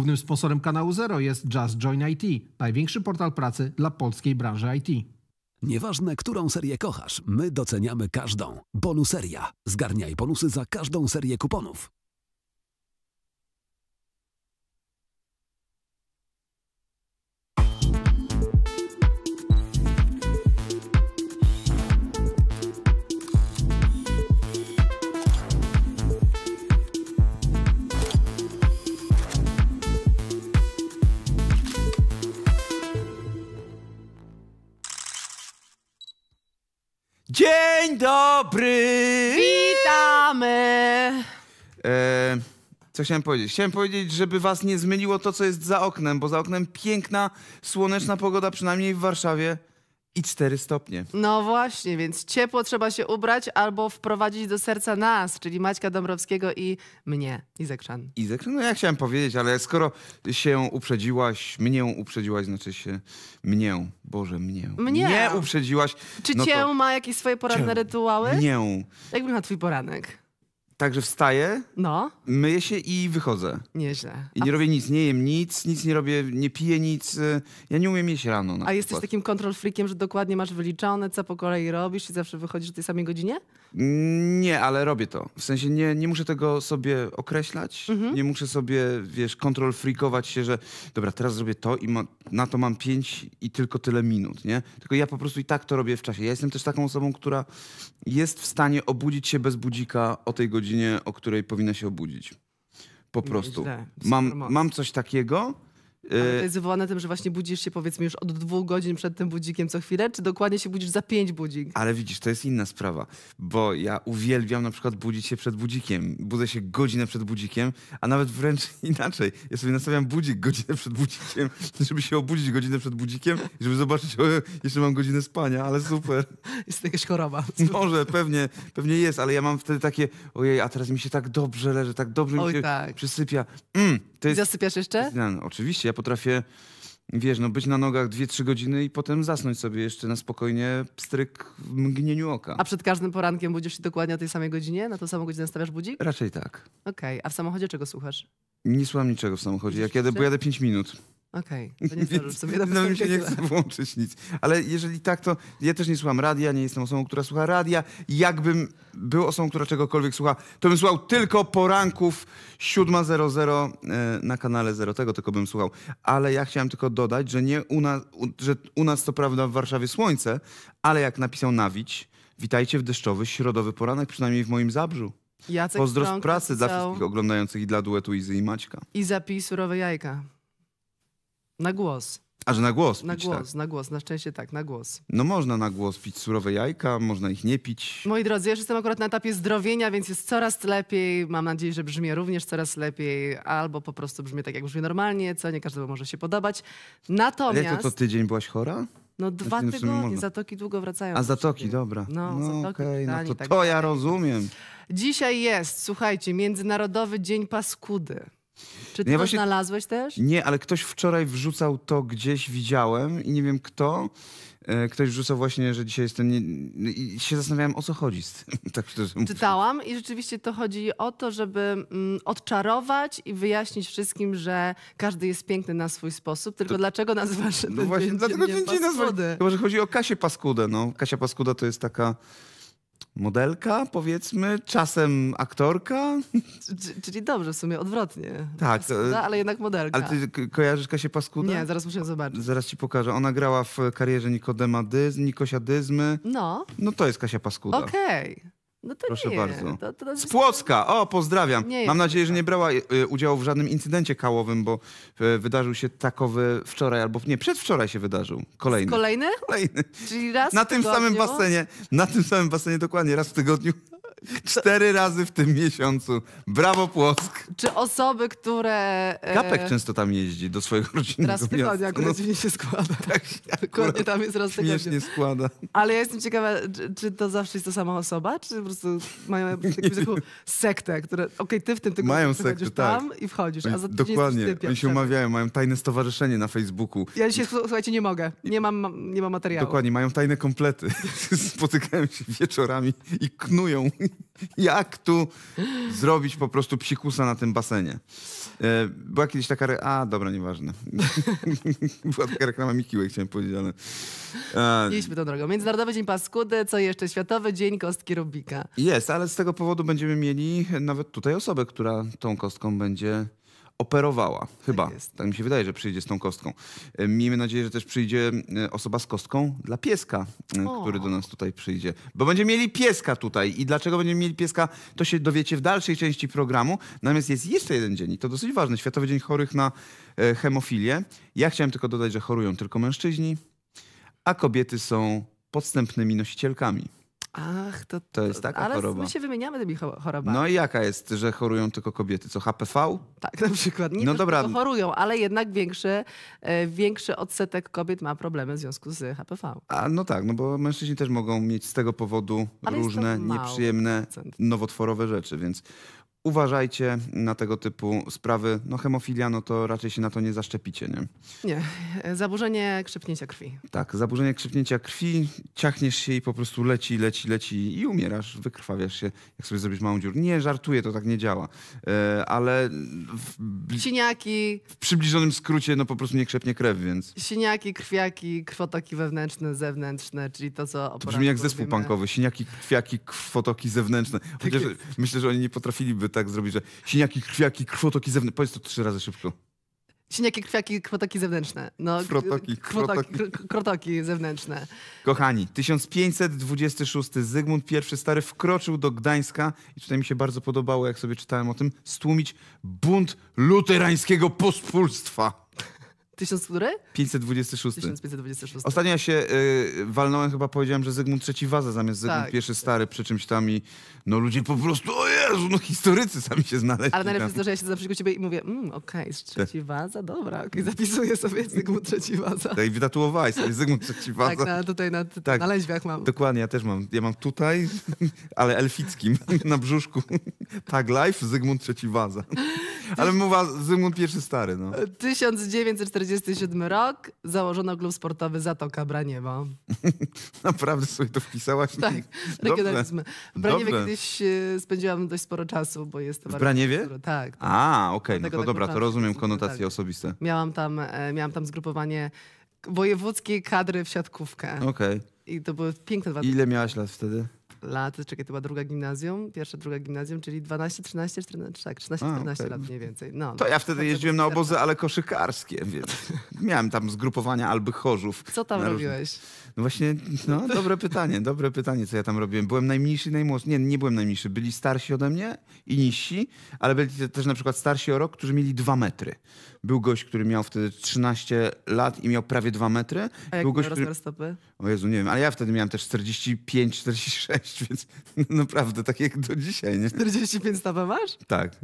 Głównym sponsorem kanału Zero jest Just Join IT, największy portal pracy dla polskiej branży IT. Nieważne, którą serię kochasz, my doceniamy każdą. Bonuseria. Zgarniaj bonusy za każdą serię kuponów. Dzień dobry! Witamy! E, co chciałem powiedzieć? Chciałem powiedzieć, żeby was nie zmyliło to, co jest za oknem, bo za oknem piękna, słoneczna pogoda, przynajmniej w Warszawie i cztery stopnie. No właśnie, więc ciepło trzeba się ubrać albo wprowadzić do serca nas, czyli Maćka Dąbrowskiego i mnie, Izekrzan. Izekrzan, no ja chciałem powiedzieć, ale skoro się uprzedziłaś, mnie uprzedziłaś, znaczy się mnie, Boże, mnie. Mnie. Nie uprzedziłaś. Czy no cię to... ma jakieś swoje poranne cię. rytuały? Mnie. Jak na twój poranek? Także wstaję, No, myję się i wychodzę. nieźle. I nie robię nic, nie jem nic, nic nie robię, nie piję nic. Y, ja nie umiem jeść rano na A jesteś takim kontrol freakiem, że dokładnie masz wyliczone, co po kolei robisz i zawsze wychodzisz o tej samej godzinie? Nie, ale robię to. W sensie nie, nie muszę tego sobie określać, mhm. nie muszę sobie, wiesz, kontrol freakować się, że dobra, teraz zrobię to i ma, na to mam pięć i tylko tyle minut, nie? Tylko ja po prostu i tak to robię w czasie. Ja jestem też taką osobą, która jest w stanie obudzić się bez budzika o tej godzinie, o której powinna się obudzić. Po prostu. mam, mam coś takiego, ale to y, jest wywołane tym, że właśnie budzisz się powiedzmy już od dwóch godzin przed tym budzikiem co chwilę, czy dokładnie się budzisz za pięć budzik? Ale widzisz, to jest inna sprawa, bo ja uwielbiam na przykład budzić się przed budzikiem. Budzę się godzinę przed budzikiem, a nawet wręcz inaczej. Ja sobie nastawiam budzik godzinę przed budzikiem, żeby się obudzić godzinę przed budzikiem, żeby zobaczyć, o, jeszcze mam godzinę spania, ale super. Jest to jakaś choroba. Może, pewnie, pewnie jest, ale ja mam wtedy takie, ojej, a teraz mi się tak dobrze leży, tak dobrze Oj, mi się tak. przysypia. Mm, to jest... Zasypiasz jeszcze? oczywiście, ja potrafię, wiesz, no być na nogach 2-3 godziny i potem zasnąć sobie jeszcze na spokojnie pstryk w mgnieniu oka. A przed każdym porankiem budzisz się dokładnie o tej samej godzinie? Na tą samą godzinę stawiasz budzik? Raczej tak. Okej, a w samochodzie czego słuchasz? Nie słucham niczego w samochodzie. Jak jadę, bo jadę 5 minut. Okej, okay, to nie sobie na no, mi się nie chce włączyć nic. Ale jeżeli tak, to ja też nie słucham radia, nie jestem osobą, która słucha radia. Jakbym był osobą, która czegokolwiek słucha, to bym słuchał tylko poranków 7.00 e, na kanale Zero. Tego tylko bym słuchał. Ale ja chciałem tylko dodać, że nie u nas, że u nas to prawda w Warszawie słońce, ale jak napisał Nawić, witajcie w deszczowy, środowy poranek, przynajmniej w moim Zabrzu. Jacek Pozdro pracy dla wszystkich oglądających i dla duetu Izy i Maćka. I zapij surowe jajka. Na głos. A że na głos Na pić, głos, tak? na głos. Na szczęście tak, na głos. No można na głos pić surowe jajka, można ich nie pić. Moi drodzy, ja już jestem akurat na etapie zdrowienia, więc jest coraz lepiej. Mam nadzieję, że brzmię również coraz lepiej. Albo po prostu brzmię tak, jak brzmię normalnie, co nie każdemu może się podobać. A Natomiast... jak to, to tydzień byłaś chora? No dwa Znaczy, tygodnie, zatoki długo wracają. A zatoki, dobra. No, no zatoki, okej, no to, tak to ja rozumiem. Dzisiaj jest, słuchajcie, Międzynarodowy Dzień Paskudy. Czy ty no to właśnie... znalazłeś też? Nie, ale ktoś wczoraj wrzucał to gdzieś, widziałem i nie wiem kto. E, ktoś wrzucał właśnie, że dzisiaj jestem. Nie... No I się zastanawiałem, o co chodzi z tym. Tak, Czytałam i rzeczywiście to chodzi o to, żeby mm, odczarować i wyjaśnić wszystkim, że każdy jest piękny na swój sposób. Tylko to... dlaczego nazywasz no ten właśnie, dzień, dlatego dzień, dzień Chyba, że chodzi o Kasię Paskudę. No. Kasia Paskuda to jest taka modelka, powiedzmy, czasem aktorka. Czyli dobrze, w sumie odwrotnie. Tak, Paskuda, e, ale jednak modelka. Ale ty kojarzysz Kasię Paskudę? Nie, zaraz muszę zobaczyć. Zaraz ci pokażę. Ona grała w karierze Nikodema Dyzmy. No. No to jest Kasia Paskuda. Okej. Okay. No to Proszę nie. bardzo. To, to, Z Płocka! O, pozdrawiam. Nie Mam nadzieję, że nie brała y, y, udziału w żadnym incydencie kałowym, bo y, wydarzył się takowy wczoraj albo nie, przedwczoraj się wydarzył. Kolejny. Kolejny? Kolejny. Czyli raz Na tym samym basenie, na tym samym basenie dokładnie, raz w tygodniu. Cztery razy w tym miesiącu. Brawo Płock. Czy osoby, które... E, Kapek często tam jeździ do swojego rodziny. Raz w tygodniu akurat no, się składa. Tak, Dokładnie tam jest raz Śmiesznie składa. Ale ja jestem ciekawa, czy, czy, to zawsze jest ta sama osoba, czy po prostu mają jakąś taką sektę, które... Okej, okay, ty w tym tygodniu mają sektę, tam tak. i wchodzisz, a za Dokładnie, typią, oni się tak. umawiają, mają tajne stowarzyszenie na Facebooku. Ja dzisiaj, słuchajcie, nie mogę. Nie mam, nie mam materiału. Dokładnie, mają tajne komplety. Spotykają się wieczorami i knują jak tu zrobić po prostu psikusa na tym basenie. E, była kiedyś taka... Re... A, dobra, nieważne. Była taka reklama Mikiłek, chciałem powiedzieć, ale... Mieliśmy tą drogą. Międzynarodowy Dzień Paskudy, co jeszcze? Światowy Dzień Kostki Rubika. Jest, ale z tego powodu będziemy mieli nawet tutaj osobę, która tą kostką będzie operowała. Tak chyba. Tak, tak, mi się wydaje, że przyjdzie z tą kostką. E, miejmy nadzieję, że też przyjdzie e, osoba z kostką dla pieska, o. E, który do nas tutaj przyjdzie. Bo będziemy mieli pieska tutaj. I dlaczego będziemy mieli pieska, to się dowiecie w dalszej części programu. Natomiast jest jeszcze jeden dzień i to dosyć ważny. Światowy Dzień Chorych na Hemofilię. Ja chciałem tylko dodać, że chorują tylko mężczyźni, a kobiety są podstępnymi nosicielkami. Ach, to, to jest taka ale choroba. Ale my się wymieniamy tymi chorobami. No i jaka jest, że chorują tylko kobiety? Co, HPV? Tak, na przykład. Nie no, no dobra. tylko chorują, ale jednak większy, e, większy odsetek kobiet ma problemy w związku z HPV. A no tak, no bo mężczyźni też mogą mieć z tego powodu ale różne nieprzyjemne procent. nowotworowe rzeczy, więc uważajcie na tego typu sprawy. No hemofilia, no to raczej się na to nie zaszczepicie, nie? Nie. Zaburzenie krzepnięcia krwi. Tak, zaburzenie krzepnięcia krwi, ciachniesz się i po prostu leci, leci, leci i umierasz, wykrwawiasz się, jak sobie zrobisz małą dziurę. Nie, żartuję, to tak nie działa. E, ale... W... Siniaki. W przybliżonym skrócie, no po prostu nie krzepnie krew, więc... Siniaki, krwiaki, krwotoki wewnętrzne, zewnętrzne, czyli to, co... To brzmi jak zespół mówimy. punkowy. Siniaki, krwiaki, krwotoki zewnętrzne. Tak Chociaż tak myślę, że oni nie potrafiliby tak zrobić, że siniaki, krwiaki, krwotoki zewnętrzne. Powiedz to trzy razy szybko. Siniaki, krwiaki, krwotoki zewnętrzne. No, krotoki, krotoki. krotoki zewnętrzne. Kochani, 1526 Zygmunt I Stary wkroczył do Gdańska i tutaj mi się bardzo podobało, jak sobie czytałem o tym, stłumić bunt luterańskiego pospólstwa. Tysiąc który? 526. 1526. Ostatnio ja się y, walnąłem, chyba powiedziałem, że Zygmunt III Waza zamiast Zygmunt tak. I Stary przy czymś tam i no ludzie po prostu, o Jezu, no historycy sami się znaleźli. Ale najlepiej jest to, że ja się zawsze u ciebie i mówię, mmm, okej, okay, tak. trzeci Waza, dobra, okay, zapisuję sobie Zygmunt III Waza. Tak, i wytatuowałeś sobie Zygmunt III Waza. Tak, na, tutaj na, tak, na leźwiach mam. Dokładnie, ja też mam. Ja mam tutaj, ale elfickim, na brzuszku. Tag Life, Zygmunt III Waza. Ale mowa Zygmunt I Stary, no. 1940 1937 rok, założono klub sportowy Zatoka Braniewa. Naprawdę sobie to wpisałaś? Tak, regionalizm. W Braniewie Dobre. kiedyś e, spędziłam dość sporo czasu, bo jestem... W Braniewie? architekturą- Tak. tak. A, okej, no to dobra, to rozumiem konotacje tak. osobiste. Miałam, tam, e, miałam tam zgrupowanie wojewódzkiej kadry w siatkówkę. Okej. I to były piękne dwa Ile miałaś lat wtedy? lat, czekaj, to była druga gimnazjum, pierwsza, druga gimnazjum, czyli 12, 13, 14, tak, 13, A, 14 okay. lat mniej więcej. No, to no. ja wtedy jeździłem na obozy, ale koszykarskie, więc miałem tam zgrupowania alby chorzów. Co tam robiłeś? Właśnie, no dobre pytanie, dobre pytanie, co ja tam robiłem. Byłem najmniejszy, najmłodszy. Nie, nie byłem najmniejszy. Byli starsi ode mnie i niżsi, ale byli też na przykład starsi o rok, którzy mieli dwa metry. Był gość, który miał wtedy 13 lat i miał prawie dwa metry. A jak Był gość, który... stopy? O Jezu, nie wiem, ale ja wtedy miałem też 45, 46, więc naprawdę tak jak do dzisiaj, nie? 45 stopy masz? Tak.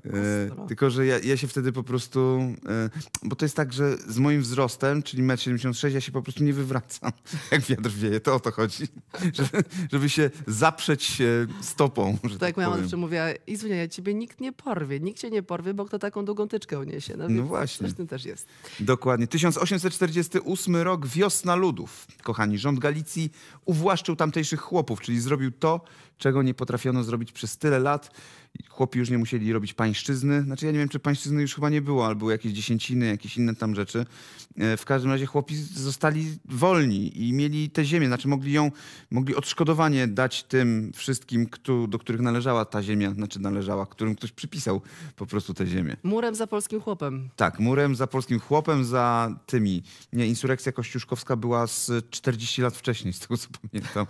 E, tylko, że ja, ja się wtedy po prostu... E, bo to jest tak, że z moim wzrostem, czyli 1,76 76, ja się po prostu nie wywracam, jak wiadomo drwieje. To o to chodzi. Żeby, żeby się zaprzeć się stopą. Że tak, tak moja mama mówiła, Izunia, ja ciebie nikt nie porwie. Nikt cię nie porwie, bo kto taką długą tyczkę uniesie. No, no właśnie. Zresztą też jest. Dokładnie. 1848 rok, wiosna ludów. Kochani, rząd Galicji uwłaszczył tamtejszych chłopów, czyli zrobił to, czego nie potrafiono zrobić przez tyle lat. Chłopi już nie musieli robić pańszczyzny. Znaczy ja nie wiem, czy pańszczyzny już chyba nie było, albo jakieś dziesięciny, jakieś inne tam rzeczy. E, w każdym razie chłopi zostali wolni i mieli tę ziemię, znaczy mogli ją, mogli odszkodowanie dać tym wszystkim, kto, do których należała ta ziemia, znaczy należała, którym ktoś przypisał po prostu tę ziemię. Murem za polskim chłopem. Tak, murem za polskim chłopem, za tymi. Nie, insurekcja kościuszkowska była z 40 lat wcześniej, z tego co pamiętam.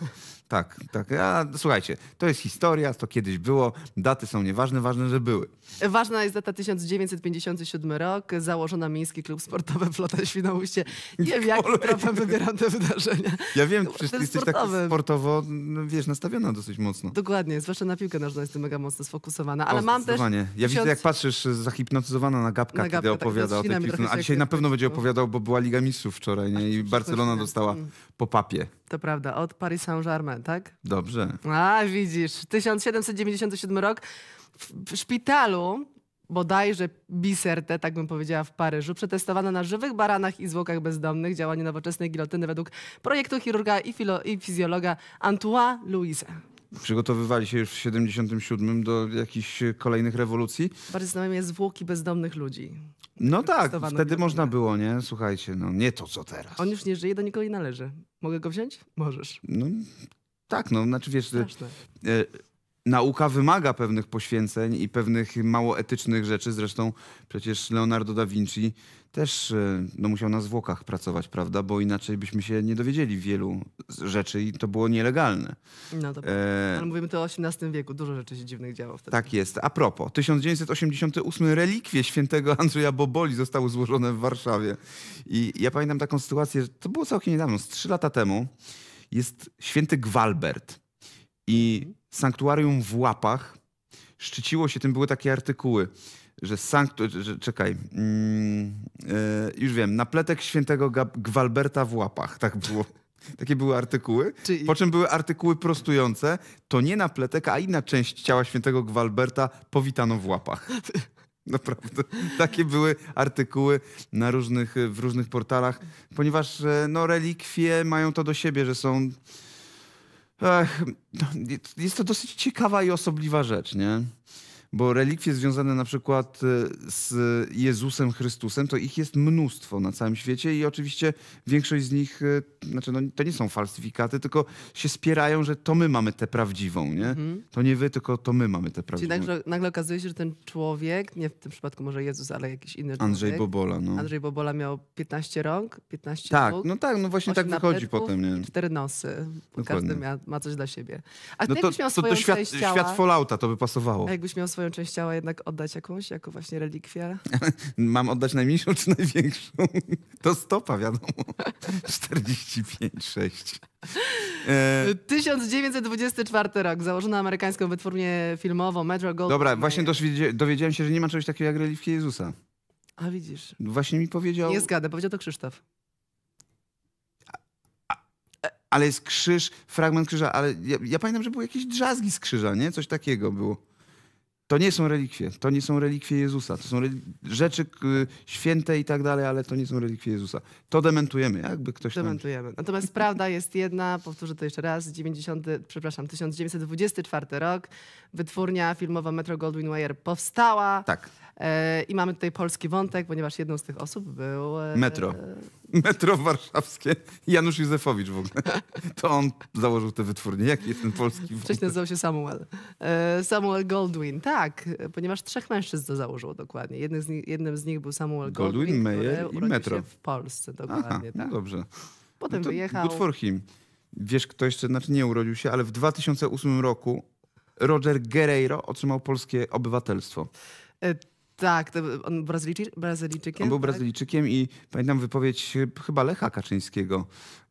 Tak, tak. A, słuchajcie, to jest historia, to kiedyś było, daty są nieważne, ważne, że były. Ważna jest data 1957 rok, założona Miejski Klub Sportowy Flota Świnoujście. Nie wiem, jak trafem wybieram te wydarzenia. Ja wiem, przecież ty jesteś tak sportowo, no, wiesz, nastawiona dosyć mocno. Dokładnie, zwłaszcza na piłkę nożną jestem mega mocno sfokusowana, ale o, mam też... Ja widzę, jak patrzysz, e, zahipnotyzowana na na gapka kiedy tak, opowiada o tej piłce. A dzisiaj na pewno będzie opowiadał, bo była Liga Mistrzów wczoraj nie? i Barcelona dostała po papie. To prawda, od Paris Saint-Germain tak? Dobrze. A, widzisz. 1797 rok. W szpitalu bodajże biserte tak bym powiedziała, w Paryżu. Przetestowano na żywych baranach i zwłokach bezdomnych działanie nowoczesnej gilotyny według projektu chirurga i, filo- i fizjologa Antoine Louise. Przygotowywali się już w 77 do jakichś kolejnych rewolucji. Bardzo znamy jest zwłoki bezdomnych ludzi. No tak, wtedy gilotynę. można było, nie? Słuchajcie, no nie to co teraz. On już nie żyje, do nikogo nie należy. Mogę go wziąć? Możesz. No, tak, no znaczy wiesz, e, nauka wymaga pewnych poświęceń i pewnych mało etycznych rzeczy. Zresztą przecież Leonardo da Vinci też e, no, musiał na zwłokach pracować, prawda? Bo inaczej byśmy się nie dowiedzieli wielu rzeczy i to było nielegalne. No dobrze. E... Ale mówimy to o XVIII wieku, dużo rzeczy się dziwnych działo wtedy. Tak jest. A propos, 1988 relikwie świętego Andrzeja Boboli zostały złożone w Warszawie. I ja pamiętam taką sytuację, że to było całkiem niedawno, z trzy lata temu jest święty Gwalbert. I mhm. sanktuarium w Łapach szczyciło się tym, były takie artykuły, że sanktuarium, czekaj, mm, e, już wiem, napletek świętego Gwalberta w Łapach, tak było. Takie były artykuły. Czyli... Po czym były artykuły prostujące. To nie napletek, a inna część ciała świętego Gwalberta powitano w łapach. Naprawdę. Takie były artykuły na różnych, w różnych portalach, ponieważ e, no, relikwie mają to do siebie, że są. Ech, no, jest to dosyć ciekawa i osobliwa rzecz, nie? bo relikwie związane na przykład e, z Jezusem Chrystusem, to ich jest mnóstwo na całym świecie i oczywiście większość z nich, e, znaczy no, to nie są falsyfikaty, tylko się spierają, że to my mamy tę prawdziwą, nie? Mhm. To nie wy, tylko to my mamy tę prawdziwą. Czyli nagle, nagle okazuje się, że ten człowiek, nie w tym przypadku może Jezus, ale jakiś inny człowiek. Andrzej Bobola, no. Andrzej Bobola miał 15 rąk, 15 Tak, no tak, no właśnie tak wychodzi potem, nie? cztery nosy. Każdy ma, ma coś dla siebie. A no to, jakbyś miał to, to, to świat, ciała, świat Fallouta to by pasowało. A jakbyś miał swoją swoją część ciała jednak oddać jakąś, jako właśnie relikwię? Mam oddać najmniejszą czy największą? To stopa, wiadomo. 45, 6. E... 1924 rok. Założona amerykańską wytwórnię filmową Metro Gold. Dobra, Mayer. właśnie dowiedziałem się, że nie ma czegoś takiego jak relikwia Jezusa. A widzisz. Właśnie mi powiedział... Nie zgadę, powiedział to Krzysztof. Ale jest krzyż, fragment krzyża, ale ja, ja pamiętam, że były jakieś drzazgi z krzyża, nie? Coś takiego było. To nie są relikwie. To nie są relikwie Jezusa. To są rzeczy święte i tak dalej, ale to nie są relikwie Jezusa. To dementujemy, jakby ktoś Dementujemy. Natomiast prawda jest jedna, powtórzę to jeszcze raz, 90, przepraszam, 1924 rok, wytwórnia filmowa Metro Goldwyn Mayer powstała. Tak. E, I mamy tutaj polski wątek, ponieważ jedną z tych osób był... E, Metro metro warszawskie. Janusz Józefowicz w ogóle. To on założył te wytwórnie. Jaki jest ten polski? Wcześniej nazywał się Samuel. E, Samuel Goldwyn, tak, ponieważ trzech mężczyzn to założyło dokładnie. Jednym z nich, jednym z nich był Samuel Goldwyn, Goldwyn Meyer i Metro. w Polsce dokładnie. Aha, no tak. dobrze. Potem no wyjechał. Good for him. Wiesz, kto jeszcze, znaczy nie urodził się, ale w 2008 roku Roger Guerreiro otrzymał polskie obywatelstwo. E, tak, on Brazylijczy, Brazylijczykiem? On był tak? Brazylijczykiem i pamiętam wypowiedź chyba Lecha Kaczyńskiego,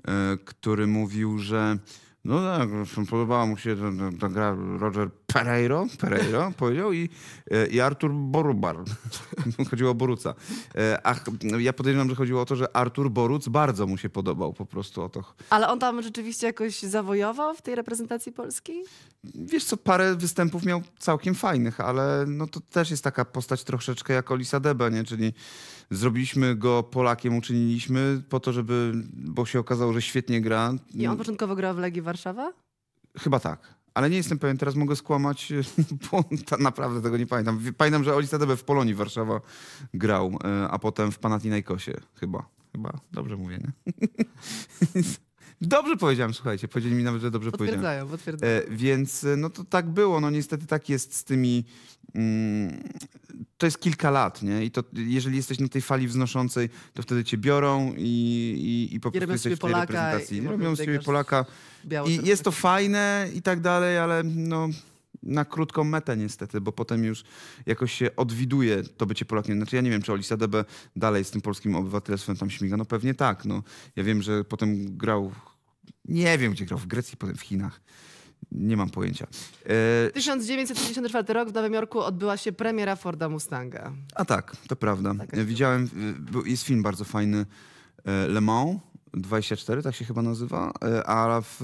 e, który mówił, że no tak, podobała mu się ta, ta gra Roger Pereiro, Pereiro powiedział i, e, i Artur Borubar. Chodziło o Boruca. E, A ja podejrzewam, że chodziło o to, że Artur Boruc bardzo mu się podobał po prostu o to. Ale on tam rzeczywiście jakoś zawojował w tej reprezentacji polskiej? Wiesz co, parę występów miał całkiem fajnych, ale no to też jest taka postać troszeczkę jak Olisa Deba, nie? Czyli zrobiliśmy go Polakiem, uczyniliśmy po to, żeby, bo się okazało, że świetnie gra. I on początkowo grał w Legii Warszawa? Chyba tak ale nie jestem pewien, teraz mogę skłamać, bo ta, naprawdę tego nie pamiętam. Pamiętam, że Oli Debe w Polonii Warszawa grał, e, a potem w Panathinaikosie chyba. Chyba dobrze mówię, nie? Dobrze powiedziałem, słuchajcie, powiedzieli mi nawet, że dobrze potwierdzają, powiedziałem. Potwierdzają, potwierdzają. E, więc e, no to tak było, no niestety tak jest z tymi to jest kilka lat, nie? I to jeżeli jesteś na tej fali wznoszącej, to wtedy cię biorą i, i, i po I prostu jesteś w tej Polaka reprezentacji. I no, robią sobie Polaka. I jest to fajne i tak dalej, ale no na krótką metę niestety, bo potem już jakoś się odwiduje to bycie Polakiem. Znaczy ja nie wiem, czy Olisa DB dalej z tym polskim obywatelstwem tam śmiga. No pewnie tak, no. Ja wiem, że potem grał, nie wiem gdzie grał, w Grecji, potem w Chinach. Nie mam pojęcia. E... 1954 rok w Nowym Jorku odbyła się premiera Forda Mustanga. A tak, to prawda. Taka Widziałem, jest film bardzo fajny, e, Le Mans 24, tak się chyba nazywa, e, a w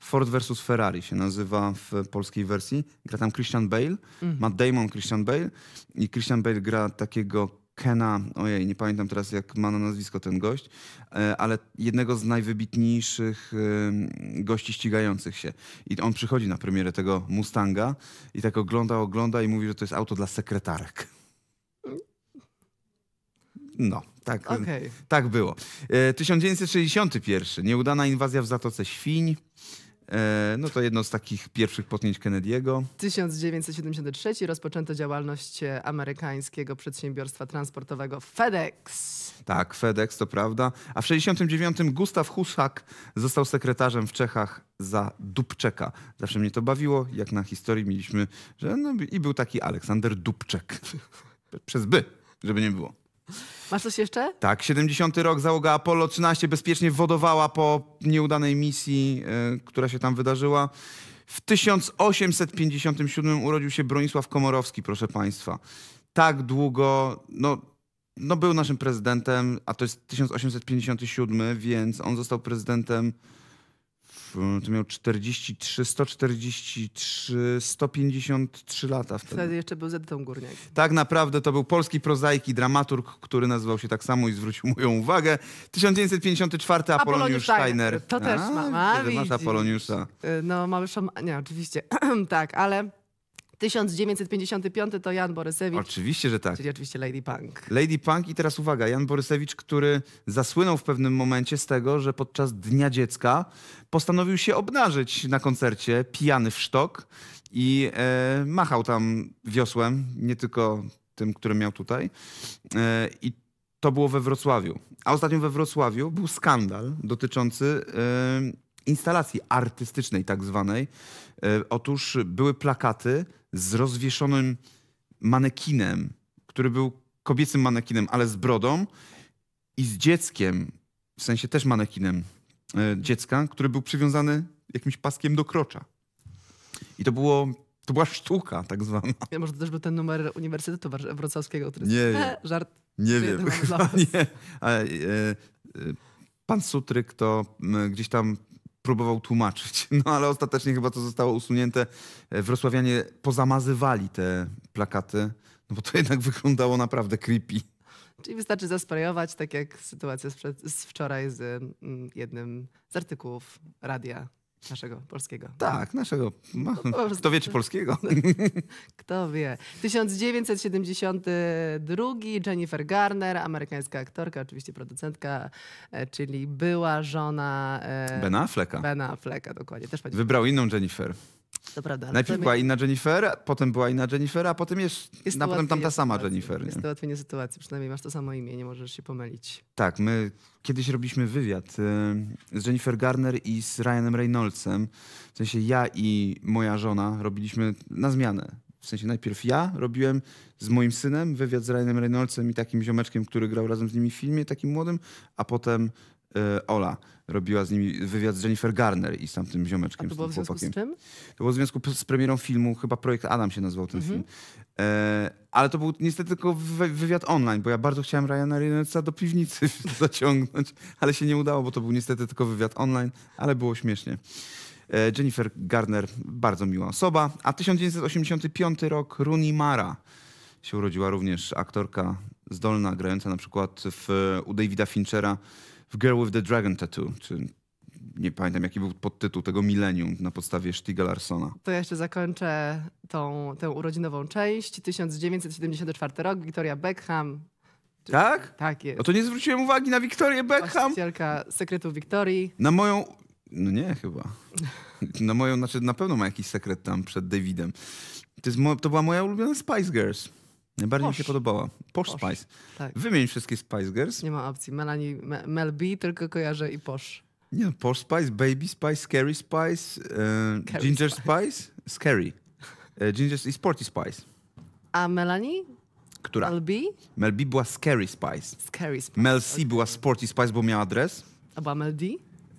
Ford versus Ferrari się nazywa w polskiej wersji. Gra tam Christian Bale, mm. Matt Damon Christian Bale i Christian Bale gra takiego Kena, ojej, nie pamiętam teraz jak ma na nazwisko ten gość, e, ale jednego z najwybitniejszych e, gości ścigających się. I on przychodzi na premierę tego Mustanga i tak ogląda, ogląda i mówi, że to jest auto dla sekretarek. No, tak, okay. tak było. 1961, e, nieudana inwazja w Zatoce Świń. E, no to jedno z takich pierwszych potknięć Kennedy'ego. 1973 rozpoczęto działalność e, amerykańskiego przedsiębiorstwa transportowego FedEx. Tak, FedEx, to prawda. A w 1969 Gustaw Husak został sekretarzem w Czechach za Dubczeka. Zawsze mnie to bawiło, jak na historii mieliśmy, że no, i był taki Aleksander Dubczek. Przez by, żeby nie było. Masz coś jeszcze? Tak, 70 rok załoga Apollo 13 bezpiecznie wodowała po nieudanej misji, y, która się tam wydarzyła. W 1857 urodził się Bronisław Komorowski, proszę państwa. Tak długo, no, no był naszym prezydentem, a to jest 1857, więc on został prezydentem E, to miał 43, 143, 153 lata wtedy. Wtedy jeszcze był Zedytą Górniak. Tak naprawdę to był polski prozaik i dramaturg, który nazywał się tak samo i zwrócił moją uwagę. 1954 Apoloniusz, Steiner. To A, też mama. Masz Apoloniusza. No, mamy szamana, nie, oczywiście, tak, ale... 1955 to Jan Borysewicz. Oczywiście, że tak. Czyli oczywiście Lady Punk. Lady Punk i teraz uwaga, Jan Borysewicz, który zasłynął w pewnym momencie z tego, że podczas Dnia Dziecka postanowił się obnażyć na koncercie pijany w sztok i e, machał tam wiosłem, nie tylko tym, który miał tutaj. E, I to było we Wrocławiu. A ostatnio we Wrocławiu był skandal dotyczący e, instalacji artystycznej tak zwanej. E, otóż były plakaty z rozwieszonym manekinem, który był kobiecym manekinem, ale z brodą i z dzieckiem, w sensie też manekinem e, dziecka, który był przywiązany jakimś paskiem do krocza. I to było to była sztuka tak zwana. Ja, może to też był ten numer Uniwersytetu Wrocławskiego, który... Nie wiem. Żart. Nie wiem. nie. e, e, pan Sutryk to gdzieś tam próbował tłumaczyć. No ale ostatecznie chyba to zostało usunięte. E, Wrocławianie pozamazywali te plakaty, no bo to jednak wyglądało naprawdę creepy. Czyli wystarczy zasprejować, tak jak sytuacja z wczoraj z mm, jednym z artykułów radia Naszego polskiego. Tak, naszego. No, kto wie, czy polskiego? Kto wie. 1972 Jennifer Garner, amerykańska aktorka, oczywiście producentka, e, czyli była żona. E, Bena Afflecka. Bena Afflecka, dokładnie. Też Wybrał inną Jennifer to prawda. Najpierw była inna Jennifer, potem była inna Jennifer, a potem jest, jest potem tam ta sama Jennifer. Jest to ułatwienie sytuacji, przynajmniej masz to samo imię, nie możesz się pomylić. Tak, my kiedyś robiliśmy wywiad y, z Jennifer Garner i z Ryanem Reynoldsem. W sensie ja i moja żona robiliśmy na zmianę. W sensie najpierw ja robiłem z moim synem wywiad z Ryanem Reynoldsem i takim ziomeczkiem, który grał razem z nimi w filmie, takim młodym, a potem E, Ola robiła z nimi wywiad z Jennifer Garner i z tamtym ziomeczkiem, A to było z związku chłopakiem. Z czym? To było w związku z premierą filmu, chyba projekt Adam się nazwał ten mhm. film. E, ale to był niestety tylko wywiad online, bo ja bardzo chciałem Ryana Reynoldsa do piwnicy zaciągnąć, ale się nie udało, bo to był niestety tylko wywiad online, ale było śmiesznie. E, Jennifer Garner, bardzo miła osoba. A 1985 rok, Rooney Mara się urodziła również, aktorka zdolna, grająca na przykład w, u Davida Finchera w Girl with the Dragon Tattoo, czy nie pamiętam jaki był podtytuł tego milenium na podstawie Stiga Larsona. To ja jeszcze zakończę tą, tę urodzinową część. 1974 rok, Victoria Beckham. Tak? Tak jest. No to nie zwróciłem uwagi na Victoria Beckham. Właścicielka sekretów Wiktorii. Na moją... No nie, chyba. Na moją, znaczy na pewno ma jakiś sekret tam przed Davidem. To, jest, to była moja ulubiona Spice Girls. Najbardziej Posz. mi się podobała. Posh, Spice. Tak. Wymień wszystkie Spice Girls. Nie ma opcji. Melanie, Mel B, tylko kojarzę i Posh. Nie no, Posh Spice, Baby Spice, Scary Spice, e, Ginger Spice, Spice Scary. E, ginger i Sporty Spice. A Melanie? Która? Mel B? Mel B była Scary Spice. Scary Spice. Mel C okay. była Sporty Spice, bo miała adres. A była Mel D?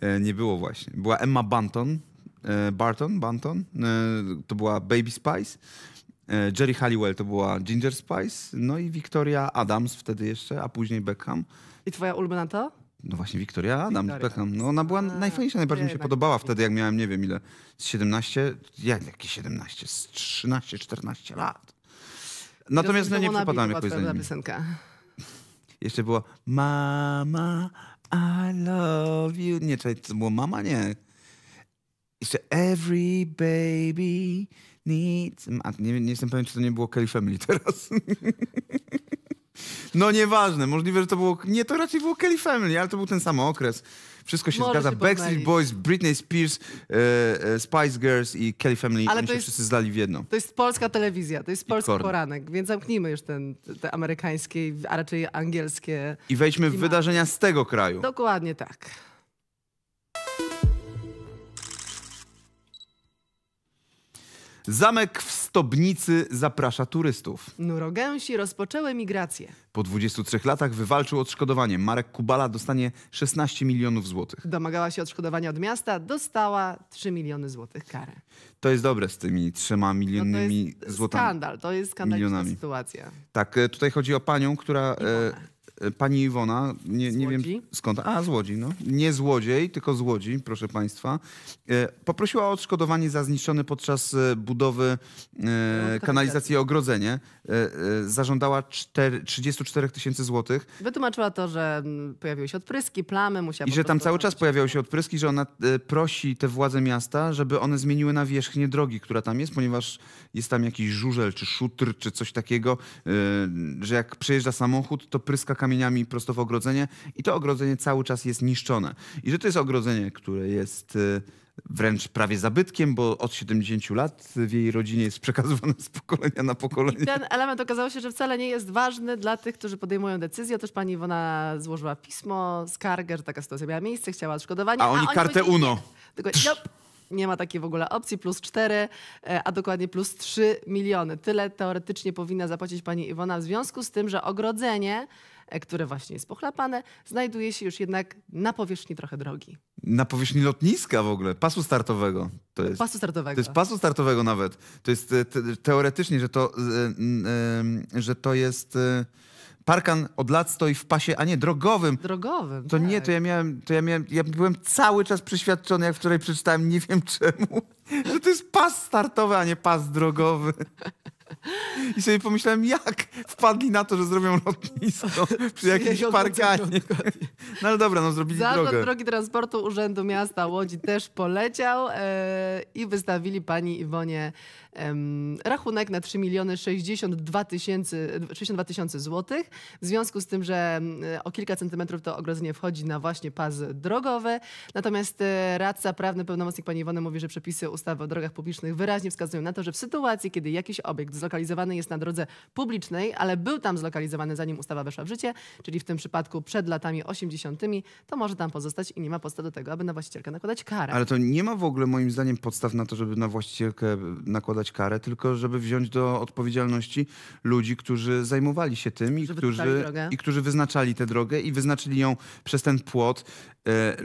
E, nie było właśnie. Była Emma Banton. E, Barton, Banton. E, to była Baby Spice. E, Jerry Halliwell to była Ginger Spice, no i Victoria Adams wtedy jeszcze, a później Beckham. I twoja ulubiona to? No właśnie Victoria Adams, Victoria Beckham. No ona była najfajniejsza, najbardziej mi się podobała wtedy, jak miałem, nie wiem ile, z 17, jak, jakie 17, z 13, 14 lat. Natomiast no, nie przypadałem jakoś za nimi. piosenka. Jeszcze było Mama, I love you. Nie, czekaj, to było Mama? Nie. Jeszcze Every baby nic. A, nie, nie jestem pewien, czy to nie było Kelly Family teraz. No nieważne, możliwe, że to było. Nie, to raczej było Kelly Family, ale to był ten sam okres. Wszystko się Może zgadza. Się Backstreet Boys, Britney Spears, e, e, Spice Girls i Kelly Family. Ale Oni to się jest, wszyscy zdali w jedno. To jest polska telewizja, to jest polski poranek, więc zamknijmy już ten, te amerykańskie, a raczej angielskie. I wejdźmy klimaty. w wydarzenia z tego kraju. Dokładnie tak. Zamek w Stobnicy zaprasza turystów. Nurogęsi no, rozpoczęły migrację. Po 23 latach wywalczył odszkodowanie. Marek Kubala dostanie 16 milionów złotych. Domagała się odszkodowania od miasta, dostała 3 miliony złotych Kary. To jest dobre z tymi 3 milionami no to jest Skandal, to jest skandaliczna milionami. sytuacja. Tak, e, tutaj chodzi o panią, która... E, Y, pani Iwona, nie, nie wiem skąd. A, z Łodzi, no. Nie z tylko z Łodzi, proszę Państwa. Y, poprosiła o odszkodowanie za zniszczony podczas y, budowy kanalizacji i ogrodzenie. Zażądała 34 tysięcy złotych. Wytłumaczyła to, że mm, pojawiły się odpryski, plamy, musiała... I że tam cały czas pojawiały się odpryski, że ona prosi te władze miasta, żeby one zmieniły na wierzchnię drogi, która tam jest, ponieważ jest tam jakiś żużel, czy szutr, czy coś takiego, że jak przejeżdża samochód, to pryska kamień kamieniami prosto w ogrodzenie i to ogrodzenie cały czas jest niszczone. I że to jest ogrodzenie, które jest y, wręcz prawie zabytkiem, bo od 70 lat w jej rodzinie jest przekazywane z pokolenia na pokolenie. I ten element okazało się, że wcale nie jest ważny dla tych, którzy podejmują decyzję. Otóż pani Iwona złożyła pismo, skargę, że taka sytuacja miała miejsce, chciała odszkodowania. A oni, a oni kartę oni... UNO. Tylko, nope nie ma takiej w ogóle opcji, plus 4, e, a dokładnie plus 3 miliony. Tyle teoretycznie powinna zapłacić pani Iwona w związku z tym, że ogrodzenie E, które właśnie jest pochlapane, znajduje się już jednak na powierzchni trochę drogi. Na powierzchni lotniska w ogóle, pasu startowego. To jest, pasu startowego. To jest pasu startowego nawet. To jest e, teoretycznie, że to, e, że to jest parkan od lat stoi w pasie, a nie drogowym. Drogowym. To tak. nie, to tak. ja miałem, to ja miałem, ja byłem cały czas przeświadczony, jak wczoraj przeczytałem, nie wiem czemu, że to jest pas startowy, a nie pas drogowy. I sobie pomyślałem, jak wpadli na to, że zrobią lotnisko przy jakimś parkanie. No ale dobra, no zrobili Zarząd drogę. drogi transportu Urzędu Miasta Łodzi też poleciał yy, i wystawili pani Iwonie rachunek na 3 miliony 62 tysięcy 62 tysiące złotych. W związku z tym, że o kilka centymetrów to ogrodzenie wchodzi na właśnie pas drogowy. Natomiast e, radca prawny, pełnomocnik pani Iwony mówi, że przepisy ustawy o drogach publicznych wyraźnie wskazują na to, że w sytuacji, kiedy jakiś obiekt zlokalizowany jest na drodze publicznej, ale był tam zlokalizowany zanim ustawa weszła w życie, czyli w tym przypadku przed latami 80., to może tam pozostać i nie ma podstaw do tego, aby na właścicielkę nakładać karę. Ale to nie ma w ogóle moim zdaniem podstaw na to, żeby na właścicielkę nakładać karę, tylko żeby wziąć do odpowiedzialności ludzi, którzy zajmowali się tym i, którzy, i którzy wyznaczali tę drogę i wyznaczyli ją przez ten płot, e,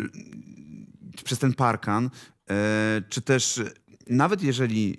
przez ten parkan, e, czy też nawet jeżeli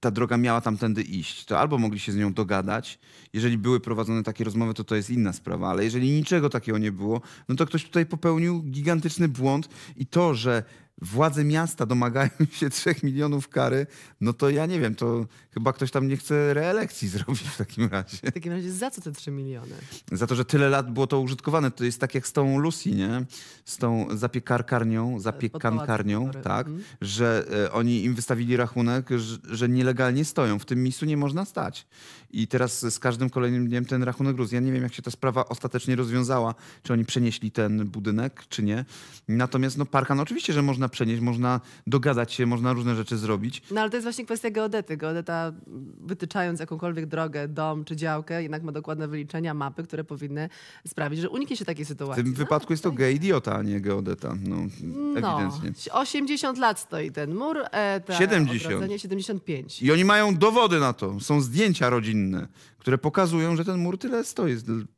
ta droga miała tamtędy iść, to albo mogli się z nią dogadać. Jeżeli były prowadzone takie rozmowy, to to jest inna sprawa, ale jeżeli niczego takiego nie było, no to ktoś tutaj popełnił gigantyczny błąd i to, że władze miasta domagają się 3 milionów kary, no to ja nie wiem, to chyba ktoś tam nie chce reelekcji zrobić w takim razie. W takim razie za co te 3 miliony? Za to, że tyle lat było to użytkowane. To jest tak jak z tą Lucy, nie? Z tą zapiekarkarnią, e, zapiekankarnią, tak? Mhm. Że e, oni im wystawili rachunek, że nielegalnie stoją. W tym miejscu nie można stać. I teraz z każdym kolejnym dniem ten rachunek rósł. Ja nie wiem, jak się ta sprawa ostatecznie rozwiązała, czy oni przenieśli ten budynek, czy nie. Natomiast no, Parkan no, oczywiście, że można przenieść, można dogadać się, można różne rzeczy zrobić. No ale to jest właśnie kwestia geodety. Geodeta wytyczając jakąkolwiek drogę, dom czy działkę, jednak ma dokładne wyliczenia, mapy, które powinny sprawić, że uniknie się takiej sytuacji. W tym no, wypadku jest to geidiota, a nie geodeta. No, no, ewidentnie. 80 lat stoi ten mur. E, 70. 75. I oni mają dowody na to. Są zdjęcia rodzinne inne, które pokazują, że ten mur tyle stoi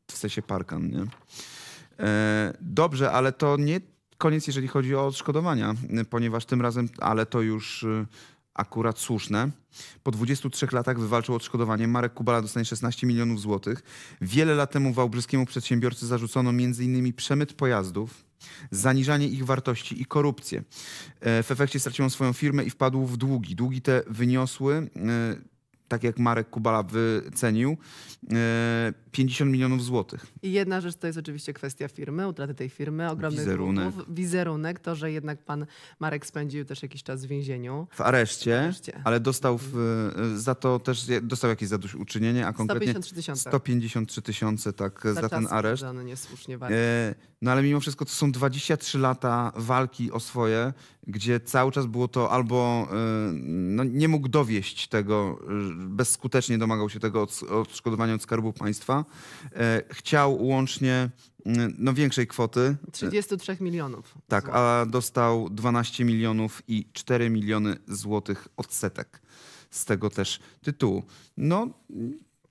w sensie parkan. Nie? E, dobrze, ale to nie koniec, jeżeli chodzi o odszkodowania, ponieważ tym razem, ale to już y, akurat słuszne. Po 23 latach wywalczył odszkodowanie. Marek Kubala dostanie 16 milionów złotych. Wiele lat temu wałbrzyskiemu przedsiębiorcy zarzucono m.in. przemyt pojazdów, zaniżanie ich wartości i korupcję. E, w efekcie stracił on swoją firmę i wpadł w długi. Długi te wyniosły e, tak jak Marek Kubala wycenił. E, 50 milionów złotych. I jedna rzecz to jest oczywiście kwestia firmy, utraty tej firmy, ogromny wizerunek. wizerunek, to, że jednak pan Marek spędził też jakiś czas w więzieniu. W areszcie, w areszcie. ale dostał w, y, za to też, dostał jakieś zadośćuczynienie, a konkretnie 153 tysiące. 153 tysiące tak, za, za ten areszt. Niesłusznie e, no ale mimo wszystko to są 23 lata walki o swoje, gdzie cały czas było to albo y, no, nie mógł dowieść tego, y, bezskutecznie domagał się tego odszkodowania od Skarbu Państwa, E, chciał łącznie mm, no, większej kwoty. 33 milionów. E, tak, a dostał 12 milionów i 4 miliony złotych odsetek z tego też tytułu. No,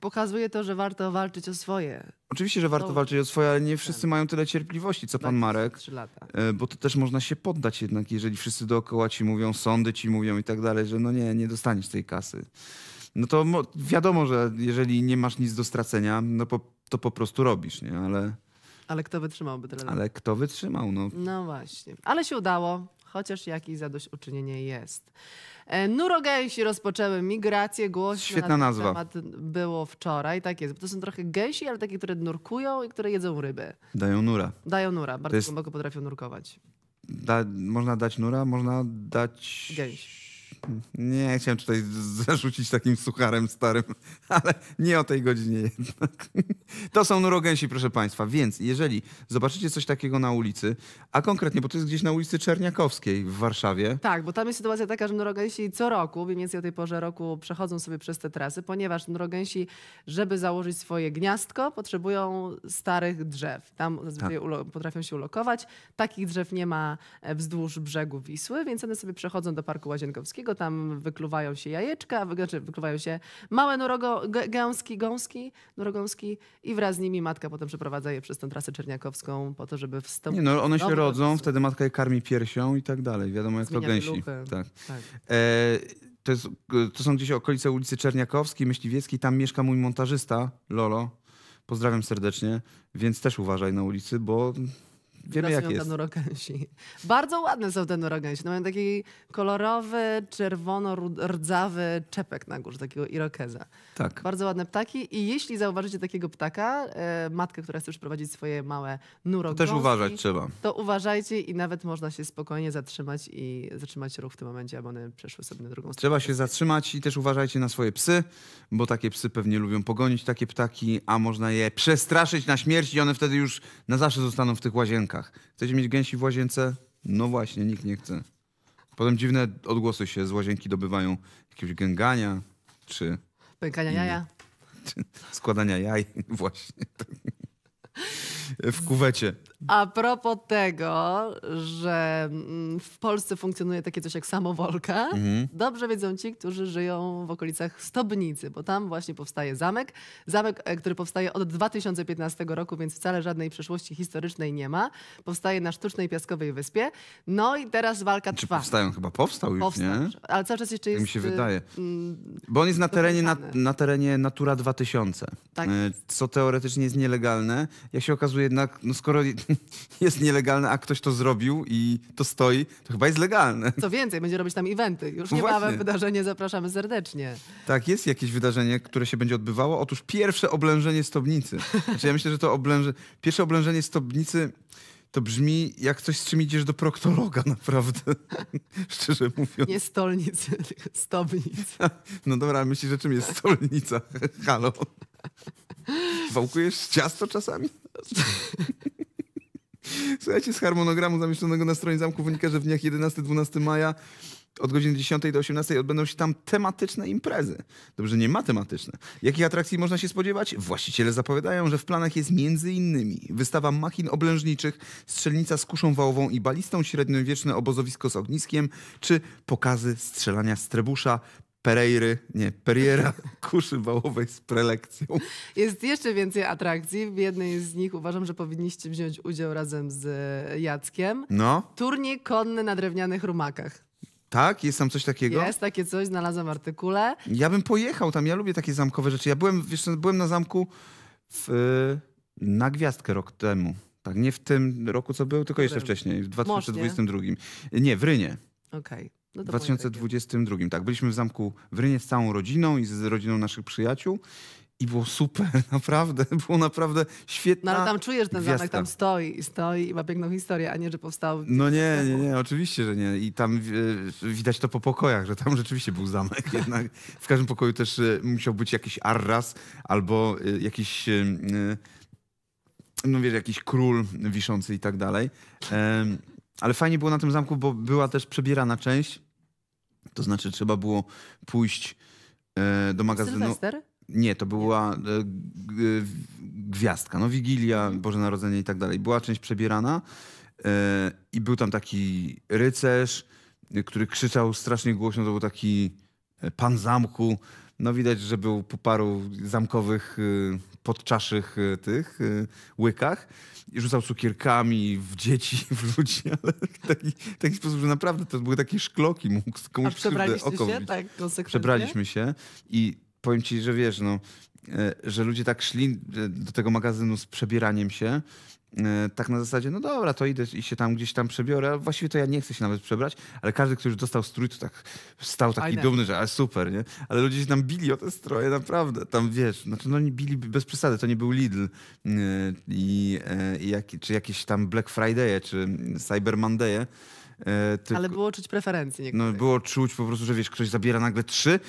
pokazuje to, że warto walczyć o swoje. Oczywiście, że warto to... walczyć o swoje, ale nie wszyscy tak. mają tyle cierpliwości, co pan Marek. E, bo to też można się poddać jednak, jeżeli wszyscy dookoła ci mówią, sądy ci mówią i tak dalej, że no nie, nie dostaniesz tej kasy no to wiadomo, że jeżeli nie masz nic do stracenia, no po, to po prostu robisz, nie? Ale... Ale kto wytrzymałby tyle Ale kto wytrzymał, no. No właśnie. Ale się udało, chociaż jakieś zadośćuczynienie jest. E, Nurogęsi rozpoczęły migrację, głośno Świetna na nazwa. temat było wczoraj, tak jest. Bo to są trochę gęsi, ale takie, które nurkują i które jedzą ryby. Dają nura. Dają nura, bardzo jest... głęboko potrafią nurkować. Da, można dać nura, można dać... Gęś. Nie, chciałem tutaj zarzucić takim sucharem starym, ale nie o tej godzinie jednak. To są nurogęsi, proszę Państwa. Więc jeżeli zobaczycie coś takiego na ulicy, a konkretnie, bo to jest gdzieś na ulicy Czerniakowskiej w Warszawie. Tak, bo tam jest sytuacja taka, że nurogęsi co roku, mniej więcej o tej porze roku, przechodzą sobie przez te trasy, ponieważ nurogęsi, żeby założyć swoje gniazdko, potrzebują starych drzew. Tam zazwyczaj tak. potrafią się ulokować. Takich drzew nie ma e, wzdłuż brzegu Wisły, więc one sobie przechodzą do Parku Łazienkowskiego wszystkiego, tam wykluwają się jajeczka, znaczy wykluwają się małe norogo, gąski, gąski, norogąski i wraz z nimi matka potem przeprowadza je przez tę trasę czerniakowską po to, żeby wstąpić. Nie, no one się rodzą, wtedy matka je karmi piersią i tak dalej. Wiadomo, jak Zmienia to gęsi. Tak. tak. E to, jest, to, są gdzieś okolice ulicy Czerniakowskiej, Myśliwieckiej. Tam mieszka mój montażysta, Lolo. Pozdrawiam serdecznie, więc też uważaj na ulicy, bo Wiemy jak jest. Tenorogensi. Bardzo ładne są te norogensi. No mają taki kolorowy, czerwono-rdzawy czepek na górze, takiego irokeza. Tak. Bardzo ładne ptaki i jeśli zauważycie takiego ptaka, e, matkę, która chce prowadzić swoje małe nurogąski, to też uważać trzeba. To uważajcie i nawet można się spokojnie zatrzymać i zatrzymać ruch w tym momencie, aby one przeszły sobie na drugą stronę. Trzeba się zatrzymać i też uważajcie na swoje psy, bo takie psy pewnie lubią pogonić takie ptaki, a można je przestraszyć na śmierć i one wtedy już na zawsze zostaną w tych łazienkach łazienkach. Chcecie mieć gęsi w łazience? No właśnie, nikt nie chce. Potem dziwne odgłosy się z łazienki dobywają. Jakiegoś gęgania, czy... Pękania jaja. składania jaj, właśnie. W kuwecie. A propos tego, że mm, w Polsce funkcjonuje takie coś jak samowolka, mhm. dobrze wiedzą ci, którzy żyją w okolicach Stobnicy, bo tam właśnie powstaje zamek. Zamek, e, który powstaje od 2015 roku, więc wcale żadnej przeszłości historycznej nie ma. Powstaje na sztucznej piaskowej wyspie. No i teraz walka Czy trwa. Powstają, chyba powstał już, powstał, nie? Ale cały czas jeszcze jest... Tak mi się y, wydaje. Mm, bo on jest na terenie, na, na terenie Natura 2000, tak. Y, co teoretycznie jest nielegalne. Jak się okazuje jednak, no skoro jest nielegalne, a ktoś to zrobił i to stoi, to chyba jest legalne. Co więcej, będzie robić tam eventy. Już no niebawem właśnie. wydarzenie zapraszamy serdecznie. Tak, jest jakieś wydarzenie, które się będzie odbywało. Otóż pierwsze oblężenie Stobnicy. Znaczy ja myślę, że to oblęże... pierwsze oblężenie Stobnicy to brzmi jak coś, z czym idziesz do proktologa, naprawdę. Szczerze mówiąc. Nie stolnicy, tylko No dobra, myślisz, że czym jest stolnica? Halo. Wałkujesz ciasto czasami? Słuchajcie, z harmonogramu zamieszczonego na stronie zamku wynika, że w dniach 11-12 maja od godziny 10 do 18 odbędą się tam tematyczne imprezy. Dobrze, nie matematyczne. Jakich atrakcji można się spodziewać? Właściciele zapowiadają, że w planach jest między innymi wystawa machin oblężniczych, strzelnica z kuszą wałową i balistą, średniowieczne obozowisko z ogniskiem, czy pokazy strzelania z trebusza, Pereiry, nie, Periera kuszy wałowej z prelekcją. Jest jeszcze więcej atrakcji. W jednej z nich uważam, że powinniście wziąć udział razem z e, Jackiem. No. Turniej konny na drewnianych rumakach. Tak? Jest tam coś takiego? Jest takie coś, znalazłam w artykule. Ja bym pojechał tam, ja lubię takie zamkowe rzeczy. Ja byłem, wiesz, byłem na zamku w, e, na gwiazdkę rok temu. Tak, nie w tym roku, co był, tylko jeszcze wcześniej, w 2022. Mocznie. Nie, w Rynie. Okej. Okay. No 2022, tak, tak. Byliśmy w zamku w Rynie z całą rodziną i z rodziną naszych przyjaciół i było super, naprawdę, było naprawdę świetne. No ale tam czujesz ten zamek, tam stoi, stoi i ma piękną historię, a nie, że powstał. No nie, nie, nie, oczywiście, że nie. I tam e, widać to po pokojach, że tam rzeczywiście był zamek. Jednak w każdym pokoju też e, musiał być jakiś arras albo e, jakiś, no wiesz, jakiś król wiszący i tak dalej. ale fajnie było na tym zamku, bo była też przebierana część to znaczy trzeba było pójść e, do magazynu... Sylwester? Nie, to była e, gwiazdka, no Wigilia, mhm. Boże Narodzenie i tak dalej. Była część przebierana e, i był tam taki rycerz, który krzyczał strasznie głośno, to był taki e, pan zamku, no widać, że był po paru zamkowych, y, podczaszych y, tych y, łykach i rzucał cukierkami w dzieci, w ludzi, ale w taki, taki sposób, że naprawdę to były takie szkloki, mógł komuś A przebraliście oko się tak konsekwentnie? Przebraliśmy się i powiem ci, że wiesz, no, e, że ludzie tak szli e, do tego magazynu z przebieraniem się, E, tak na zasadzie, no dobra, to idę i się tam gdzieś tam przebiorę. Właściwie to ja nie chcę się nawet przebrać, ale każdy, kto już dostał strój, to tak stał taki dumny, że super, nie? Ale ludzie się tam bili o te stroje, naprawdę. Tam wiesz, znaczy no nie bili bez przesady, to nie był Lidl e, i, e, i czy jakieś tam Black Friday, czy Cyber Monday, E, tylko, Ale było czuć preferencje niektórych. No było czuć po prostu, że wiesz, ktoś zabiera nagle trzy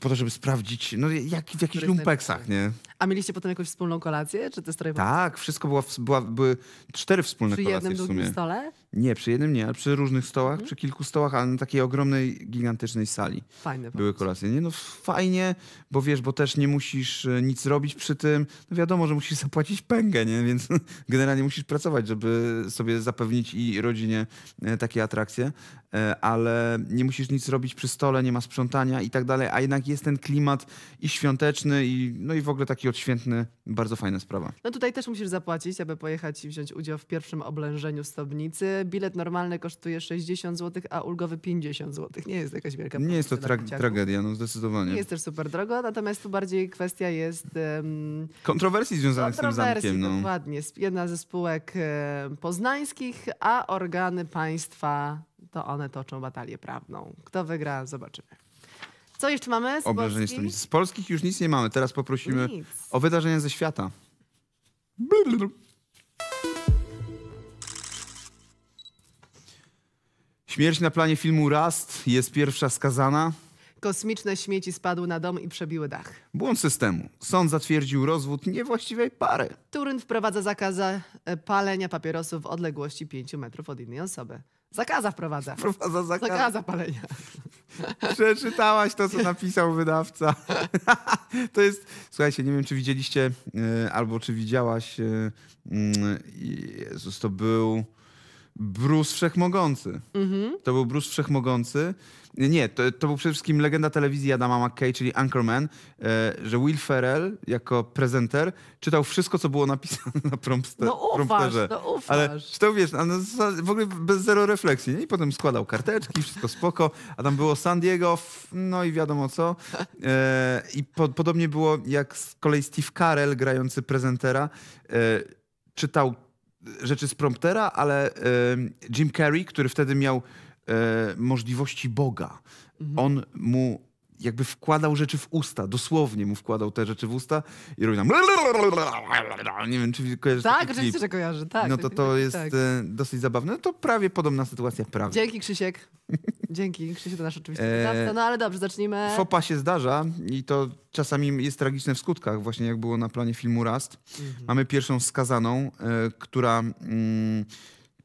po to, żeby sprawdzić, no jak, w jakichś lumpeksach, nie? A mieliście potem jakąś wspólną kolację, czy te stroje? Tak, wszystko była, była, były cztery wspólne Przy kolacje w sumie. Przy jednym długim stole? Nie, przy jednym nie, ale przy różnych stołach, mhm. przy kilku stołach, ale na takiej ogromnej, gigantycznej sali. Fajne. Były kolacje. Nie, no fajnie, bo wiesz, bo też nie musisz e, nic robić przy tym. No wiadomo, że musisz zapłacić pęgę, nie? więc generalnie musisz pracować, żeby sobie zapewnić i rodzinie e, takie atrakcje. E, ale nie musisz nic robić przy stole, nie ma sprzątania i tak dalej, a jednak jest ten klimat i świąteczny, i, no i w ogóle taki odświętny, bardzo fajna sprawa. No tutaj też musisz zapłacić, aby pojechać i wziąć udział w pierwszym oblężeniu Stobnicy. Bilet normalny kosztuje 60 zł, a ulgowy 50 zł. Nie jest jakaś wielka Nie jest to tra tragedia, no zdecydowanie. Nie jest też super drogo, natomiast tu bardziej kwestia jest... Um, kontrowersji związanych kontrowersji, z tym zamkiem. No. Dokładnie. Jedna ze spółek poznańskich, a organy państwa to one toczą batalię prawną. Kto wygra, zobaczymy. Co jeszcze mamy z Obrażenie Polski? Z polskich już nic nie mamy. Teraz poprosimy Nic. o wydarzenia ze świata. Blululu. Śmierć na planie filmu Rust jest pierwsza skazana. Kosmiczne śmieci spadły na dom i przebiły dach. Błąd systemu. Sąd zatwierdził rozwód niewłaściwej pary. Turyn wprowadza zakaz e, palenia papierosów w odległości 5 metrów od innej osoby. Zakaza wprowadza. Wprowadza zakaz. Zakaza palenia. Przeczytałaś to, co napisał wydawca. To jest, słuchajcie, nie wiem, czy widzieliście y, albo czy widziałaś, y, y, Jezus, to był Bruce Wszechmogący. Mm-hmm. To był Bruce Wszechmogący. Nie, to, to był przede wszystkim legenda telewizji Adama McKay, czyli Anchorman, e, że Will Ferrell jako prezenter czytał wszystko, co było napisane na prompter, no ufasz, prompterze. No ufasz. Ale czytał, wiesz, no, w ogóle bez zero refleksji. Nie? I potem składał karteczki, wszystko spoko, a tam było San Diego, no i wiadomo co. E, I po, podobnie było jak z kolei Steve Carell grający prezentera e, czytał rzeczy z promptera, ale Jim Carrey, który wtedy miał e, możliwości Boga, mhm. on mu jakby wkładał rzeczy w usta, dosłownie mu wkładał te rzeczy w usta i robił tam... Nie wiem, czy kojarzysz Tak, oczywiście, że kojarzę, tak. No to to tak, jest tak. E, dosyć zabawne. No to prawie podobna sytuacja, prawie. Dzięki Krzysiek. Dzięki, Krzysiek, to nasz oczywiście eee, No ale dobrze, zacznijmy. Fopa się zdarza i to czasami jest tragiczne w skutkach, właśnie jak było na planie filmu Rust. Mhm. Mamy pierwszą skazaną, e, która... Mm,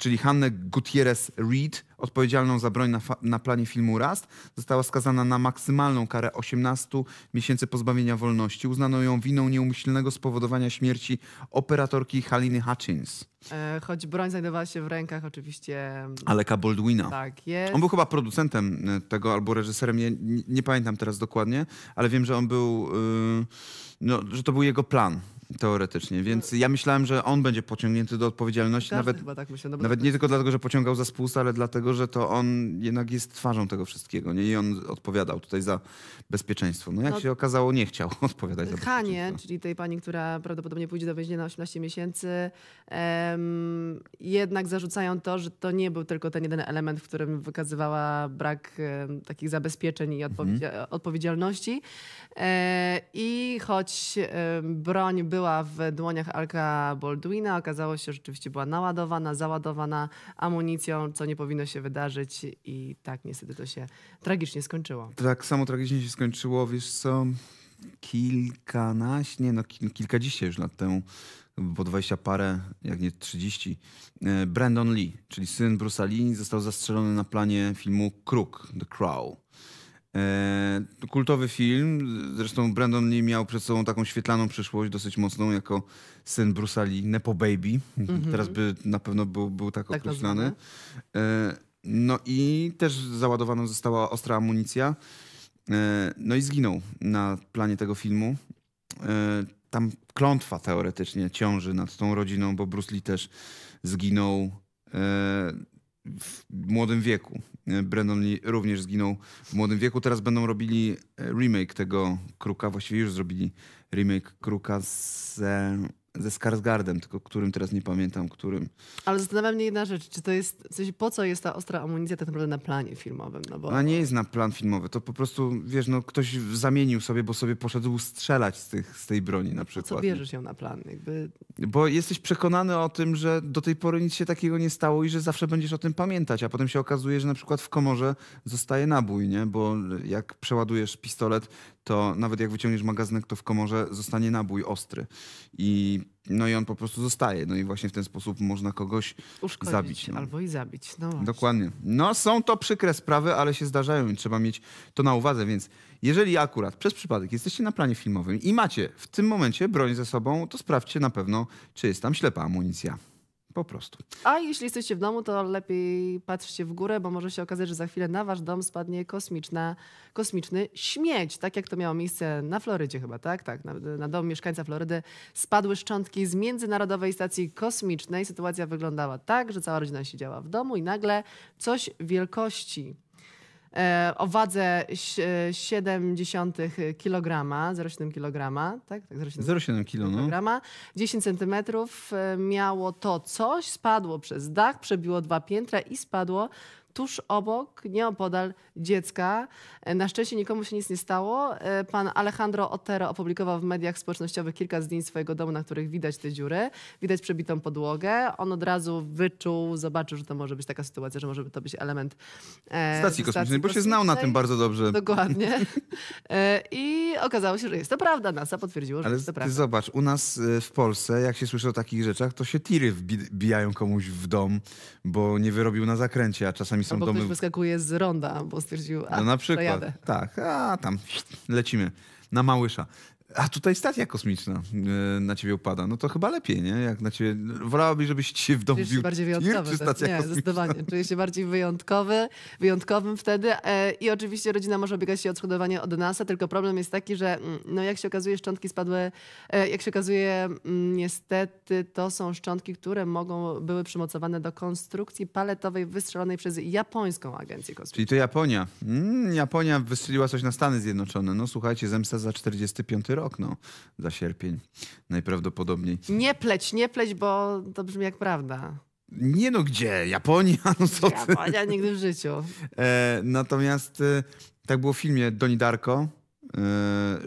czyli Hannę Gutierrez-Reed, odpowiedzialną za broń na, na, planie filmu Rust, została skazana na maksymalną karę 18 miesięcy pozbawienia wolności. Uznano ją winą nieumyślnego spowodowania śmierci operatorki Haliny Hutchins. E, choć broń znajdowała się w rękach oczywiście... Mm, Aleka Baldwina. Tak, jest. On był chyba producentem e, tego albo reżyserem, nie, nie pamiętam teraz dokładnie, ale wiem, że on był... Yy, no, że to był jego plan, Teoretycznie, więc ja myślałem, że on będzie pociągnięty do odpowiedzialności. Każdy nawet tak myślę, no nawet tak... nie tylko dlatego, że pociągał za spółce, ale dlatego, że to on jednak jest twarzą tego wszystkiego nie? i on odpowiadał tutaj za bezpieczeństwo. No jak no, się okazało, nie chciał odpowiadać za Hanie, czyli tej pani, która prawdopodobnie pójdzie do więzienia na 18 miesięcy, em, jednak zarzucają to, że to nie był tylko ten jeden element, w którym wykazywała brak em, takich zabezpieczeń i mhm. odpowiedzialności. E, I choć em, broń była była w dłoniach Alka Baldwina. Okazało się, że rzeczywiście była naładowana, załadowana amunicją, co nie powinno się wydarzyć i tak niestety to się tragicznie skończyło. Tak samo tragicznie się skończyło, wiesz co, kilkanaście, no kilkadziesiąt już lat temu, bo dwadzieścia parę, jak nie trzydzieści. E, Brandon Lee, czyli syn Bruce'a Lee, został zastrzelony na planie filmu Kruk, The Crow. E, kultowy film, zresztą Brandon Lee miał przed sobą taką świetlaną przyszłość, dosyć mocną, jako syn Bruce'a Nepo Baby. Mm -hmm. Teraz by na pewno był, był tak, tak określany. E, no i też załadowana została ostra amunicja. E, no i zginął na planie tego filmu. Tam klątwa teoretycznie ciąży nad tą rodziną, bo Bruce Lee też zginął w młodym wieku. E, Brandon Lee również zginął w młodym wieku. Teraz będą robili e, remake tego Kruka. Właściwie już zrobili remake Kruka z e, ze Skarsgardem, tylko którym teraz nie pamiętam, którym. Ale zastanawia mnie jedna rzecz, czy to jest, coś po co jest ta ostra amunicja tak naprawdę na planie filmowym? No bo... Ona nie jest na plan filmowy, to po prostu, wiesz, no ktoś zamienił sobie, bo sobie poszedł strzelać z, tych, z tej broni na przykład. Po co bierzesz ją na plan? Jakby... Bo jesteś przekonany o tym, że do tej pory nic się takiego nie stało i że zawsze będziesz o tym pamiętać, a potem się okazuje, że na przykład w komorze zostaje nabój, nie? Bo jak przeładujesz pistolet, to nawet jak wyciągniesz magazynek, to w komorze zostanie nabój ostry. I, no i on po prostu zostaje. No i właśnie w ten sposób można kogoś Uszkodzić zabić. No. Albo i zabić. No Dokładnie. No są to przykre sprawy, ale się zdarzają i trzeba mieć to na uwadze, więc jeżeli akurat przez przypadek jesteście na planie filmowym i macie w tym momencie broń ze sobą, to sprawdźcie na pewno, czy jest tam ślepa amunicja. Po prostu. A jeśli jesteście w domu, to lepiej patrzcie w górę, bo może się okazać, że za chwilę na wasz dom spadnie kosmiczna, kosmiczny śmieć. Tak jak to miało miejsce na Florydzie chyba, tak? Tak, na, na dom mieszkańca Florydy spadły szczątki z Międzynarodowej Stacji Kosmicznej. Sytuacja wyglądała tak, że cała rodzina siedziała w domu i nagle coś wielkości E, o wadze 0,7 kg, 0,7 kg, tak? tak 0,7 kg, no. 10 cm e, miało to coś, spadło przez dach, przebiło dwa piętra i spadło tuż obok, nieopodal dziecka. E, na szczęście nikomu się nic nie stało. E, pan Alejandro Otero opublikował w mediach społecznościowych kilka zdjęć swojego domu, na których widać te dziury, widać przebitą podłogę. On od razu wyczuł, zobaczył, że to może być taka sytuacja, że może to być element e, stacji kosmicznej, stacji bo się znał na tym bardzo dobrze. Dokładnie. E, I okazało się, że jest to prawda. NASA potwierdziło, że Ale jest to prawda. Zobacz, u nas w Polsce, jak się słyszy o takich rzeczach, to się tiry wbijają komuś w dom, bo nie wyrobił na zakręcie, a czasami czasami są Albo ktoś wyskakuje z ronda, bo stwierdził, a, no na przykład, tak, a tam lecimy na Małysza a tutaj stacja kosmiczna e, na ciebie upada, no to chyba lepiej, nie? Jak na ciebie, wolałabyś, żebyś się w domu Czuję się bardziej wyjątkowy. Czy tak? stacja nie, kosmiczna? zdecydowanie. Czuję się bardziej wyjątkowy, wyjątkowym wtedy e, i oczywiście rodzina może obiegać się odszkodowanie od NASA, tylko problem jest taki, że mm, no jak się okazuje, szczątki spadły, e, jak się okazuje, mm, niestety to są szczątki, które mogą, były przymocowane do konstrukcji paletowej wystrzelonej przez japońską agencję kosmiczną. Czyli to Japonia. Mm, Japonia wystrzeliła coś na Stany Zjednoczone. No słuchajcie, zemsta za 45 rok rok, no, za sierpień najprawdopodobniej. Nie pleć, nie pleć, bo to brzmi jak prawda. Nie no, gdzie? Japonia? No co ty? Japonia nigdy w życiu. E, natomiast e, tak było w filmie Doni Darko, e,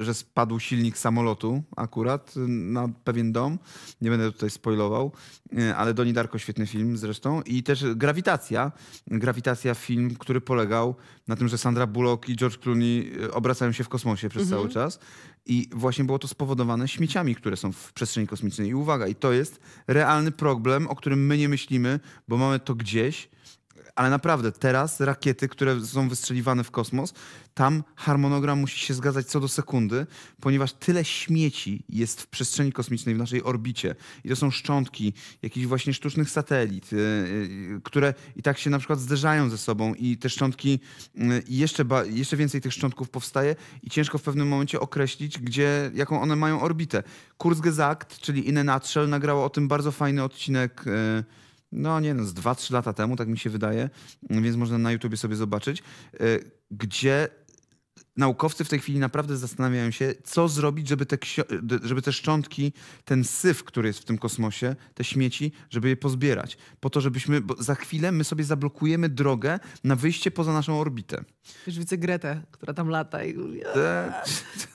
że spadł silnik samolotu akurat e, na pewien dom. Nie będę tutaj spoilował, e, ale Doni Darko świetny film zresztą. I też Grawitacja. Grawitacja film, który polegał na tym, że Sandra Bullock i George Clooney e, obracają się w kosmosie przez mhm. cały czas. I właśnie było to spowodowane śmieciami, które są w przestrzeni kosmicznej. I uwaga, i to jest realny problem, o którym my nie myślimy, bo mamy to gdzieś ale naprawdę, teraz rakiety, które są wystrzeliwane w kosmos, tam harmonogram musi się zgadzać co do sekundy, ponieważ tyle śmieci jest w przestrzeni kosmicznej, w naszej orbicie. I to są szczątki jakichś właśnie sztucznych satelit, y, y, które i tak się na przykład zderzają ze sobą i te szczątki, y, jeszcze, jeszcze więcej tych szczątków powstaje i ciężko w pewnym momencie określić, gdzie, jaką one mają orbitę. Kurzgesagt, czyli inne Nutshell, nagrało o tym bardzo fajny odcinek no nie no, z 2-3 lata temu, tak mi się wydaje, więc można na YouTubie sobie zobaczyć, y, gdzie naukowcy w tej chwili naprawdę zastanawiają się, co zrobić, żeby te, żeby te szczątki, ten syf, który jest w tym kosmosie, te śmieci, żeby je pozbierać. Po to, żebyśmy, bo za chwilę my sobie zablokujemy drogę na wyjście poza naszą orbitę. Już widzę Gretę, która tam lata i mówi, tak.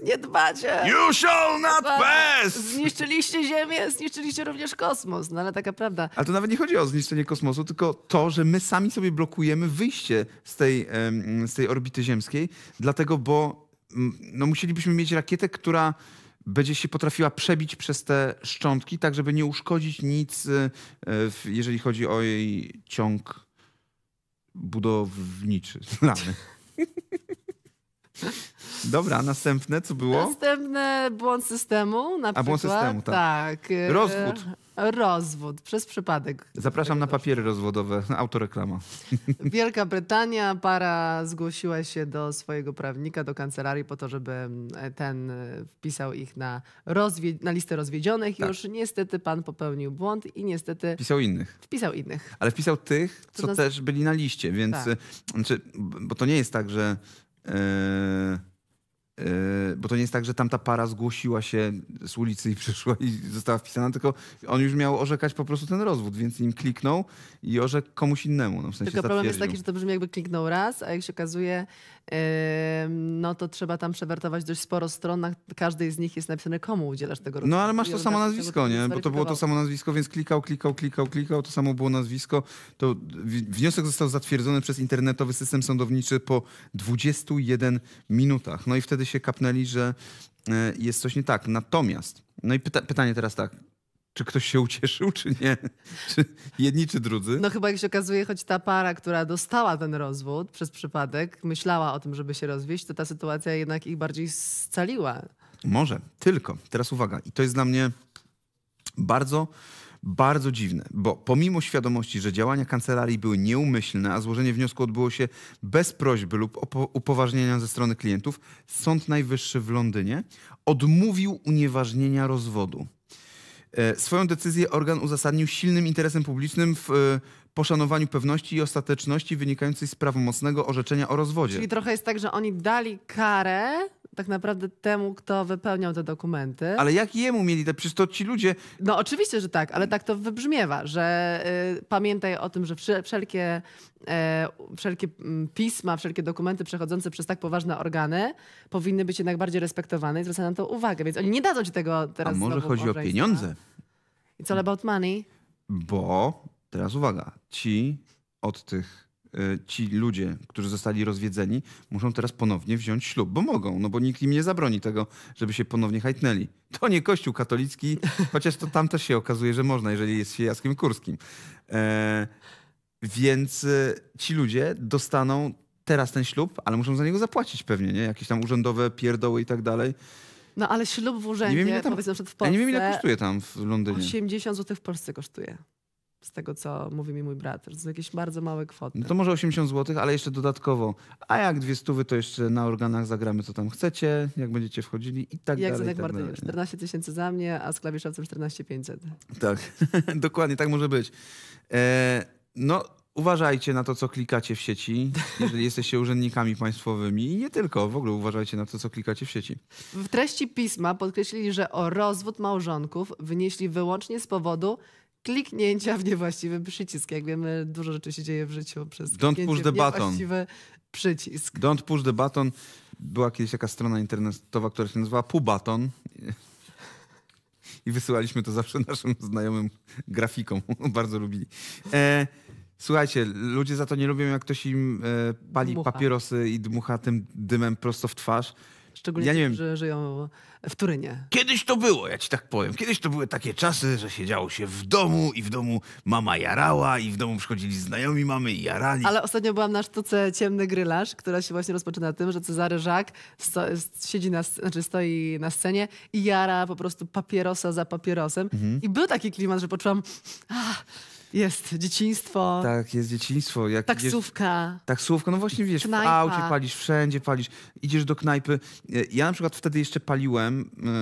nie dbacie. You shall not pass! Zniszczyliście Ziemię, zniszczyliście również kosmos. No ale taka prawda. Ale to nawet nie chodzi o zniszczenie kosmosu, tylko to, że my sami sobie blokujemy wyjście z tej, z tej orbity ziemskiej, dlatego, bo bo no, musielibyśmy mieć rakietę, która będzie się potrafiła przebić przez te szczątki, tak żeby nie uszkodzić nic, y, jeżeli chodzi o jej ciąg budowniczy. Dobra, następne co było? Następne błąd systemu na A, przykład. błąd systemu, tak. tak. Y, Rozwód. Rozwód przez przypadek. Zapraszam na papiery rozwodowe, autoreklama. Wielka Brytania, para zgłosiła się do swojego prawnika, do kancelarii po to, żeby mm, ten e, wpisał ich na, rozwie- na listę rozwiedzionych. Tak. Już niestety pan popełnił błąd i niestety... Wpisał innych. Wpisał innych. Ale wpisał tych, co, co nas... też byli na liście, więc... Tak. E, znaczy, bo to nie jest tak, że... Yy Yy, bo to nie jest tak, że tamta para zgłosiła się z ulicy i przyszła i została wpisana, tylko on już miał orzekać po prostu ten rozwód, więc nim kliknął i orzekł komuś innemu. No, w sensie tylko problem jest taki, że to brzmi jakby kliknął raz, a jak się okazuje no to trzeba tam przewertować dość sporo stron, na każdej z nich jest napisane, komu udzielasz tego rodzaju. No ale masz to samo nazwisko, nie? Bo to było to samo nazwisko, więc klikał, klikał, klikał, klikał, to samo było nazwisko. To wniosek został zatwierdzony przez internetowy system sądowniczy po 21 minutach. No i wtedy się kapnęli, że e, jest coś nie tak. Natomiast, no i pyta pytanie teraz tak, czy ktoś się ucieszył, czy nie? Czy jedni, czy drudzy? No chyba jak się okazuje, choć ta para, która dostała ten rozwód przez przypadek, myślała o tym, żeby się rozwieść, to ta sytuacja jednak ich bardziej scaliła. Może, tylko teraz uwaga, i to jest dla mnie bardzo, bardzo dziwne, bo pomimo świadomości, że działania kancelarii były nieumyślne, a złożenie wniosku odbyło się bez prośby lub upoważnienia ze strony klientów, Sąd Najwyższy w Londynie odmówił unieważnienia rozwodu. E, swoją decyzję organ uzasadnił silnym interesem publicznym w e, poszanowaniu pewności i ostateczności wynikającej z prawomocnego orzeczenia o rozwodzie. Czyli trochę jest tak, że oni dali karę tak naprawdę temu, kto wypełniał te dokumenty. Ale jak jemu mieli te? Tak przecież to ci ludzie... No oczywiście, że tak, ale tak to wybrzmiewa, że y, pamiętaj o tym, że wszelkie, y, wszelkie mm, pisma, wszelkie dokumenty przechodzące przez tak poważne organy powinny być jednak bardziej respektowane i zwraca na to uwagę. Więc oni nie dadzą ci tego teraz A może chodzi o pieniądze? It's all about money. Bo Teraz uwaga, ci od tych, y, ci ludzie, którzy zostali rozwiedzeni, muszą teraz ponownie wziąć ślub, bo mogą, no bo nikt im nie zabroni tego, żeby się ponownie hajtnęli. To nie kościół katolicki, chociaż to tam też się okazuje, że można, jeżeli jest się Jaskiem Kurskim. E, więc y, ci ludzie dostaną teraz ten ślub, ale muszą za niego zapłacić pewnie, nie? Jakieś tam urzędowe pierdoły i tak dalej. No ale ślub w urzędzie, nie wiem, ile tam, powiedzmy na przykład w Polsce. Ja nie wiem ile kosztuje tam w Londynie. 80 zł w Polsce kosztuje z tego, co mówi mi mój brat. To są jakieś bardzo małe kwoty. No to może 80 zł, ale jeszcze dodatkowo. A jak dwie stówy, to jeszcze na organach zagramy, co tam chcecie, jak będziecie wchodzili i tak I jak dalej. Jak Zenek tak 14 tak tysięcy za mnie, a z klawiszowcem 14 500. Tak, dokładnie, tak może być. E, no, uważajcie na to, co klikacie w sieci, jeżeli jesteście urzędnikami państwowymi i nie tylko, w ogóle uważajcie na to, co klikacie w sieci. W treści pisma podkreślili, że o rozwód małżonków wynieśli wyłącznie z powodu kliknięcia w niewłaściwy przycisk. Jak wiemy, dużo rzeczy się dzieje w życiu przez Don't push the button. przycisk. Don't push the button. Była kiedyś taka strona internetowa, która się nazywała Pubaton. I wysyłaliśmy to zawsze naszym znajomym grafikom. Bardzo lubili. E, słuchajcie, ludzie za to nie lubią, jak ktoś im e, pali dmucha. papierosy i dmucha tym dymem prosto w twarz. Szczególnie, ja nie wiem. że żyją w Turynie. Kiedyś to było, ja ci tak powiem. Kiedyś to były takie czasy, że siedziało się w domu i w domu mama jarała i w domu przychodzili znajomi mamy i jarali. Ale ostatnio byłam na sztuce Ciemny Grylarz, która się właśnie rozpoczyna tym, że Cezary Żak sto, siedzi na, znaczy stoi na scenie i jara po prostu papierosa za papierosem. Mhm. I był taki klimat, że poczułam... Ach, jest dzieciństwo. Tak, jest dzieciństwo. Jak taksówka. Idziesz, taksówka, no właśnie wiesz, knajpa. w aucie palisz, wszędzie palisz, idziesz do knajpy. E, ja na przykład wtedy jeszcze paliłem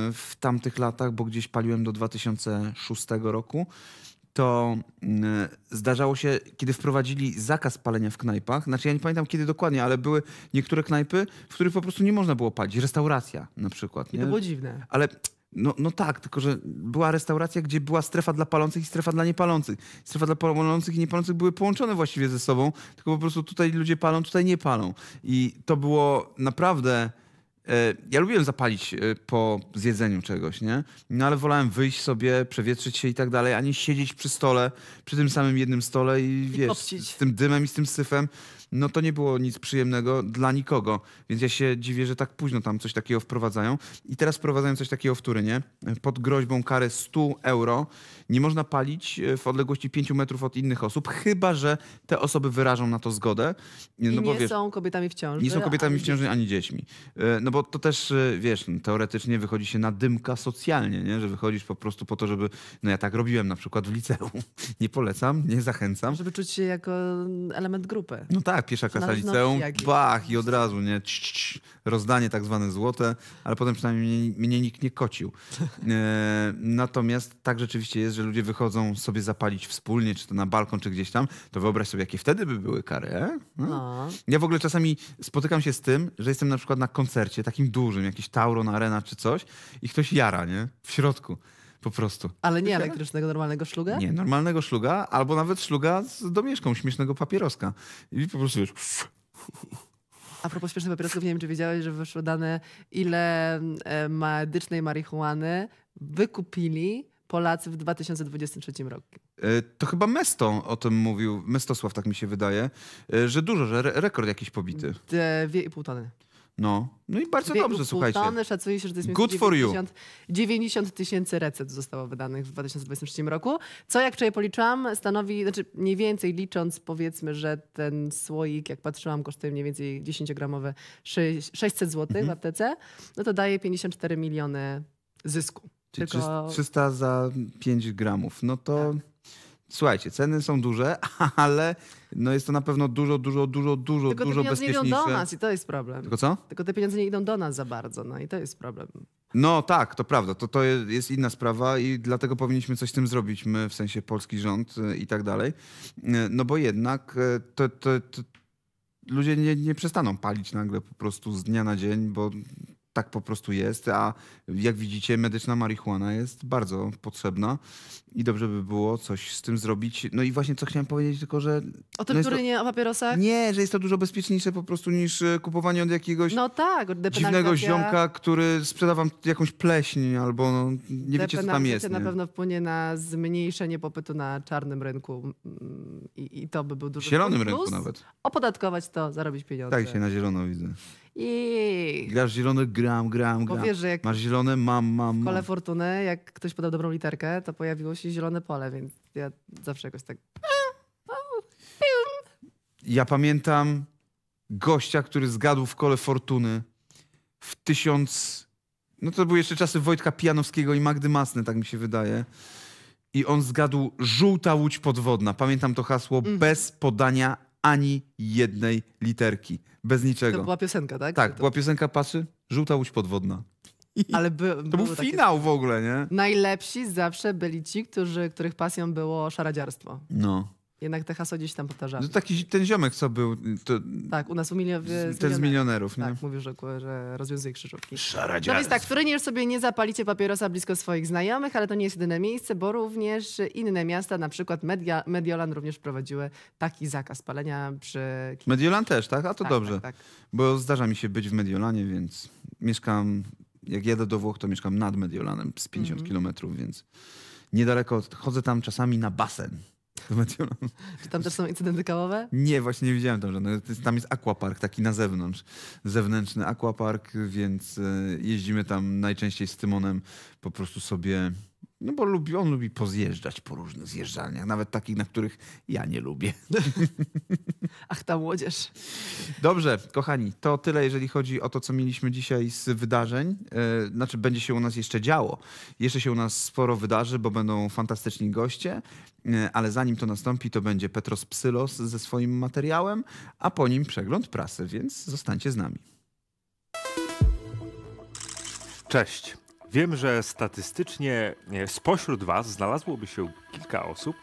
e, w tamtych latach, bo gdzieś paliłem do 2006 roku to e, zdarzało się, kiedy wprowadzili zakaz palenia w knajpach, znaczy ja nie pamiętam kiedy dokładnie, ale były niektóre knajpy, w których po prostu nie można było palić. Restauracja na przykład. Nie? I to było dziwne. Ale no, no tak, tylko że była restauracja, gdzie była strefa dla palących i strefa dla niepalących. Strefa dla palących i niepalących były połączone właściwie ze sobą, tylko po prostu tutaj ludzie palą, tutaj nie palą. I to było naprawdę. E, ja lubiłem zapalić e, po zjedzeniu czegoś, nie? No ale wolałem wyjść sobie, przewietrzyć się i tak dalej, a nie siedzieć przy stole, przy tym samym jednym stole i, I wiesz, popcić. z tym dymem i z tym syfem no to nie było nic przyjemnego dla nikogo. Więc ja się dziwię, że tak późno tam coś takiego wprowadzają. I teraz wprowadzają coś takiego w Turynie e, pod groźbą kary 100 euro nie można palić e, w odległości 5 metrów od innych osób, chyba że te osoby wyrażą na to zgodę. No I nie wiesz, są kobietami w ciąży. Nie są kobietami w ciąży ani dziećmi. E, no bo to też, e, wiesz, no, teoretycznie wychodzi się na dymka socjalnie, nie? że wychodzisz po prostu po to, żeby, no ja tak robiłem na przykład w liceum, nie polecam, nie zachęcam. Żeby czuć się jako mm, element grupy. No tak, pierwsza klasa liceum, bach i od razu, nie, cz, rozdanie tak zwane złote, ale potem przynajmniej mnie, mnie nikt nie kocił. Natomiast tak rzeczywiście jest, że ludzie wychodzą sobie zapalić wspólnie, czy to na balkon, czy gdzieś tam, to wyobraź sobie, jakie wtedy by były kary. E? No. no. Ja w ogóle czasami spotykam się z tym, że jestem na przykład na koncercie takim dużym, jakiś na Arena czy coś i ktoś jara, nie? W środku po prostu. Ale nie elektrycznego, normalnego szluga? Nie, normalnego szluga, albo nawet szluga z domieszką śmiesznego papieroska. I po prostu wiesz... A propos śmiesznych papierosków, nie wiem, czy wiedziałeś, że wyszło dane, ile e, medycznej marihuany wykupili Polacy w 2023 roku? E, to chyba Mesto o tym mówił, Mestosław tak mi się wydaje, e, że dużo, że re rekord jakiś pobity. Dwie i pół tony. No, no i bardzo Dwie, dobrze, słuchajcie. Tony, szacuje się, że to jest Good 90, 90 tysięcy recept zostało wydanych w 2023 roku, co jak wczoraj policzyłam stanowi, znaczy mniej więcej licząc powiedzmy, że ten słoik, jak patrzyłam, kosztuje mniej więcej 10-gramowe 600 zł mhm. w aptece, no to daje 54 miliony zysku. Czyli tylko... 300 za 5 gramów. No to tak. słuchajcie, ceny są duże, ale no jest to na pewno dużo, dużo, dużo, dużo, tylko dużo bezpieczniejsze. Tylko te pieniądze nie idą do nas i to jest problem. Tylko co? Tylko te pieniądze nie idą do nas za bardzo, no i to jest problem. No tak, to prawda. To, to jest inna sprawa i dlatego powinniśmy coś z tym zrobić, my w sensie polski rząd y, i tak dalej. Y, no bo jednak y, to, to, to ludzie nie, nie przestaną palić nagle po prostu z dnia na dzień, bo tak po prostu jest, a jak widzicie, medyczna marihuana jest bardzo potrzebna i dobrze by było coś z tym zrobić. No i właśnie co chciałem powiedzieć, tylko że. O no tym no turynie, to... o papierosach? Nie, że jest to dużo bezpieczniejsze po prostu niż e, kupowanie od jakiegoś no tak, dziwnego ziomka, który sprzeda wam jakąś pleśń albo no, nie wiecie, co tam jest. To na pewno wpłynie na zmniejszenie popytu na czarnym rynku mm, i, i to by był dużo. Zielonym rynku nawet. Opodatkować to, zarobić pieniądze. Tak się na zielono widzę. I... Grasz zielony, gram, gram, gram. Bo wiesz, że jak Masz zielone, mam, mam, W kole fortuny, jak ktoś podał dobrą literkę, to pojawiło się zielone pole, więc ja zawsze jakoś tak... Ja pamiętam gościa, który zgadł w kole fortuny w tysiąc... No to były jeszcze czasy Wojtka Pijanowskiego i Magdy Masny, tak mi się wydaje. I on zgadł żółta łódź podwodna. Pamiętam to hasło mm. bez podania ani jednej literki. Bez niczego. To była piosenka, tak? Tak, to... była piosenka Paszy, żółta łódź podwodna. Ale by, to był finał takie... w ogóle, nie? Najlepsi zawsze byli ci, którzy, których pasją było szaradziarstwo. No. Jednak te hasło gdzieś tam powtarzamy. No taki ten ziomek, co był. To... Tak, u nas u milio... z, ten z milionerów. Nie? Tak, mówił, że, że rozwiązuje krzyżówki. Szara no więc tak, w Rynier sobie nie zapalicie papierosa blisko swoich znajomych, ale to nie jest jedyne miejsce, bo również inne miasta, na przykład Media, Mediolan również wprowadziły taki zakaz palenia przy... Mediolan też, tak? A to tak, dobrze. Tak, tak, bo zdarza mi się być w Mediolanie, więc mieszkam... Jak jadę do Włoch, to mieszkam nad Mediolanem z 50 mm -hmm. kilometrów, więc niedaleko. Chodzę tam czasami na basen. Znaczy, no, Czy tam też są incydenty kawowe? Nie, właśnie nie widziałem tam żadnego. Tam jest aquapark taki na zewnątrz, zewnętrzny aquapark, więc e, jeździmy tam najczęściej z Tymonem po prostu sobie no bo lubi, on lubi pozjeżdżać po różnych zjeżdżalniach, nawet takich, na których ja nie lubię. Ach, ta młodzież. Dobrze, kochani, to tyle, jeżeli chodzi o to, co mieliśmy dzisiaj z wydarzeń. E, znaczy, będzie się u nas jeszcze działo. Jeszcze się u nas sporo wydarzy, bo będą fantastyczni goście, e, ale zanim to nastąpi, to będzie Petros Psylos ze swoim materiałem, a po nim przegląd prasy, więc zostańcie z nami. Cześć. Wiem, że statystycznie e, spośród Was znalazłoby się kilka osób,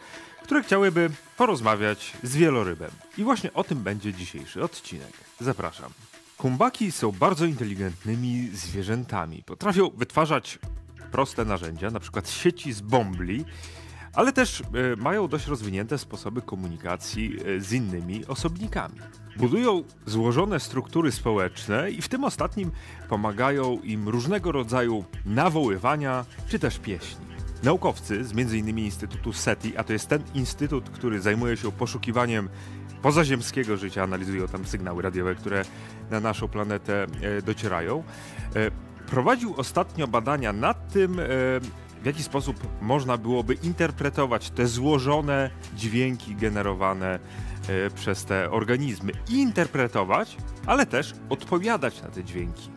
które chciałyby porozmawiać z wielorybem. I właśnie o tym będzie dzisiejszy odcinek. Zapraszam. Kumbaki są bardzo inteligentnymi zwierzętami. Potrafią wytwarzać proste narzędzia, np. przykład sieci z bombli, ale też e, mają dość rozwinięte sposoby komunikacji e, z innymi osobnikami budują złożone struktury społeczne i w tym ostatnim pomagają im różnego rodzaju nawoływania czy też pieśni. Naukowcy z m.in. Instytutu SETI, a to jest ten instytut, który zajmuje się poszukiwaniem pozaziemskiego życia, analizują tam sygnały radiowe, które na naszą planetę e, docierają, e, prowadził ostatnio badania nad tym, e, w jaki sposób można byłoby interpretować te złożone dźwięki generowane E, przez te organizmy interpretować, ale też odpowiadać na te dźwięki.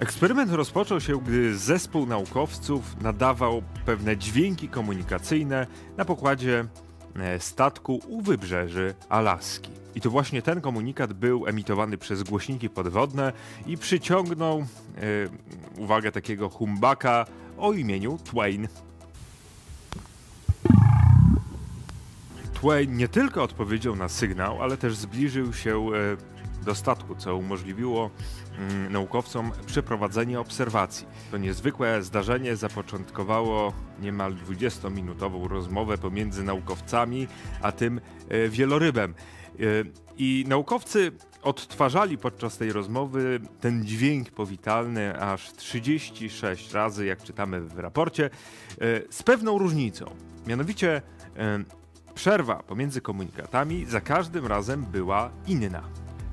Eksperyment rozpoczął się, gdy zespół naukowców nadawał pewne dźwięki komunikacyjne na pokładzie e, statku u wybrzeży Alaski. I to właśnie ten komunikat był emitowany przez głośniki podwodne i przyciągnął e, uwagę takiego humbaka o imieniu Twain. Twain nie tylko odpowiedział na sygnał, ale też zbliżył się e, do statku, co umożliwiło mm, naukowcom przeprowadzenie obserwacji. To niezwykłe zdarzenie zapoczątkowało niemal 20-minutową rozmowę pomiędzy naukowcami a tym e, wielorybem. E, I naukowcy odtwarzali podczas tej rozmowy ten dźwięk powitalny aż 36 razy, jak czytamy w raporcie, z pewną różnicą. Mianowicie Przerwa pomiędzy komunikatami za każdym razem była inna.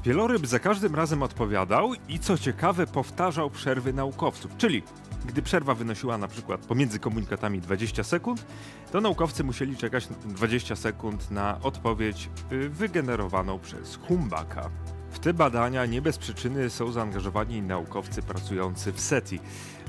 Wieloryb za każdym razem odpowiadał i co ciekawe powtarzał przerwy naukowców, czyli gdy przerwa wynosiła na przykład pomiędzy komunikatami 20 sekund, to naukowcy musieli czekać 20 sekund na odpowiedź y, wygenerowaną przez Humbaka. W te badania nie bez przyczyny są zaangażowani naukowcy pracujący w SETI.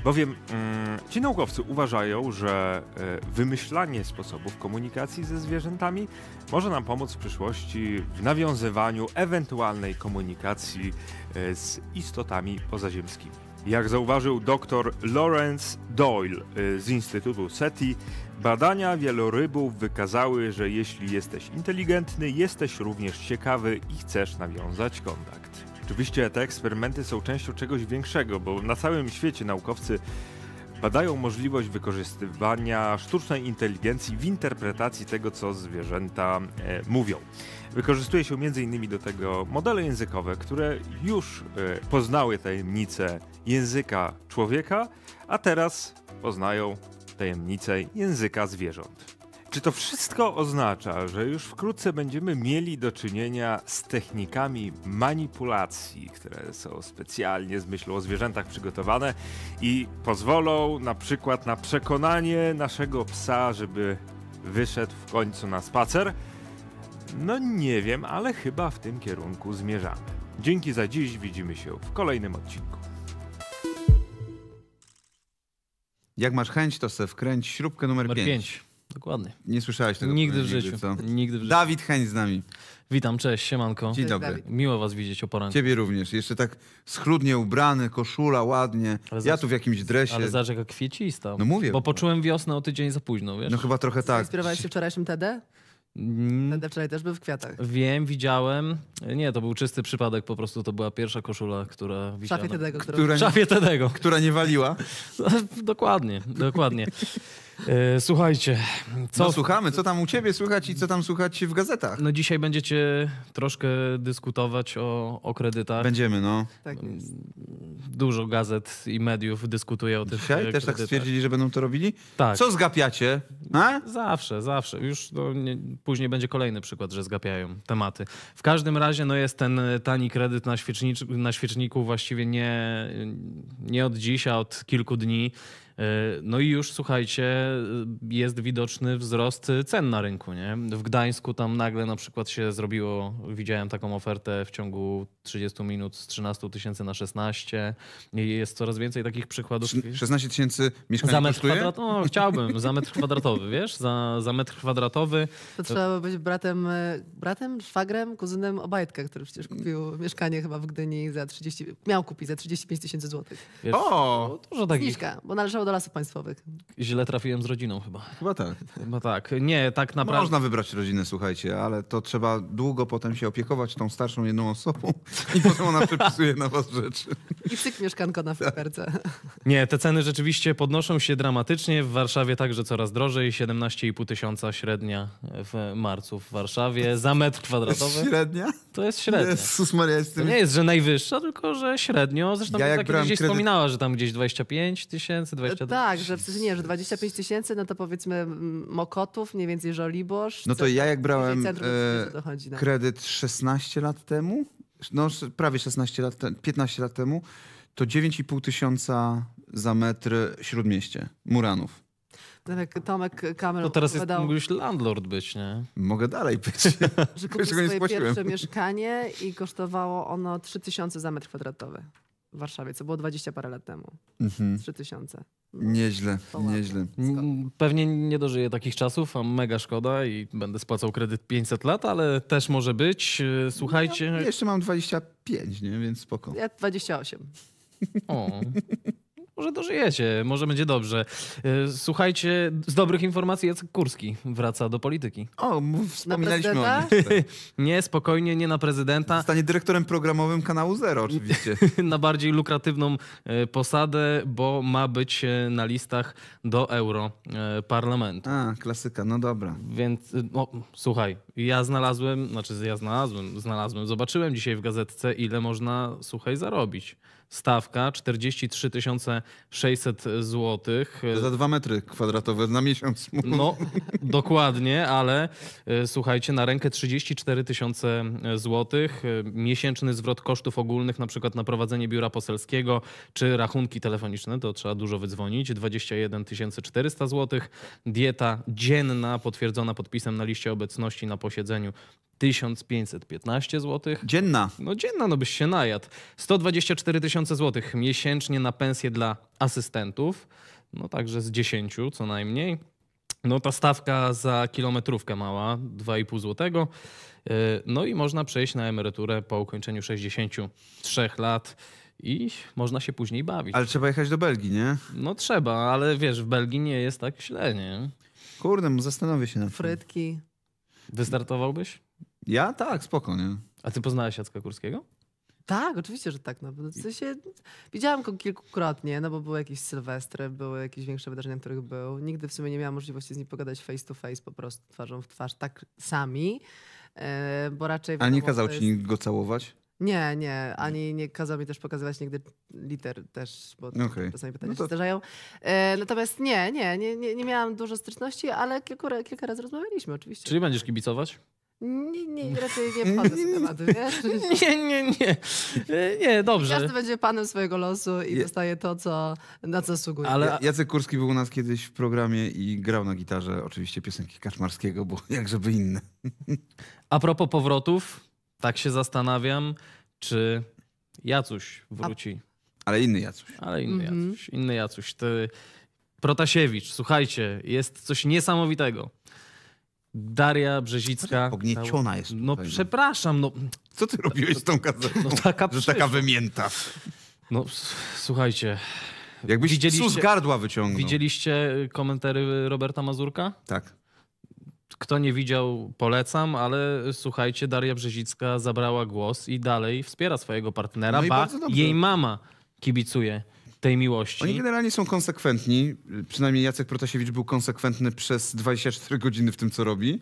Bowiem mm, ci naukowcy uważają, że e, wymyślanie sposobów komunikacji ze zwierzętami może nam pomóc w przyszłości w nawiązywaniu ewentualnej komunikacji e, z istotami pozaziemskimi. Jak zauważył dr Lawrence Doyle e, z Instytutu SETI, badania wielorybów wykazały, że jeśli jesteś inteligentny, jesteś również ciekawy i chcesz nawiązać kontakt. Oczywiście te eksperymenty są częścią czegoś większego, bo na całym świecie naukowcy badają możliwość wykorzystywania sztucznej inteligencji w interpretacji tego, co zwierzęta e, mówią. Wykorzystuje się m.in. do tego modele językowe, które już e, poznały tajemnicę języka człowieka, a teraz poznają tajemnicę języka zwierząt. Czy to wszystko oznacza, że już wkrótce będziemy mieli do czynienia z technikami manipulacji, które są specjalnie z myślą o zwierzętach przygotowane i pozwolą na przykład na przekonanie naszego psa, żeby wyszedł w końcu na spacer? No nie wiem, ale chyba w tym kierunku zmierzamy. Dzięki za dziś, widzimy się w kolejnym odcinku. Jak masz chęć, to se wkręć śrubkę numer 5. Dokładnie. Nie słyszałeś tego. Nigdy w życiu. Nigdy, nigdy w życiu. Dawid Chęć z nami. Witam, cześć, siemanko. Dzień dobry. Miło was widzieć o poranku. Ciebie również. Jeszcze tak schludnie ubrany, koszula ładnie. ja tu w jakimś dresie. Ale zobacz, jaka kwiecista. No mówię. Bo poczułem wiosnę o tydzień za późno, wiesz? No chyba trochę tak. Inspirowałeś się wczorajszym TD? Będę mm. wczoraj też był w kwiatach. Wiem, widziałem. Nie, to był czysty przypadek, po prostu to była pierwsza koszula, która widziałem. Szafie Tedego, Która nie, szafie Tedego. Która nie waliła. No, dokładnie, dokładnie. E, słuchajcie, co... No, słuchamy, co tam u ciebie słychać i co tam słychać w gazetach? No dzisiaj będziecie troszkę dyskutować o, o kredytach. Będziemy, no. Tak mm, jest. Dużo gazet i mediów dyskutuje o tym. Dzisiaj kredytach. też tak stwierdzili, że będą to robili? Tak. Co zgapiacie? A? Zawsze, zawsze. Już no, nie, później będzie kolejny przykład, że zgapiają tematy. W każdym razie no, jest ten e, tani kredyt na, świecznicz, na świeczniku właściwie nie, nie od dzisiaj, od kilku dni. E, no i już słuchajcie, e, jest widoczny wzrost cen na rynku. Nie? W Gdańsku tam nagle na przykład się zrobiło, widziałem taką ofertę w ciągu 30 minut z 13 tysięcy na 16. Jest coraz więcej takich przykładów. 16 tysięcy mieszkań za metr kwadratowy? No, chciałbym, za metr kwadratowy, wiesz? Za, za metr kwadratowy. To trzeba być bratem, e, bratem, szwagrem, kuzynem Obajtka, który przecież kupił mieszkanie chyba w Gdyni za 30, miał kupić za 35 tysięcy złotych. o! Dużo takich. Zniżka, bo należało do lasów państwowych. Źle trafiłem z rodziną chyba. Chyba tak. Chyba tak. Nie, tak no, naprawdę. Można wybrać rodzinę, słuchajcie, ale to trzeba długo potem się opiekować tą starszą jedną osobą i potem ona przepisuje na was rzeczy. I cyk mieszkanko na fryperce. Nie, te ceny rzeczywiście podnoszą się dramatycznie. W Warszawie także coraz drożej. 17,5 tysiąca średnia w marcu w Warszawie za metr kwadratowy. To jest średnia? To jest średnia. Jezus Maria, jestem... To nie jest, że najwyższa, tylko że średnio. Zresztą ja tak jak tak gdzieś kredyt... wspominała, że tam gdzieś 25 tysięcy, tak, że w sensie nie, że 25 tysięcy, no to powiedzmy Mokotów, mniej więcej Żoliborz. No to ja jak brałem e, no. kredyt 16 lat temu, no prawie 16 lat, 15 lat temu, to 9,5 tysiąca za metr śródmieście, Muranów. Tomek Kamel To teraz opowiadał, jest, mógłbyś landlord być, nie? Mogę dalej być. Że kupił swoje pierwsze mieszkanie i kosztowało ono 3000 za metr kwadratowy w Warszawie, co było 20 parę lat temu. Mhm. 3000. nieźle, nieźle. Mm, pewnie nie dożyję takich czasów, a mega szkoda i będę spłacał kredyt 500 lat, ale też może być. Y, słuchajcie. ja jeszcze mam 25, nie? więc spoko. Ja 28. O. może dożyjecie, może będzie dobrze. E, słuchajcie, z dobrych informacji Jacek Kurski wraca do polityki. O, wspominaliśmy o nim. Tak. nie, spokojnie, nie na prezydenta. Stanie dyrektorem programowym kanału Zero oczywiście. na bardziej lukratywną e, posadę, bo ma być e, na listach do Europarlamentu. A, klasyka, no dobra. Więc, no, słuchaj, ja znalazłem, znaczy ja znalazłem, znalazłem, zobaczyłem dzisiaj w gazetce, ile można, słuchaj, zarobić stawka 43 600 zł. Za dwa metry kwadratowe na miesiąc. No, dokładnie, ale e, słuchajcie, na rękę 34 tysiące złotych. E, miesięczny zwrot kosztów ogólnych, na przykład na prowadzenie biura poselskiego czy rachunki telefoniczne, to trzeba dużo wydzwonić, 21 400 zł Dieta dzienna potwierdzona podpisem na liście obecności na posiedzeniu 1515 zł. Dzienna. No dzienna, no byś się najadł. 124 tysiące złotych miesięcznie na pensję dla asystentów. No także z 10 co najmniej. No ta stawka za kilometrówkę mała, 2,5 zł. E, no i można przejść na emeryturę po ukończeniu 63 lat i można się później bawić. Ale trzeba jechać do Belgii, nie? No trzeba, ale wiesz, w Belgii nie jest tak źle, nie? Kurde, no zastanowię się na Frytki. Wystartowałbyś? Ja tak, spoko, nie? A ty poznałeś Jacka Kurskiego? Tak, oczywiście, że tak. No, w sensie, widziałam go kilkukrotnie, no bo były jakieś sylwestry, były jakieś większe wydarzenia, w których był. Nigdy w sumie nie miałam możliwości z nim pogadać face to face, po prostu twarzą w twarz, tak sami, e, bo raczej... A nie kazał jest... ci go całować? Nie, nie, ani nie kazał mi też pokazywać nigdy liter też, bo okay. czasami pytania no to... się zdarzają. E, natomiast nie, nie, nie, nie, miałam dużo styczności, ale kilku, kilka razy rozmawialiśmy oczywiście. Czyli będziesz kibicować? Nie, nie, raczej nie wchodzę z tematu, wiesz? Nie, nie, nie. Nie, e, dobrze. Każdy będzie panem swojego losu i dostaje to, co, na co sługuje. Ale Jacek Kurski był u nas kiedyś w programie i grał na gitarze oczywiście piosenki Kaczmarskiego, bo jakżeby inne. A propos powrotów, tak się zastanawiam, czy Jacuś wróci. A, ale inny Jacuś. Ale inny mhm. Jacuś, inny Jacuś. Ty... Protasiewicz, słuchajcie, jest coś niesamowitego. Daria Brzezicka. Pognieciona jest. No tutaj, no przepraszam, no. Co ty robiłeś z tą gazetą? No, taka, że taka wymięta. No słuchajcie. Jakbyś widzieliście, z gardła wyciągnął. Widzieliście y, komentary y, Roberta Mazurka? Tak. Kto nie widział, polecam, ale y, słuchajcie, Daria Brzezicka zabrała głos i dalej wspiera swojego partnera, no ba jej mama kibicuje tej miłości. Oni generalnie są konsekwentni. Przynajmniej Jacek Protasiewicz był konsekwentny przez 24 godziny w tym, co robi.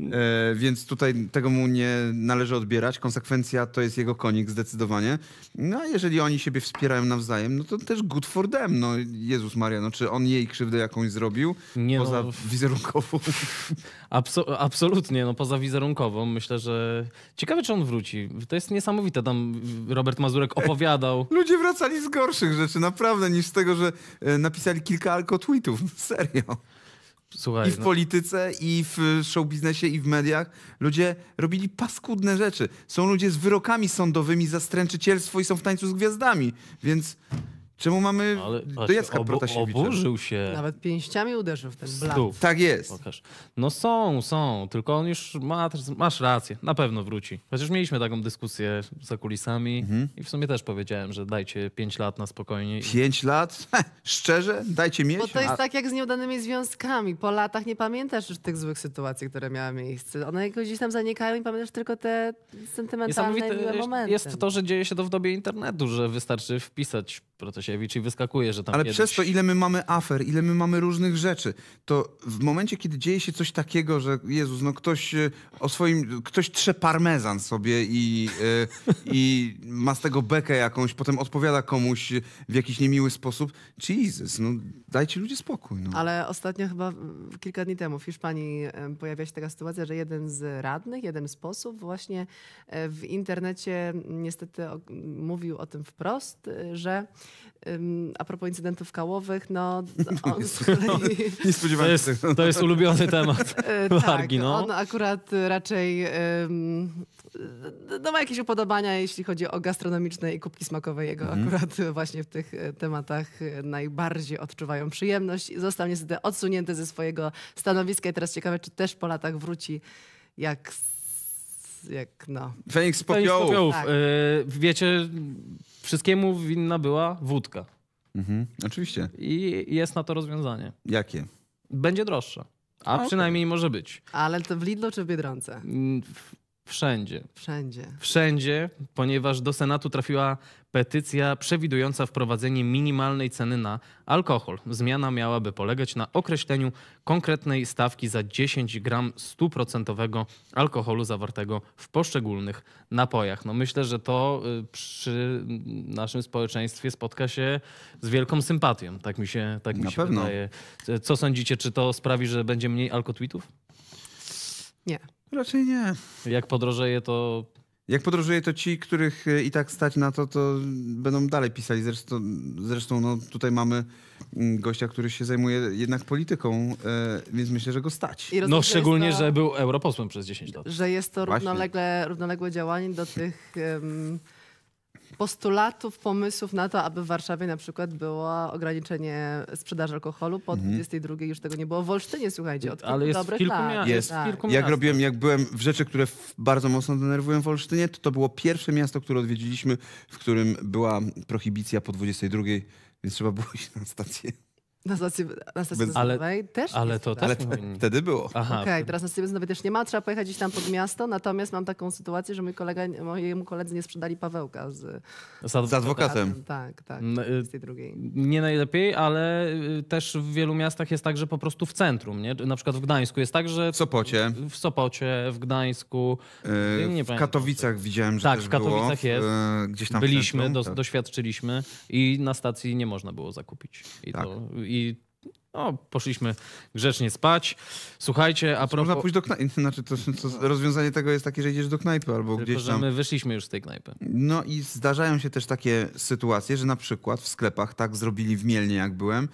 E, więc tutaj tego mu nie należy odbierać. Konsekwencja to jest jego konik zdecydowanie. No a jeżeli oni siebie wspierają nawzajem, no to też good for them. No Jezus Maria, no czy on jej krzywdę jakąś zrobił? Nie poza no, wizerunkową. Abso absolutnie, no poza wizerunkową. Myślę, że ciekawe czy on wróci. To jest niesamowite. Tam Robert Mazurek opowiadał. Ej, ludzie wracali z gorszych rzeczy, naprawdę, niż z tego, że e, napisali kilka alko tweetów. Serio. Słuchaj, I w no. polityce, i w showbiznesie, i w mediach ludzie robili paskudne rzeczy. Są ludzie z wyrokami sądowymi za stręczycielstwo i są w tańcu z gwiazdami, więc Czemu mamy Ale, do Jacka obu, Protasiewicza? Oburzył się. Nawet pięściami uderzył w ten blat. Tak jest. Pokaż. No są, są, tylko on już ma, masz rację, na pewno wróci. Chociaż mieliśmy taką dyskusję za kulisami mhm. i w sumie też powiedziałem, że dajcie 5 lat na spokojnie. 5 lat? Szczerze? Dajcie miesiąc? Bo to jest tak jak z nieudanymi związkami. Po latach nie pamiętasz już tych złych sytuacji, które miały miejsce. One gdzieś tam zanikają i pamiętasz tylko te sentymentalne, miłe momenty. Jest to, że dzieje się to w dobie internetu, że wystarczy wpisać Protasiewicz i wyskakuje, że tam. Ale kiedyś... przez to, ile my mamy afer, ile my mamy różnych rzeczy, to w momencie, kiedy dzieje się coś takiego, że Jezus, no ktoś e, o swoim. ktoś trze parmezan sobie i, yy, i ma z tego bekę jakąś, potem odpowiada komuś w jakiś niemiły sposób. Jezus, no dajcie ludzie spokój. No. Ale ostatnio chyba kilka dni temu w Hiszpanii pojawia się taka sytuacja, że jeden z radnych, jeden z posłów właśnie e, w internecie niestety mówił o tym wprost, że a propos incydentów kałowych, no... On no, no, kolei... No, nie spodziewałem się. To, jest ulubiony temat y, tak, Wargi, tak, no. on akurat raczej y, no, ma jakieś upodobania, jeśli chodzi o gastronomiczne i kubki smakowe jego. Mm. Akurat właśnie w tych y, tematach najbardziej odczuwają przyjemność. Został niestety odsunięty ze swojego stanowiska i teraz ciekawe, czy też po latach wróci jak jak no. Feniks z popiołów. Feniks popiołów. Tak. E, wiecie, wszystkiemu winna była wódka. Mhm, oczywiście. I jest na to rozwiązanie. Jakie? Będzie droższe. A, A przynajmniej okay. może być. Ale to w Lidlu czy w Biedronce? Mm, Wszędzie. Wszędzie. Wszędzie, ponieważ do Senatu trafiła petycja przewidująca wprowadzenie minimalnej ceny na alkohol. Zmiana miałaby polegać na określeniu konkretnej stawki za 10 gram stuprocentowego alkoholu zawartego w poszczególnych napojach. No myślę, że to y, przy naszym społeczeństwie spotka się z wielką sympatią. Tak mi się, tak mi się pewno. wydaje. Co sądzicie, czy to sprawi, że będzie mniej alkotwitów? Nie. Raczej nie. Jak podrożeje, to jak podróżuje, to ci, których e, i tak stać na to, to będą dalej pisali. Zresztą, zresztą no, tutaj mamy mm, gościa, który się zajmuje jednak polityką, e, więc myślę, że go stać. no szczególnie, to, że był europosłem przez 10 lat. Że jest to równolegle, równoległe działanie do tych um, postulatów, pomysłów na to, aby w Warszawie na przykład było ograniczenie sprzedaży alkoholu. Po 22 mhm. już tego nie było. W Olsztynie, słuchajcie, od Ale jest dobrych w kilku lat. Jest. Tak. Kilku jak miast. robiłem, jak byłem w rzeczy, które bardzo mocno denerwują w Olsztynie, to to było pierwsze miasto, które odwiedziliśmy, w którym była prohibicja po 22, więc trzeba było iść na stację na stacji, na stacji Bez... benzynowej też Ale to też wtedy było. Okej, okay, teraz na stacji benzynowej też nie ma, trzeba pojechać gdzieś tam pod miasto, natomiast mam taką sytuację, że mój kolega, mojemu koledze nie sprzedali Pawełka z, z, adwokatem. z adwokatem. Tak, tak, y, z tej drugiej. Nie najlepiej, ale y, też w wielu miastach jest tak, że po prostu w centrum, nie? Na przykład w Gdańsku jest tak, że... W Sopocie. W Sopocie, w Gdańsku. Yy, nie w pamiętam, Katowicach czy... widziałem, że tak, w Katowicach było. jest. Yy, gdzieś tam Byliśmy, do, tak. doświadczyliśmy i na stacji nie można było zakupić. I tak. to, i no, poszliśmy grzecznie spać. Słuchajcie, a propos... Można pójść do knajpy. Znaczy, to, to rozwiązanie tego jest takie, że idziesz do knajpy albo Tylko, gdzieś tam. my wyszliśmy już z tej knajpy. No i zdarzają się też takie sytuacje, że na przykład w sklepach, tak zrobili w Mielnie jak byłem,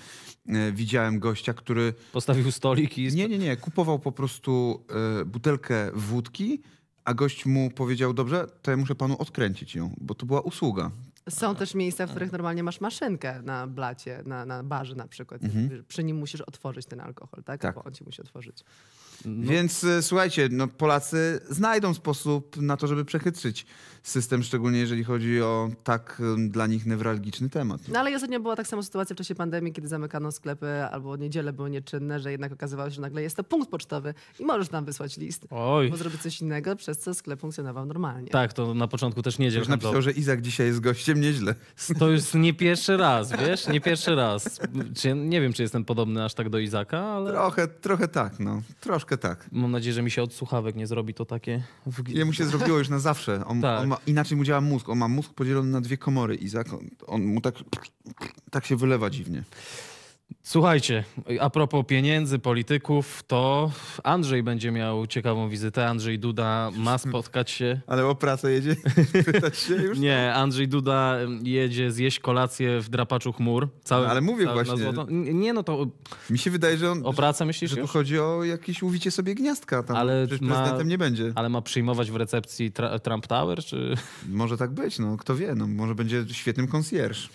e, widziałem gościa, który... Postawił stolik i... Nie, nie, nie. Kupował po prostu e, butelkę wódki, a gość mu powiedział, dobrze, to ja muszę panu odkręcić ją, bo to była usługa. Są też miejsca, w których normalnie masz maszynkę na blacie, na, na barze na przykład. Mhm. Przy nim musisz otworzyć ten alkohol, tak? tak. Bo on ci musi otworzyć. No. Więc e, słuchajcie, no Polacy znajdą sposób na to, żeby przechytrzyć system, szczególnie jeżeli chodzi o tak dla nich newralgiczny temat. No ale ostatnio była tak sama sytuacja w czasie pandemii, kiedy zamykano sklepy albo niedziele były nieczynne, że jednak okazywało się, że nagle jest to punkt pocztowy i możesz nam wysłać list. Oj. Bo zrobić coś innego, przez co sklep funkcjonował normalnie. Tak, to na początku też niedziel. Już napisał, że Izak dzisiaj jest gościem, nieźle. To już nie pierwszy raz, wiesz? Nie pierwszy raz. Nie wiem, czy jestem podobny aż tak do Izaka, ale... Trochę, trochę tak, no. Troszkę tak. Mam nadzieję, że mi się od słuchawek nie zrobi to takie... W... Jemu się zrobiło już na zawsze. On, tak. on ma, inaczej mu działa mózg. On ma mózg podzielony na dwie komory i on mu tak, tak się wylewa dziwnie. Słuchajcie, a propos pieniędzy, polityków, to Andrzej będzie miał ciekawą wizytę. Andrzej Duda ma spotkać się. Ale o pracę jedzie? Pytać się już? Nie, Andrzej Duda jedzie zjeść kolację w drapaczu chmur. no, ale mówię właśnie. Nie, no to. Mi się wydaje, że on. O pracę myślisz? Że tu już? chodzi o jakieś uwicie sobie gniazdka. Tam ale ma, prezydentem nie będzie. Ale ma przyjmować w recepcji Trump Tower? Czy... Może tak być, no kto wie. No, może będzie świetnym konsjerż.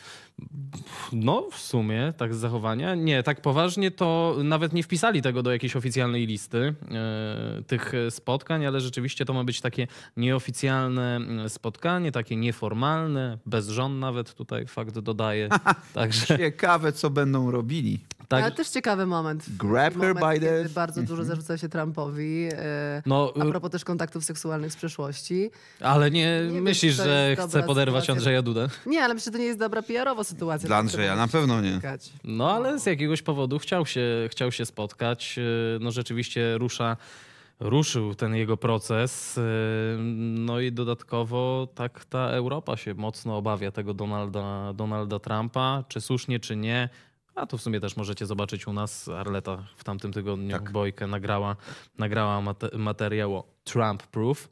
No, w sumie, tak z zachowania. Nie, tak poważnie to nawet nie wpisali tego do jakiejś oficjalnej listy e, tych spotkań, ale rzeczywiście to ma być takie nieoficjalne mm, spotkanie, takie nieformalne, bez żon nawet tutaj fakt dodaje. Także... Ciekawe, co będą robili. Tak. Ale też ciekawy moment. Grab moment, her by the... Bardzo dużo mhm. zarzuca się Trumpowi. E, no, a y- propos też kontaktów seksualnych z przeszłości. Ale nie, nie myślisz, że chce poderwać sytuacja. Andrzeja Dudę? Nie, ale myślę, że to nie jest dobra pr owo sytuacja. Dla Andrzeja na pewno nie. Spotkać. No ale z jakiegoś powodu chciał się, chciał się spotkać. E, no rzeczywiście rusza ruszył ten jego proces. E, no i dodatkowo tak ta Europa się mocno obawia tego Donalda, Donalda Trumpa, czy słusznie, czy nie. A to w sumie też możecie zobaczyć u nas. Arleta w tamtym tygodniu tak. bojkę nagrała, nagrała mate, materiał Trump Proof.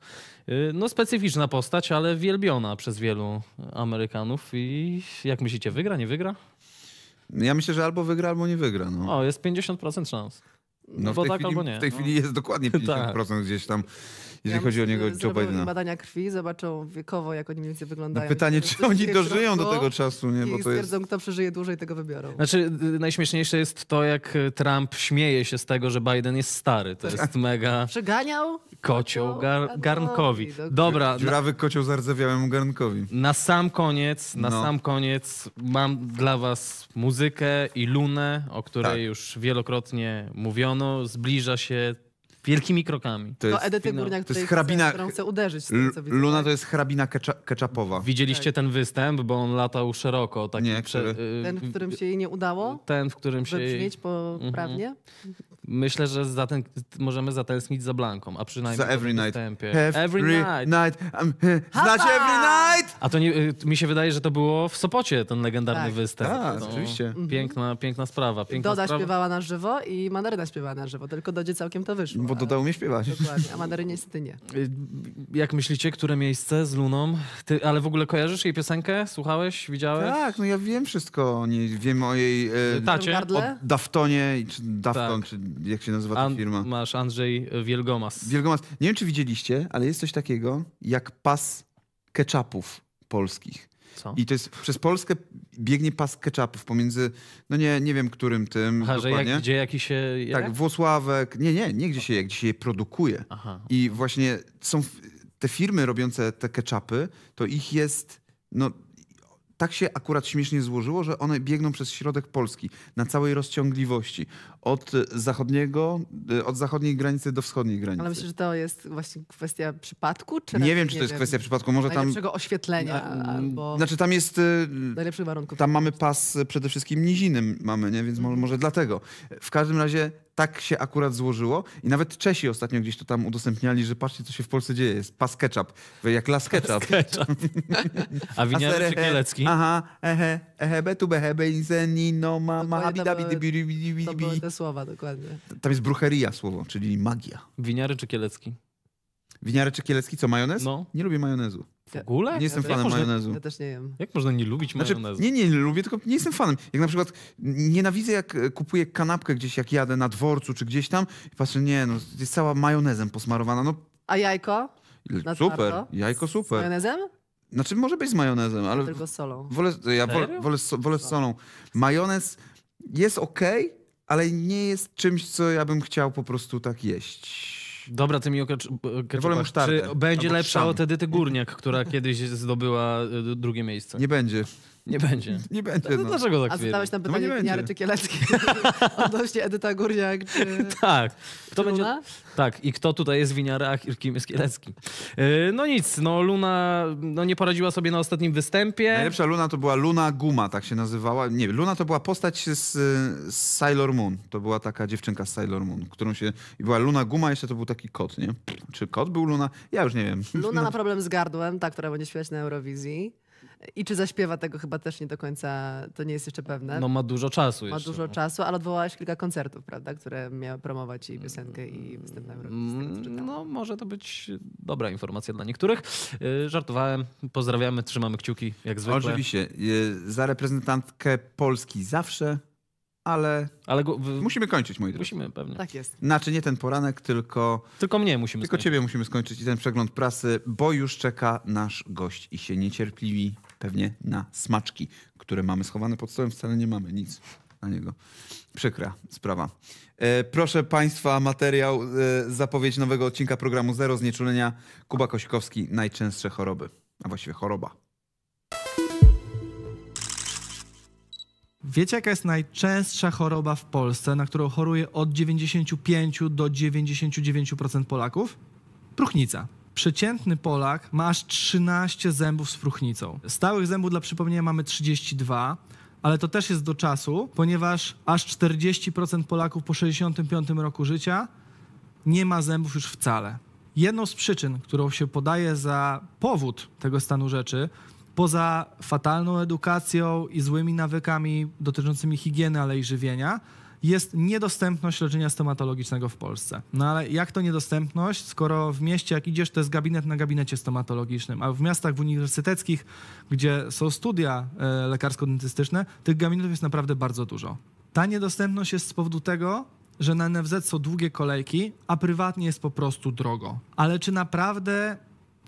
Y, no specyficzna postać, ale wielbiona przez wielu Amerykanów. I jak myślicie, wygra, nie wygra? Ja myślę, że albo wygra, albo nie wygra. No. O, jest 50% szans. No, Bo tak chwili, albo nie. W tej no. chwili jest dokładnie 50% tak. gdzieś tam jeżeli ja chodzi o niego Joe Bidena. badania krwi, zobaczą wiekowo, jak oni mniej więcej wyglądają. No pytanie, czy, oni dożyją do tego czasu, nie? Bo I to stwierdzą, jest... kto przeżyje dłużej, tego wybiorą. Znaczy, y, y, najśmieszniejsze jest to, jak y, Trump śmieje się z tego, że Biden jest stary. To jest mega... Przeganiał? Kocioł gar garnkowi. Dobra. Dziurawy kocioł zardzewiałemu garnkowi. Na sam koniec, na no. sam koniec mam dla was muzykę i lunę, o której tak. już wielokrotnie mówiono. Zbliża się Wielkimi krokami. To, jest, Edyty Górniak, to jest hrabina, chce, którą chcę uderzyć. Tym, Luna to jest hrabina kecza, keczapowa. Widzieliście tak. ten występ, bo on latał szeroko. Taki nie, prze, y, Ten, w którym się jej nie udało? Ten, w którym się... Wybrzmieć poprawnie? Mhm. mhm. Myślę, że za ten, możemy zatęsknić za Blanką, a przynajmniej za Every Night. Every, every Night. night. znacie Every Night! A to nie, y, mi się wydaje, że to było w Sopocie, ten legendarny tak. występ. Tak, oczywiście. Mhm. Piękna, piękna sprawa. Piękna Doda sprawa. śpiewała na żywo i Maneryna śpiewała na żywo, tylko Dodzie całkiem to wyszło. Bo Doda umie śpiewać. Dokładnie, a Manery niestety nie. Y, jak myślicie, które miejsce z Luną? Ty, ale w ogóle kojarzysz jej piosenkę? Słuchałeś? Widziałeś? Tak, no ja wiem wszystko. wiem o jej... E, Tacie? O Daftonie, czy Dafton, tak. czy jak się nazywa ta An firma? Masz Andrzej Wielgomas. Wielgomas. Nie wiem, czy widzieliście, ale jest coś takiego jak pas ketchupów polskich. Co? I to jest przez Polskę biegnie pas ketchupów pomiędzy, no nie, nie wiem którym tym. Aha, że Jak, gdzie jaki się je? Tak, Włosławek. Nie, nie, nie gdzie się je, gdzie się je produkuje. Aha. I właśnie są te firmy robiące te ketchupy, to ich jest, no tak się akurat śmiesznie złożyło, że one biegną przez środek Polski na całej rozciągliwości od zachodniego, y, od zachodniej granicy do wschodniej granicy. Ale myślę, że to jest właśnie kwestia przypadku? Czy nie wiem, czy nie to jest wiem. kwestia przypadku. Może najlepszego tam... oświetlenia mm, albo... Znaczy tam jest... Y, najlepszych warunków. Tam mamy pas przede wszystkim nizinnym mamy, nie? więc może, mhm. może dlatego. W każdym razie tak się akurat złożyło. I nawet Czesi ostatnio gdzieś to tam udostępniali, że patrzcie, co się w Polsce dzieje. Jest pas ketchup, jak las ketchup. A winiarz Kielecki? Aha, ehe, ehebe tu behebe izeni no ma ma To były te słowa, dokładnie. Tam jest brucheria słowo, czyli magia. Winiary czy kielecki? Winiary czy kielecki, co, majonez? No. Nie lubię majonezu. W ogóle? Nie jestem Ja fanem majonezu. Ja też nie wiem. Jak można nie lubić Znaczy, majonezu? nie, nie, nie lubię, tylko nie jestem fanem. Jak na przykład nienawidzę, jak e, kupuję kanapkę gdzieś, jak jadę na dworcu czy gdzieś tam i patrzę, nie, no jest cała majonezem posmarowana. No A jajko? Na super, twardo? jajko Z super. majonezem? Znaczy może być z majonezem, ale... Tylko solą. Wolę, ja wolę, wolę, wolę z solą. Majonez jest ok, ale nie jest czymś, co ja bym chciał po prostu tak jeść. Dobra, ty mi o ketchupach. Czy będzie lepsza od Edyty Górniak, która kiedyś zdobyła e, drugie miejsce? Nie będzie. Nie będzie. Nie będzie. No. Dlaczego tak A zadałeś nam no pytanie no Kniary czy Kieleckiej odnośnie Edyta Górniak czy... Tak. Kto czy będzie... Luna? Tak. I kto tutaj jest winiara, a kim jest Kielecki. Y, no nic, no Luna no nie poradziła sobie na ostatnim występie. Najlepsza Luna to była Luna Guma, tak się nazywała. Nie, Luna to była postać z, z Sailor Moon. To była taka dziewczynka z Sailor Moon, którą się... I była Luna Guma, jeszcze to był taki kot, nie? Czy kot był Luna? Ja już nie wiem. Luna ma no. problem z gardłem, ta, która będzie śpiewać na Eurowizji. I czy zaśpiewa tego chyba też nie do końca, to nie jest jeszcze pewne. No ma dużo czasu Ma dużo no. czasu, ale odwołałaś kilka koncertów, prawda, które miały promować i piosenkę i mm, występ na mm, No może to być dobra informacja dla niektórych. Y, żartowałem, pozdrawiamy, trzymamy kciuki jak zwykle. Oczywiście, y, za reprezentantkę Polski zawsze ale, ale go, w... musimy kończyć, moi drodzy. Musimy, pewnie. Tak jest. Znaczy nie ten poranek, tylko... Tylko mnie musimy Tylko skończyć. ciebie musimy skończyć i ten przegląd prasy, bo już czeka nasz gość i się niecierpliwi pewnie na smaczki, które mamy schowane pod stołem. Wcale nie mamy nic na niego. Przykra sprawa. E, proszę Państwa, materiał, e, zapowiedź nowego odcinka programu Zero Znieczulenia. Kuba Kośkowski. najczęstsze choroby, a właściwie choroba. Wiecie, jaka jest najczęstsza choroba w Polsce, na którą choruje od 95 do 99% Polaków? Próchnica. Przeciętny Polak ma aż 13 zębów z próchnicą. Stałych zębów dla przypomnienia mamy 32, ale to też jest do czasu, ponieważ aż 40% Polaków po 65 roku życia nie ma zębów już wcale. Jedną z przyczyn, którą się podaje za powód tego stanu rzeczy, poza fatalną edukacją i złymi nawykami dotyczącymi higieny, ale i żywienia, jest niedostępność leczenia stomatologicznego w Polsce. No ale jak to niedostępność, skoro w mieście jak idziesz, to jest gabinet na gabinecie stomatologicznym, a w miastach w uniwersyteckich, gdzie są studia e, lekarsko-dentystyczne, tych gabinetów jest naprawdę bardzo dużo. Ta niedostępność jest z powodu tego, że na NFZ są długie kolejki, a prywatnie jest po prostu drogo. Ale czy naprawdę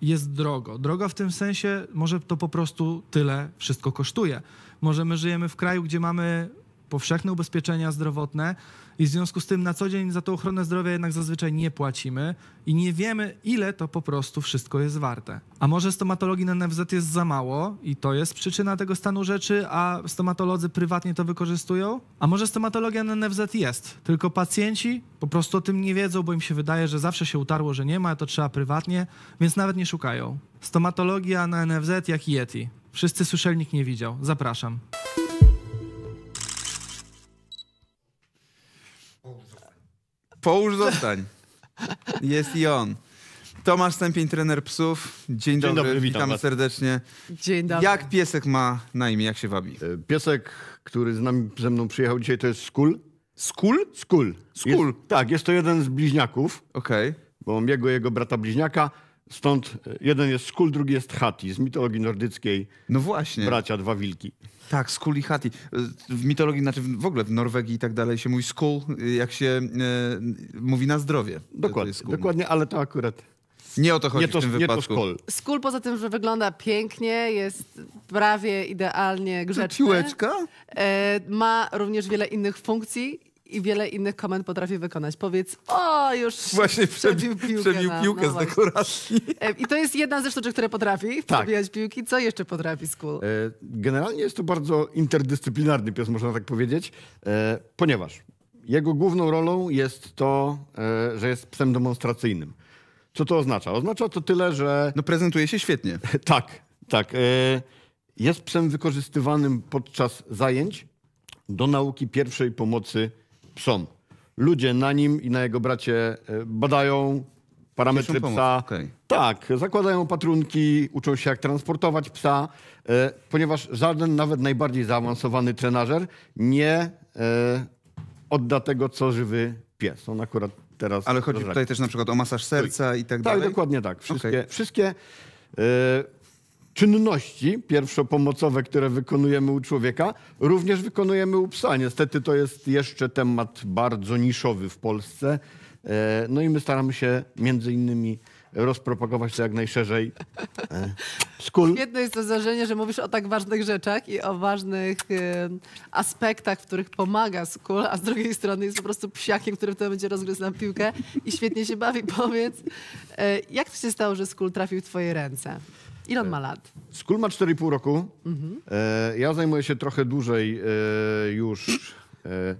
jest drogo. Drogo w tym sensie, może to po prostu tyle wszystko kosztuje. Może my żyjemy w kraju, gdzie mamy powszechne ubezpieczenia zdrowotne i w związku z tym na co dzień za tą ochronę zdrowia jednak zazwyczaj nie płacimy i nie wiemy, ile to po prostu wszystko jest warte. A może stomatologii na NFZ jest za mało i to jest przyczyna tego stanu rzeczy, a stomatolodzy prywatnie to wykorzystują? A może stomatologia na NFZ jest, tylko pacjenci po prostu o tym nie wiedzą, bo im się wydaje, że zawsze się utarło, że nie ma, to trzeba prywatnie, więc nawet nie szukają. Stomatologia na NFZ jak Yeti. Wszyscy słyszeli, nikt nie widział. Zapraszam. Połóż, zostań. Jest i on. Tomasz Stępień, trener psów. Dzień, Dzień dobry, dobry, witam, serdecznie. Dzień dobry. Jak piesek ma na imię, jak się wabi? E, piesek, który z nami, ze mną przyjechał dzisiaj, to jest Skul. Skul? Skul. Skul. Jest, tak, jest to jeden z bliźniaków. Okej. Okay. Bo mam jego, jego brata bliźniaka. Stąd e, jeden jest Skul, drugi jest Hati z mitologii nordyckiej. No właśnie. Bracia, dwa wilki. Tak, Skul i Hati. W mitologii, znaczy w ogóle w Norwegii i tak dalej się mówi Skul, y, jak się e, mówi na zdrowie. Y, dokładnie, dokładnie, ale to akurat... Nie o to chodzi nie to, w tym nie wypadku. To Skul. poza tym, że wygląda pięknie, jest prawie idealnie grzeczny. E, ma również wiele innych funkcji i wiele innych komend potrafi wykonać. Powiedz, o, już Właśnie przebił piłkę, przebił no piłkę no, z dekoracji. E, I to jest jedna ze rzeczy, które potrafi tak. przebijać piłki. Co jeszcze potrafi Skull? E, generalnie jest to bardzo interdyscyplinarny pies, można tak powiedzieć, e, ponieważ jego główną rolą jest to, że jest psem demonstracyjnym. Co to oznacza? Oznacza to tyle, że... No prezentuje się świetnie. tak, tak. Jest psem wykorzystywanym podczas zajęć do nauki pierwszej pomocy psom. Ludzie na nim i na jego bracie e, badają parametry psa. Okay. Tak, zakładają patrunki, uczą się jak transportować psa, e, ponieważ żaden, nawet najbardziej zaawansowany trenażer nie e, odda tego, co żywy pies. On akurat teraz... Ale chodzi tutaj też na przykład o masaż serca i tak, tak dalej? Tak, dokładnie tak. Wszystkie, okay. wszystkie czynności pierwszopomocowe, które wykonujemy u człowieka, również wykonujemy u psa. Niestety to jest jeszcze temat bardzo niszowy w Polsce. E, no i my staramy się między innymi rozpropagować to jak najszerzej. Skul. E, Świetne jest to zdarzenie, że mówisz o tak ważnych rzeczach i o ważnych e, aspektach, w których pomaga Skul, a z drugiej strony jest po prostu psiakiem, który w tym będzie rozgryzł na piłkę i świetnie się bawi. Powiedz, jak to się stało, że Skul trafił w twoje ręce? Ile on ma lat? Skul ma 4,5 roku. Mhm. ja zajmuję się trochę dłużej e, już e,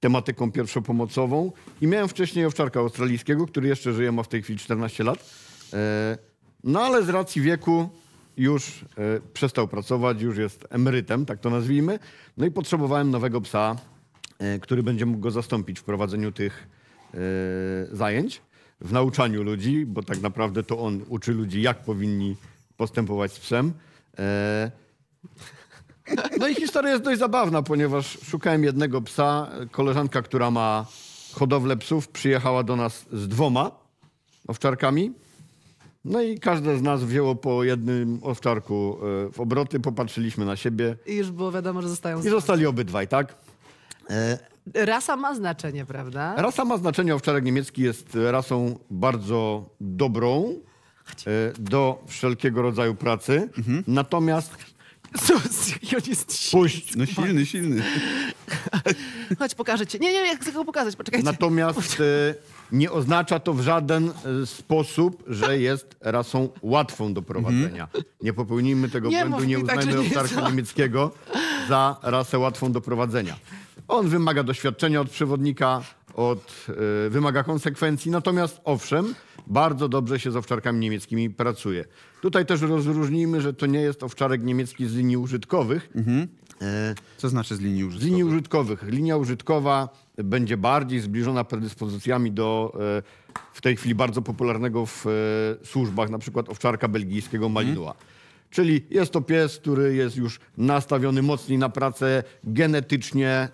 tematyką pierwszopomocową i miałem wcześniej owczarka australijskiego, który jeszcze żyje, ma w tej chwili 14 lat. no ale z racji wieku już przestał pracować, już jest emerytem, tak to nazwijmy. No i potrzebowałem nowego psa, który będzie mógł go zastąpić w prowadzeniu tych zajęć, w nauczaniu ludzi, bo tak naprawdę to on uczy ludzi, jak powinni postępować z psem. E, no i historia jest dość zabawna, ponieważ szukałem jednego psa. Koleżanka, która ma hodowlę psów, przyjechała do nas z dwoma owczarkami. No i każde z nas wzięło po jednym owczarku e, w obroty, popatrzyliśmy na siebie. I już było wiadomo, że zostają. I zostali obydwaj, tak? E, Rasa ma znaczenie, prawda? Rasa ma znaczenie. Owczarek niemiecki jest rasą bardzo dobrą, Y, do wszelkiego rodzaju pracy. Mhm. Natomiast Jezus, on jest silny. Puść. No silny, silny. Chodź, pokażę ci. Nie, nie, nie, chcę go pokazać, poczekajcie. Natomiast y, nie oznacza to w żaden y, sposób, że jest rasą łatwą do prowadzenia. Mhm. Nie popełnijmy tego Nie błędu, nie mi tak, uznajmy za. niemieckiego za rasę łatwą do prowadzenia. On wymaga doświadczenia od przewodnika, od, wymaga konsekwencji. Natomiast owszem, bardzo dobrze się z owczarkami niemieckimi pracuje. Tutaj też rozróżnijmy, że to nie jest owczarek niemiecki z linii użytkowych. Mhm. E, Co znaczy z linii użytkowych? Z linii użytkowych. Linia użytkowa będzie bardziej zbliżona predyspozycjami do e, w tej chwili bardzo popularnego w e, służbach, na przykład owczarka belgijskiego mhm. Malinois. Mhm. Czyli jest to pies, który jest już nastawiony mocniej na pracę, genetycznie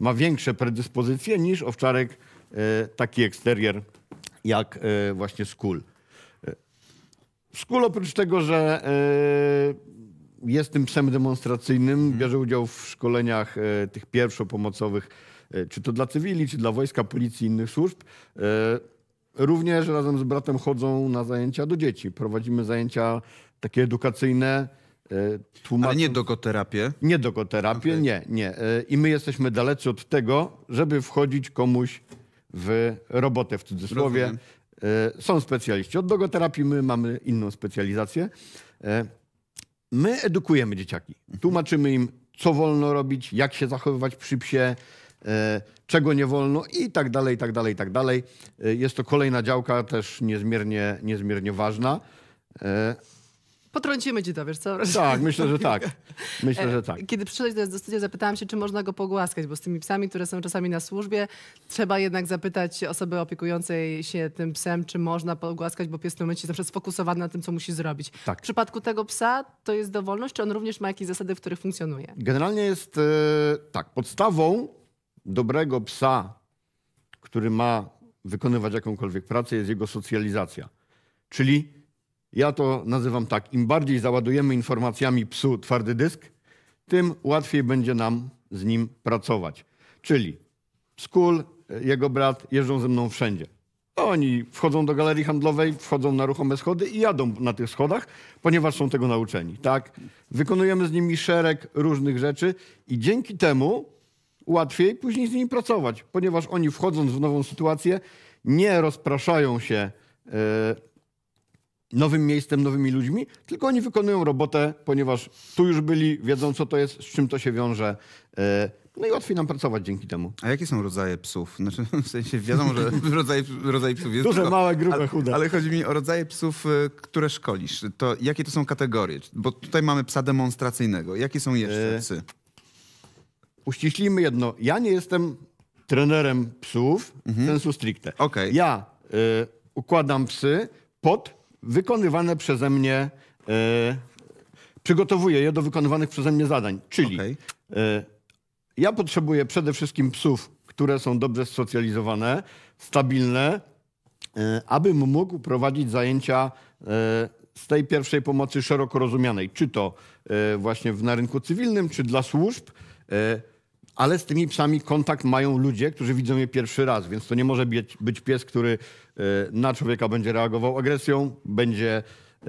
ma większe predyspozycje niż owczarek taki eksterier jak e, właśnie Skul. E, Skul oprócz tego, że e, jest tym psem demonstracyjnym, mhm. bierze udział w szkoleniach tych pierwszopomocowych, czy to dla cywili, czy dla wojska, policji, innych służb. Również razem z bratem chodzą na zajęcia do dzieci. Prowadzimy zajęcia takie edukacyjne. Tłumaczą... Ale nie dogoterapię? Nie dogoterapię, okay. nie, nie. I my jesteśmy dalecy od tego, żeby wchodzić komuś w robotę w cudzysłowie. Rozumiem. E, są specjaliści od dogoterapii, my mamy inną specjalizację. E, my edukujemy dzieciaki. Tłumaczymy im, co wolno robić, jak się zachowywać przy psie, e, czego nie wolno i tak dalej, i tak dalej, i tak dalej. Jest to kolejna działka, też niezmiernie, niezmiernie ważna. Potrącimy ci to, wiesz co? Tak, myślę, że tak. Myślę, że e, tak. Kiedy przyszedłeś do studia, zapytałam się, czy można go pogłaskać, bo z tymi psami, które są czasami na służbie, trzeba jednak zapytać osoby opiekującej się tym psem, czy można pogłaskać, bo pies w tym momencie jest na sfokusowany na tym, co musi zrobić. Tak. W przypadku tego psa to jest dowolność, czy on również ma jakieś zasady, w których funkcjonuje? Generalnie jest yy, tak. Podstawą dobrego psa, który ma wykonywać jakąkolwiek pracę, jest jego socjalizacja. Czyli ja to nazywam tak, im bardziej załadujemy informacjami psu twardy dysk, tym łatwiej będzie nam z nim pracować. Czyli Skul, jego brat jeżdżą ze mną wszędzie. Oni wchodzą do galerii handlowej, wchodzą na ruchome schody i jadą na tych schodach, ponieważ są tego nauczeni. Tak? Wykonujemy z nimi szereg różnych rzeczy i dzięki temu łatwiej później z nimi pracować, ponieważ oni wchodząc w nową sytuację nie rozpraszają się e, nowym miejscem, nowymi ludźmi, tylko oni wykonują robotę, ponieważ tu już byli, wiedzą co to jest, z czym to się wiąże. E, no i łatwiej nam pracować dzięki temu. A jakie są rodzaje psów? Znaczy, w sensie wiadomo, że rodzaj, rodzaj psów jest... Duże, tylko, małe, grube, ale, chude. Ale chodzi mi o rodzaje psów, e, które szkolisz. To jakie to są kategorie? Bo tutaj mamy psa demonstracyjnego. Jakie są jeszcze e, psy? Uściślimy jedno. Ja nie jestem trenerem psów mhm. sensu stricte. Okay. Ja y, układam psy pod wykonywane przeze mnie, e, przygotowuję je do wykonywanych przeze mnie zadań. Czyli okay. e, ja potrzebuję przede wszystkim psów, które są dobrze socjalizowane, stabilne, e, abym mógł prowadzić zajęcia e, z tej pierwszej pomocy szeroko rozumianej, czy to e, właśnie na rynku cywilnym, czy dla służb. E, ale z tymi psami kontakt mają ludzie, którzy widzą je pierwszy raz, więc to nie może być, być pies, który Y, na człowieka będzie reagował agresją, będzie y,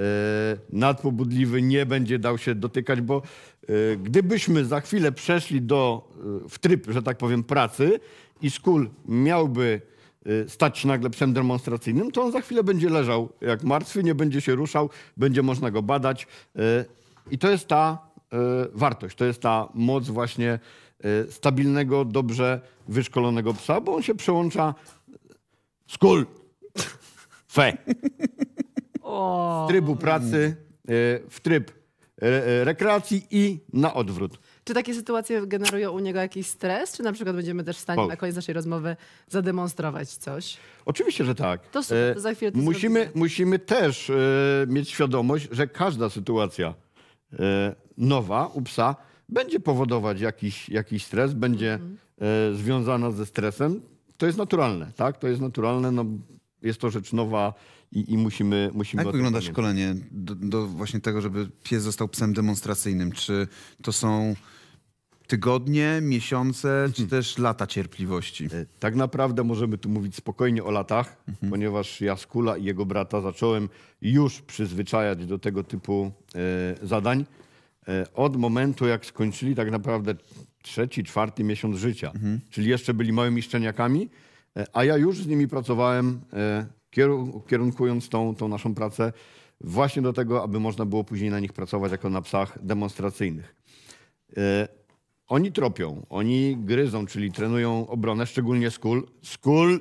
nadpobudliwy, nie będzie dał się dotykać, bo y, gdybyśmy za chwilę przeszli do, w tryb, że tak powiem, pracy i Skul miałby stać się nagle psem demonstracyjnym, to on za chwilę będzie leżał jak martwy, nie będzie się ruszał, będzie można go badać. I to jest ta wartość, to jest ta moc właśnie stabilnego, dobrze wyszkolonego psa, bo on się przełącza Skul. Fe. Z trybu pracy y, w tryb y, y, rekreacji i na odwrót. Czy takie sytuacje generują u niego jakiś stres? Czy na przykład będziemy też w stanie na koniec naszej rozmowy zademonstrować coś? Oczywiście, że tak. To super, to za chwilę to musimy, musimy też e, mieć świadomość, że każda sytuacja e, nowa u psa będzie powodować jakiś, jakiś stres, będzie mhm. e, związana ze stresem. To jest naturalne, tak? To jest naturalne. No, jest to rzecz nowa i, i musimy, musimy... Jak wygląda pamiętać. szkolenie do, do właśnie tego, żeby pies został psem demonstracyjnym? Czy to są tygodnie, miesiące, czy mhm. też lata cierpliwości? E, tak naprawdę możemy tu mówić spokojnie o latach, mhm. ponieważ ja z Kula i jego brata zacząłem już przyzwyczajać do tego typu e, zadań e, od momentu, jak skończyli tak naprawdę trzeci, czwarty miesiąc życia. Mhm. Czyli jeszcze byli małymi szczeniakami, E, a ja już z nimi pracowałem, e, kierunkując tą, tą naszą pracę właśnie do tego, aby można było później na nich pracować jako na psach demonstracyjnych. E, oni tropią, oni gryzą, czyli trenują obronę, szczególnie skul. Skul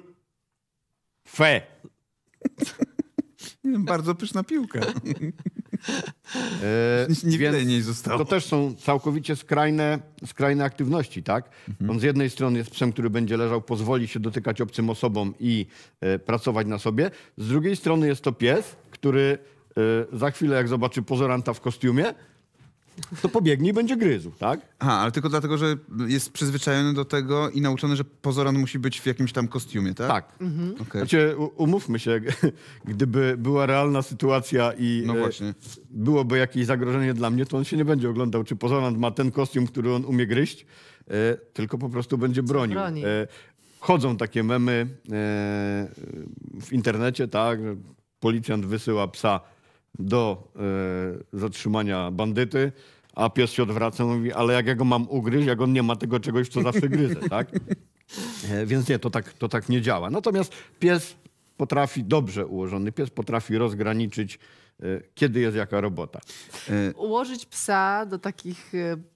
fe. Bardzo pyszna piłka. Eee, Niewiele nie zostało. To też są całkowicie skrajne, skrajne aktywności, tak? Mhm. On z jednej strony jest psem, który będzie leżał, pozwoli się dotykać obcym osobom i e, pracować na sobie. Z drugiej strony jest to pies, który e, za chwilę, jak zobaczy pozoranta w kostiumie, to pobiegnie i będzie gryzł, tak? A, ale tylko dlatego, że jest przyzwyczajony do tego i nauczony, że pozoran musi być w jakimś tam kostiumie, tak? Tak. Mhm. Okay. Znaczy, umówmy się, gdyby była realna sytuacja i no e, właśnie. byłoby jakieś zagrożenie dla mnie, to on się nie będzie oglądał, czy pozoran ma ten kostium, który on umie gryźć, e, tylko po prostu będzie bronił. Broni. E, chodzą takie memy w internecie, tak? Policjant wysyła psa do e, zatrzymania bandyty, a pies się odwraca i mówi, ale jak ja go mam ugryźć, jak on nie ma tego czegoś, co zawsze gryzę, tak? E, więc nie, to tak, to tak nie działa. Natomiast pies potrafi, dobrze ułożony pies potrafi rozgraniczyć, e, kiedy jest jaka robota. Ułożyć psa do takich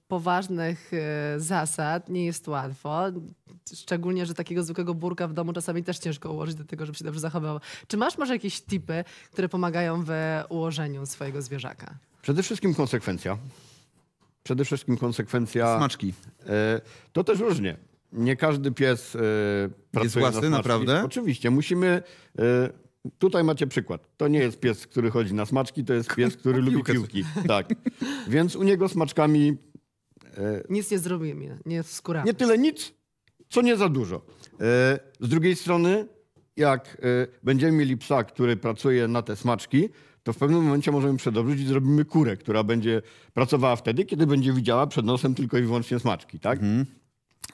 poważnych e, zasad nie jest łatwo. Szczególnie, że takiego zwykłego burka w domu czasami też ciężko ułożyć do tego, żeby się dobrze zachowało. Czy masz może jakieś tipy, które pomagają w ułożeniu swojego zwierzaka? Przede wszystkim konsekwencja. Przede wszystkim konsekwencja. Smaczki. E, to też różnie. Nie każdy pies e, pracuje jest łasny, na smaczki. naprawdę? Oczywiście. Musimy Tutaj macie przykład. To nie jest pies, który chodzi na smaczki, to jest pies, który lubi piłki. Tak. Więc u niego smaczkami E, nic nie zrobimy, nie skuramy. Nie tyle nic, co nie za dużo. E, z drugiej strony, jak e, będziemy mieli psa, który pracuje na te smaczki, to w pewnym momencie możemy przedobrzyć i zrobimy kurę, która będzie pracowała wtedy, kiedy będzie widziała przed nosem tylko i wyłącznie smaczki, tak? Mhm.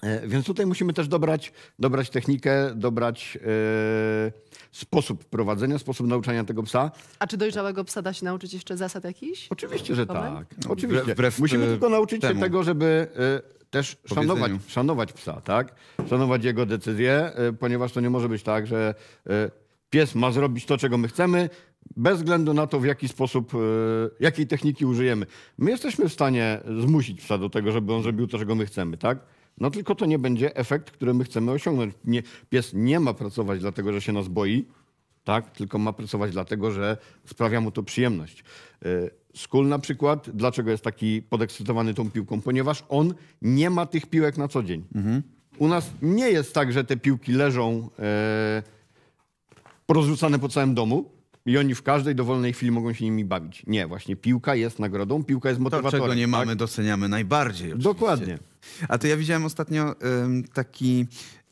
E, więc tutaj musimy też dobrać, dobrać technikę, dobrać yy, sposób prowadzenia, sposób nauczania tego psa. A czy dojrzałego psa da się nauczyć jeszcze zasad jakichś? Oczywiście, że tak. No, Oczywiście. Wbrew musimy e, tylko nauczyć temu. się tego, żeby yy, też szanować, szanować psa, tak? Szanować jego decyzje, yy, ponieważ to nie może być tak, że pies ma zrobić to, czego my chcemy, bez względu na to, w jaki sposób, jakiej techniki użyjemy. My jesteśmy w stanie zmusić psa do tego, żeby on zrobił to, czego my chcemy, tak? No tylko to nie będzie efekt, który my chcemy osiągnąć. Nie, pies nie ma pracować dlatego, że się nas boi, tak? tylko ma pracować dlatego, że sprawia mu to przyjemność. E, Skul na przykład, dlaczego jest taki podekscytowany tą piłką? Ponieważ on nie ma tych piłek na co dzień. Mhm. U nas nie jest tak, że te piłki leżą e, porozrzucane po całym domu, i oni w każdej dowolnej chwili mogą się nimi bawić. Nie, właśnie piłka jest nagrodą, piłka jest motywatorem. To, czego nie tak? mamy, doceniamy najbardziej. Oczywiście. Dokładnie. A to ja widziałem ostatnio ym, taki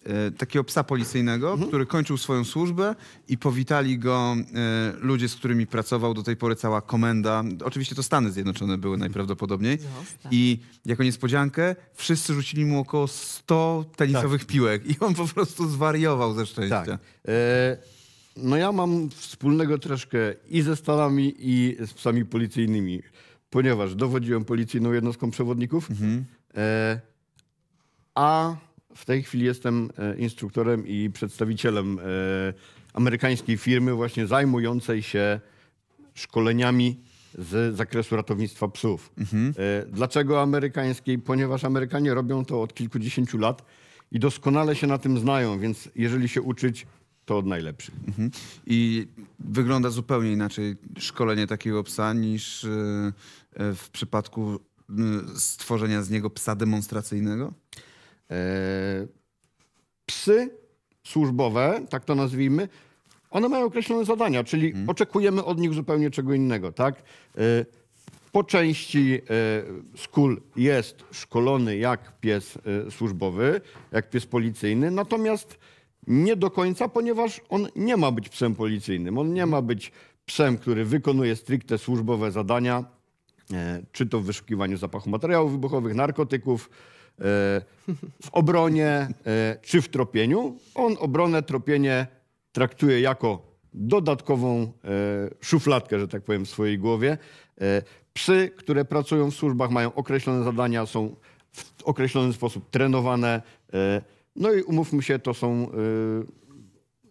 e, takiego psa policyjnego, mhm. który kończył swoją służbę i powitali go e, ludzie, z którymi pracował do tej pory cała komenda. Oczywiście to Stany Zjednoczone były najprawdopodobniej. No, I jako niespodziankę wszyscy rzucili mu około 100 tenisowych tak. piłek i on po prostu zwariował ze szczęścia. Tak. E no ja mam wspólnego troszkę i ze Stanami, i z psami policyjnymi, ponieważ dowodziłem policyjną jednostką przewodników, mhm. e, a w tej chwili jestem e, instruktorem i przedstawicielem e, amerykańskiej firmy właśnie zajmującej się szkoleniami z zakresu ratownictwa psów. Mhm. E, dlaczego amerykańskiej? Ponieważ Amerykanie robią to od kilkudziesięciu lat i doskonale się na tym znają, więc jeżeli się uczyć to od najlepszych. Mhm. I wygląda zupełnie inaczej szkolenie takiego psa niż e, e, w przypadku stworzenia z niego psa demonstracyjnego? E, psy służbowe, tak to nazwijmy, one mają określone zadania, czyli mhm. oczekujemy od nich zupełnie czego innego, tak? Po części skul jest szkolony jak pies służbowy, jak pies policyjny, natomiast nie do końca, ponieważ on nie ma być psem policyjnym. On nie ma być psem, który wykonuje stricte służbowe zadania, e, czy to w wyszukiwaniu zapachu materiałów wybuchowych, narkotyków, e, w obronie, e, czy w tropieniu. On obronę, tropienie traktuje jako dodatkową szufladkę, że tak powiem, w swojej głowie. Psy, które pracują w służbach, mają określone zadania, są w określony sposób trenowane. No i umówmy się, to są y,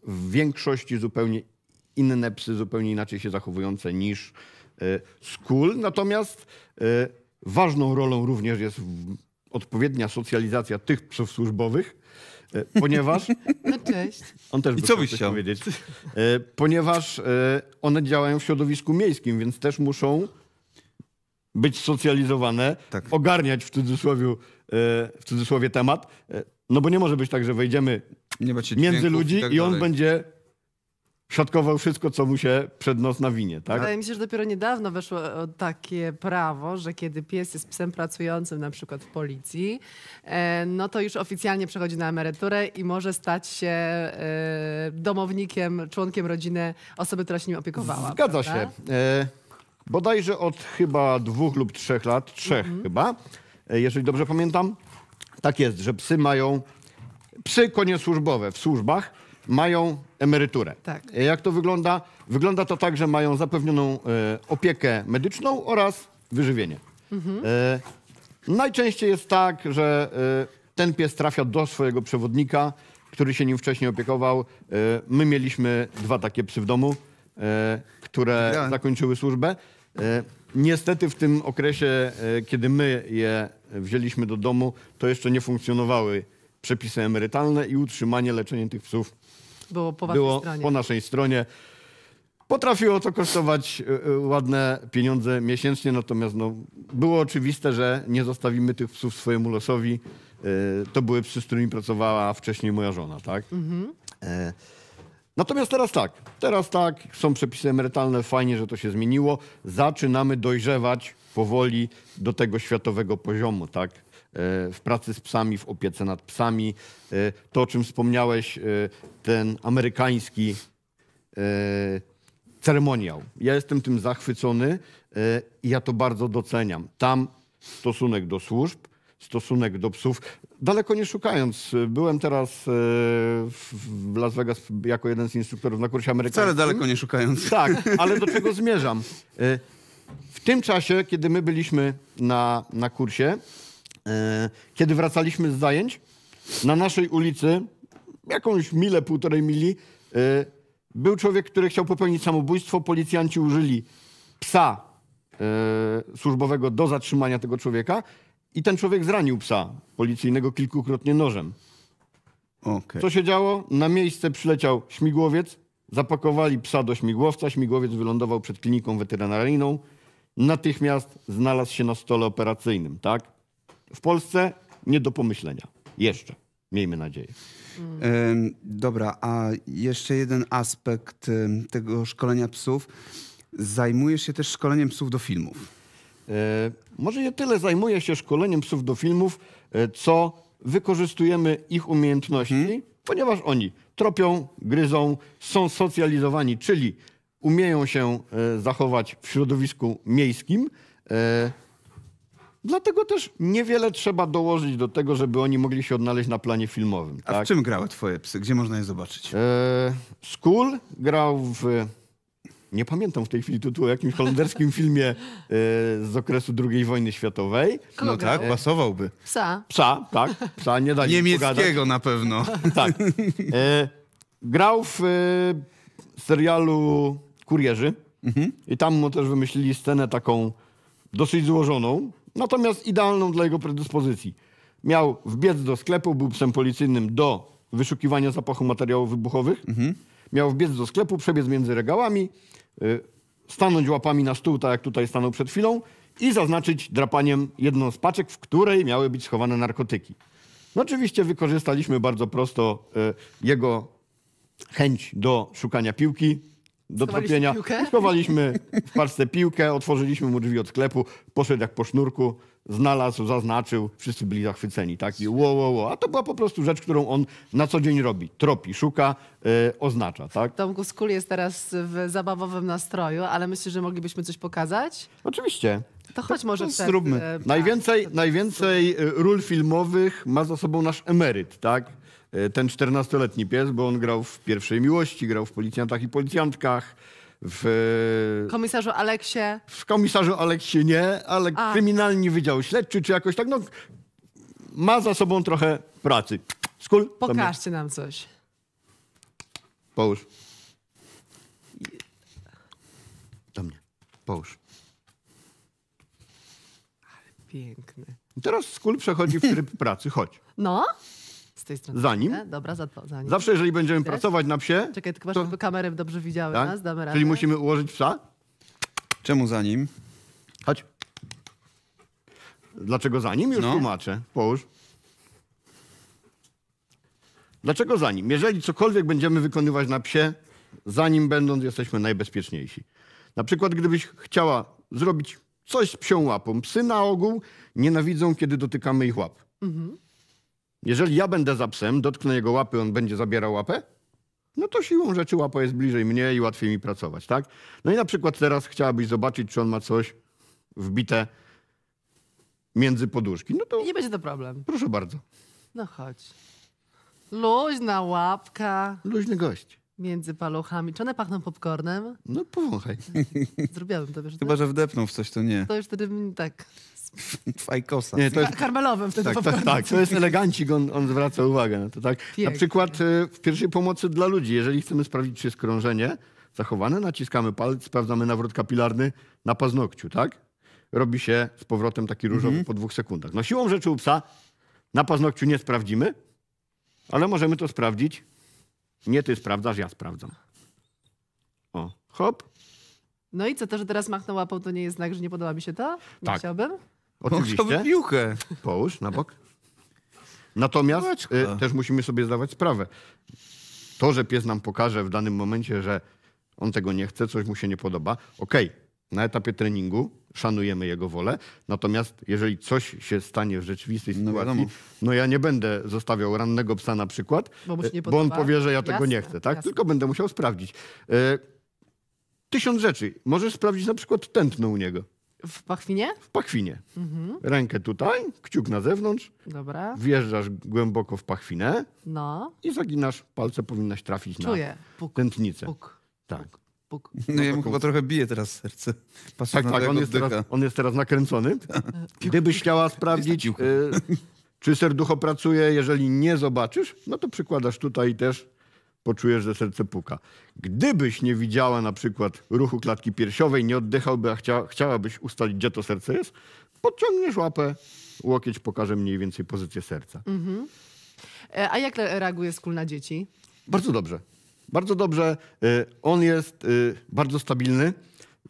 w większości zupełnie inne psy, zupełnie inaczej się zachowujące niż y, skul. Natomiast y, ważną rolą również jest odpowiednia socjalizacja tych psów służbowych, ponieważ... No cześć. On też I co byś chciał powiedzieć. Ponieważ one działają w środowisku miejskim, więc też muszą być socjalizowane, tak. ogarniać w cudzysłowie, w cudzysłowie temat, no bo nie może być tak, że wejdziemy między ludzi i, tak i on będzie szatkował wszystko, co mu się przed nos nawinie, tak? Wydaje mi się, że dopiero niedawno weszło e, takie prawo, że kiedy pies jest psem pracującym, na przykład w policji, e, no to już oficjalnie przechodzi na emeryturę i może stać się e, domownikiem, członkiem rodziny osoby, która się nim opiekowała. Zgadza prawda? się. bodajże od chyba dwóch lub trzech lat, trzech mhm. chyba, jeżeli dobrze pamiętam, tak jest, że psy mają, psy konie służbowe w służbach mają emeryturę. Tak. Jak to wygląda? Wygląda to tak, że mają zapewnioną e, opiekę medyczną oraz wyżywienie. Mhm. E, najczęściej jest tak, że e, ten pies trafia do swojego przewodnika, który się nim wcześniej opiekował. E, my mieliśmy dwa takie psy w domu, e, które zakończyły służbę. E, niestety w tym okresie, kiedy my je wzięliśmy do domu, to jeszcze nie funkcjonowały przepisy emerytalne i utrzymanie, leczenie tych psów było po, było po naszej stronie. Potrafiło to kosztować e, e, ładne pieniądze miesięcznie, natomiast no, było oczywiste, że nie zostawimy tych psów swojemu losowi. E, to były psy, z którymi pracowała wcześniej moja żona, tak? Mhm. E Natomiast teraz tak, teraz tak, są przepisy emerytalne, fajnie, że to się zmieniło. Zaczynamy dojrzewać powoli do tego światowego poziomu, tak? E, w pracy z psami, w opiece nad psami. E, to, o czym wspomniałeś, e, ten amerykański ceremoniał. Ja jestem tym zachwycony i ja to bardzo doceniam. Tam stosunek do służb, stosunek do psów. Daleko nie szukając, y, byłem teraz y, w Las Vegas jako jeden z instruktorów na kursie amerykańskim. Wcale daleko nie szukając. Tak, ale do czego zmierzam? Y, w tym czasie, kiedy my byliśmy na, na kursie, kiedy wracaliśmy z zajęć, na naszej ulicy, jakąś milę, półtorej mili, był człowiek, który chciał popełnić samobójstwo. Policjanci użyli psa służbowego do zatrzymania tego człowieka. I ten człowiek zranił psa policyjnego kilkukrotnie nożem. Okay. Co się działo? Na miejsce przyleciał śmigłowiec, zapakowali psa do śmigłowca, śmigłowiec wylądował przed kliniką weterynaryjną, natychmiast znalazł się na stole operacyjnym, tak? W Polsce nie do pomyślenia. Jeszcze. Miejmy nadzieję. Mm. Dobra, a jeszcze jeden aspekt tego szkolenia psów. Zajmujesz się też szkoleniem psów do filmów. E, może nie tyle zajmuję się szkoleniem psów do filmów, e, co wykorzystujemy ich umiejętności, hmm? ponieważ oni tropią, gryzą, są socjalizowani, czyli umieją się e, zachować w środowisku miejskim. Dlatego też niewiele trzeba dołożyć do tego, żeby oni mogli się odnaleźć na planie filmowym. A tak? w czym grały twoje psy? Gdzie można je zobaczyć? School grał w nie pamiętam w tej chwili tytułu, o jakimś holenderskim filmie e, z okresu II wojny światowej. Kogo? No tak, pasowałby. Psa. Psa, tak. Psa nie da Niemieckiego na pewno. Tak. E, grał w e, serialu Kurierzy mhm. i tam mu też wymyślili scenę taką dosyć złożoną, natomiast idealną dla jego predyspozycji. Miał wbiec do sklepu, był psem policyjnym do wyszukiwania zapachu materiałów wybuchowych. Mhm miał wbiec do sklepu, przebiec między regałami, y, stanąć łapami na stół, tak jak tutaj stanął przed chwilą, i zaznaczyć drapaniem jedną z paczek, w której miały być schowane narkotyki. No oczywiście wykorzystaliśmy bardzo prosto y, jego chęć do szukania piłki, do tropienia. Schowaliśmy w parce piłkę, otworzyliśmy mu drzwi od sklepu, poszedł jak po sznurku, znalazł, zaznaczył, wszyscy byli zachwyceni, tak? I ło, ło, ło. A to była po prostu rzecz, którą on na co dzień robi. Tropi, szuka, e, oznacza, tak? Tomku Skul jest teraz w zabawowym nastroju, ale myślę, że moglibyśmy coś pokazać? Oczywiście. To chodź może to zróbmy. e, tak. Najwięcej, najwięcej e, ról filmowych ma za sobą nasz emeryt, tak? E, Ten 14-letni pies, bo on grał w Pierwszej Miłości, grał w Policjantach i Policjantkach, w... Komisarzu Aleksie? W komisarzu Aleksie nie, ale A. kryminalni wydział śledczy czy jakoś tak, no ma za sobą trochę pracy. Skul? Pokażcie nam coś. Połóż. Do mnie. Połóż. Ale piękny. teraz skul przechodzi w tryb pracy. Chodź. No? tej strony. Dobra, za, to, Zawsze, jeżeli będziemy Wiesz? pracować na psie... Czekaj, tylko to... żeby kamerę dobrze widziały tak? nas, damy radę. Czyli musimy ułożyć psa? Czemu za nim? Chodź. Dlaczego za nim? Już no. tłumaczę. Połóż. Dlaczego za nim? Jeżeli cokolwiek będziemy wykonywać na psie, zanim będąc jesteśmy najbezpieczniejsi. Na przykład, gdybyś chciała zrobić coś z psią łapą. Psy na ogół nienawidzą, kiedy dotykamy ich łap. Mhm. Jeżeli ja będę za psem, dotknę jego łapy, on będzie zabierał łapę? No to siłą rzeczy łapa jest bliżej mnie i łatwiej mi pracować, tak? No i na przykład teraz chciałabyś zobaczyć, czy on ma coś wbite między poduszki. No to... Nie będzie to problem. Proszę bardzo. No chodź. Luźna łapka. Luźny gość. Między paluchami. Czy one pachną popcornem? No powąchaj. Zrobiłabym to, wiesz? Chyba, tak? że wdepną w coś, to nie. To już wtedy tak Fajkosa. Nie, to jest... Karmelowym wtedy tak, tak, tak, to jest elegancik, on, on zwraca uwagę na to. Tak? Na przykład y, w pierwszej pomocy dla ludzi, jeżeli chcemy sprawdzić, czy jest krążenie zachowane, naciskamy palc, sprawdzamy nawrót kapilarny na paznokciu, tak? Robi się z powrotem taki różowy mhm. po dwóch sekundach. No siłą rzeczy u psa na paznokciu nie sprawdzimy, ale możemy to sprawdzić. Nie ty sprawdzasz, ja sprawdzam. O, hop. No i co, to, że teraz machnął łapą, to nie jest znak, że nie podoba mi się to? Nie tak. chciałbym? Oczywiście. piłkę. Połóż na bok. Natomiast y, też musimy sobie zdawać sprawę. To, że pies nam pokaże w danym momencie, że on tego nie chce, coś mu się nie podoba, okej, okay, na etapie treningu szanujemy jego wolę, natomiast jeżeli coś się stanie w rzeczywistej no sytuacji, no ja nie będę zostawiał rannego psa na przykład, bo, y, bo on powie, że ja jasne, tego nie chcę, tak? Tylko będę musiał sprawdzić. Y, tysiąc rzeczy. Możesz sprawdzić na przykład tętno u niego. W pachwinie? W pachwinie. Mhm. Rękę tutaj, kciuk na zewnątrz. Dobra. Wjeżdżasz głęboko w pachwinę. No. I zaginasz, palce powinnaś trafić Czuję. na puk, tętnicę. Puk, tak. Puk, puk. No ja mu chyba trochę bije teraz serce. Patrzę tak, tak, on jest, teraz, on jest, teraz, nakręcony. Tak. Gdybyś chciała sprawdzić, y, czy serducho pracuje, jeżeli nie zobaczysz, no to przykładasz tutaj też poczujesz, że serce puka. Gdybyś nie widziała na przykład ruchu klatki piersiowej, nie oddechałby, a chcia, chciałabyś ustalić, gdzie to serce jest, podciągniesz łapę, łokieć pokaże mniej więcej pozycję serca. Mhm. E, a jak reaguje skul na dzieci? Bardzo dobrze. Bardzo dobrze. E, on jest e, bardzo stabilny.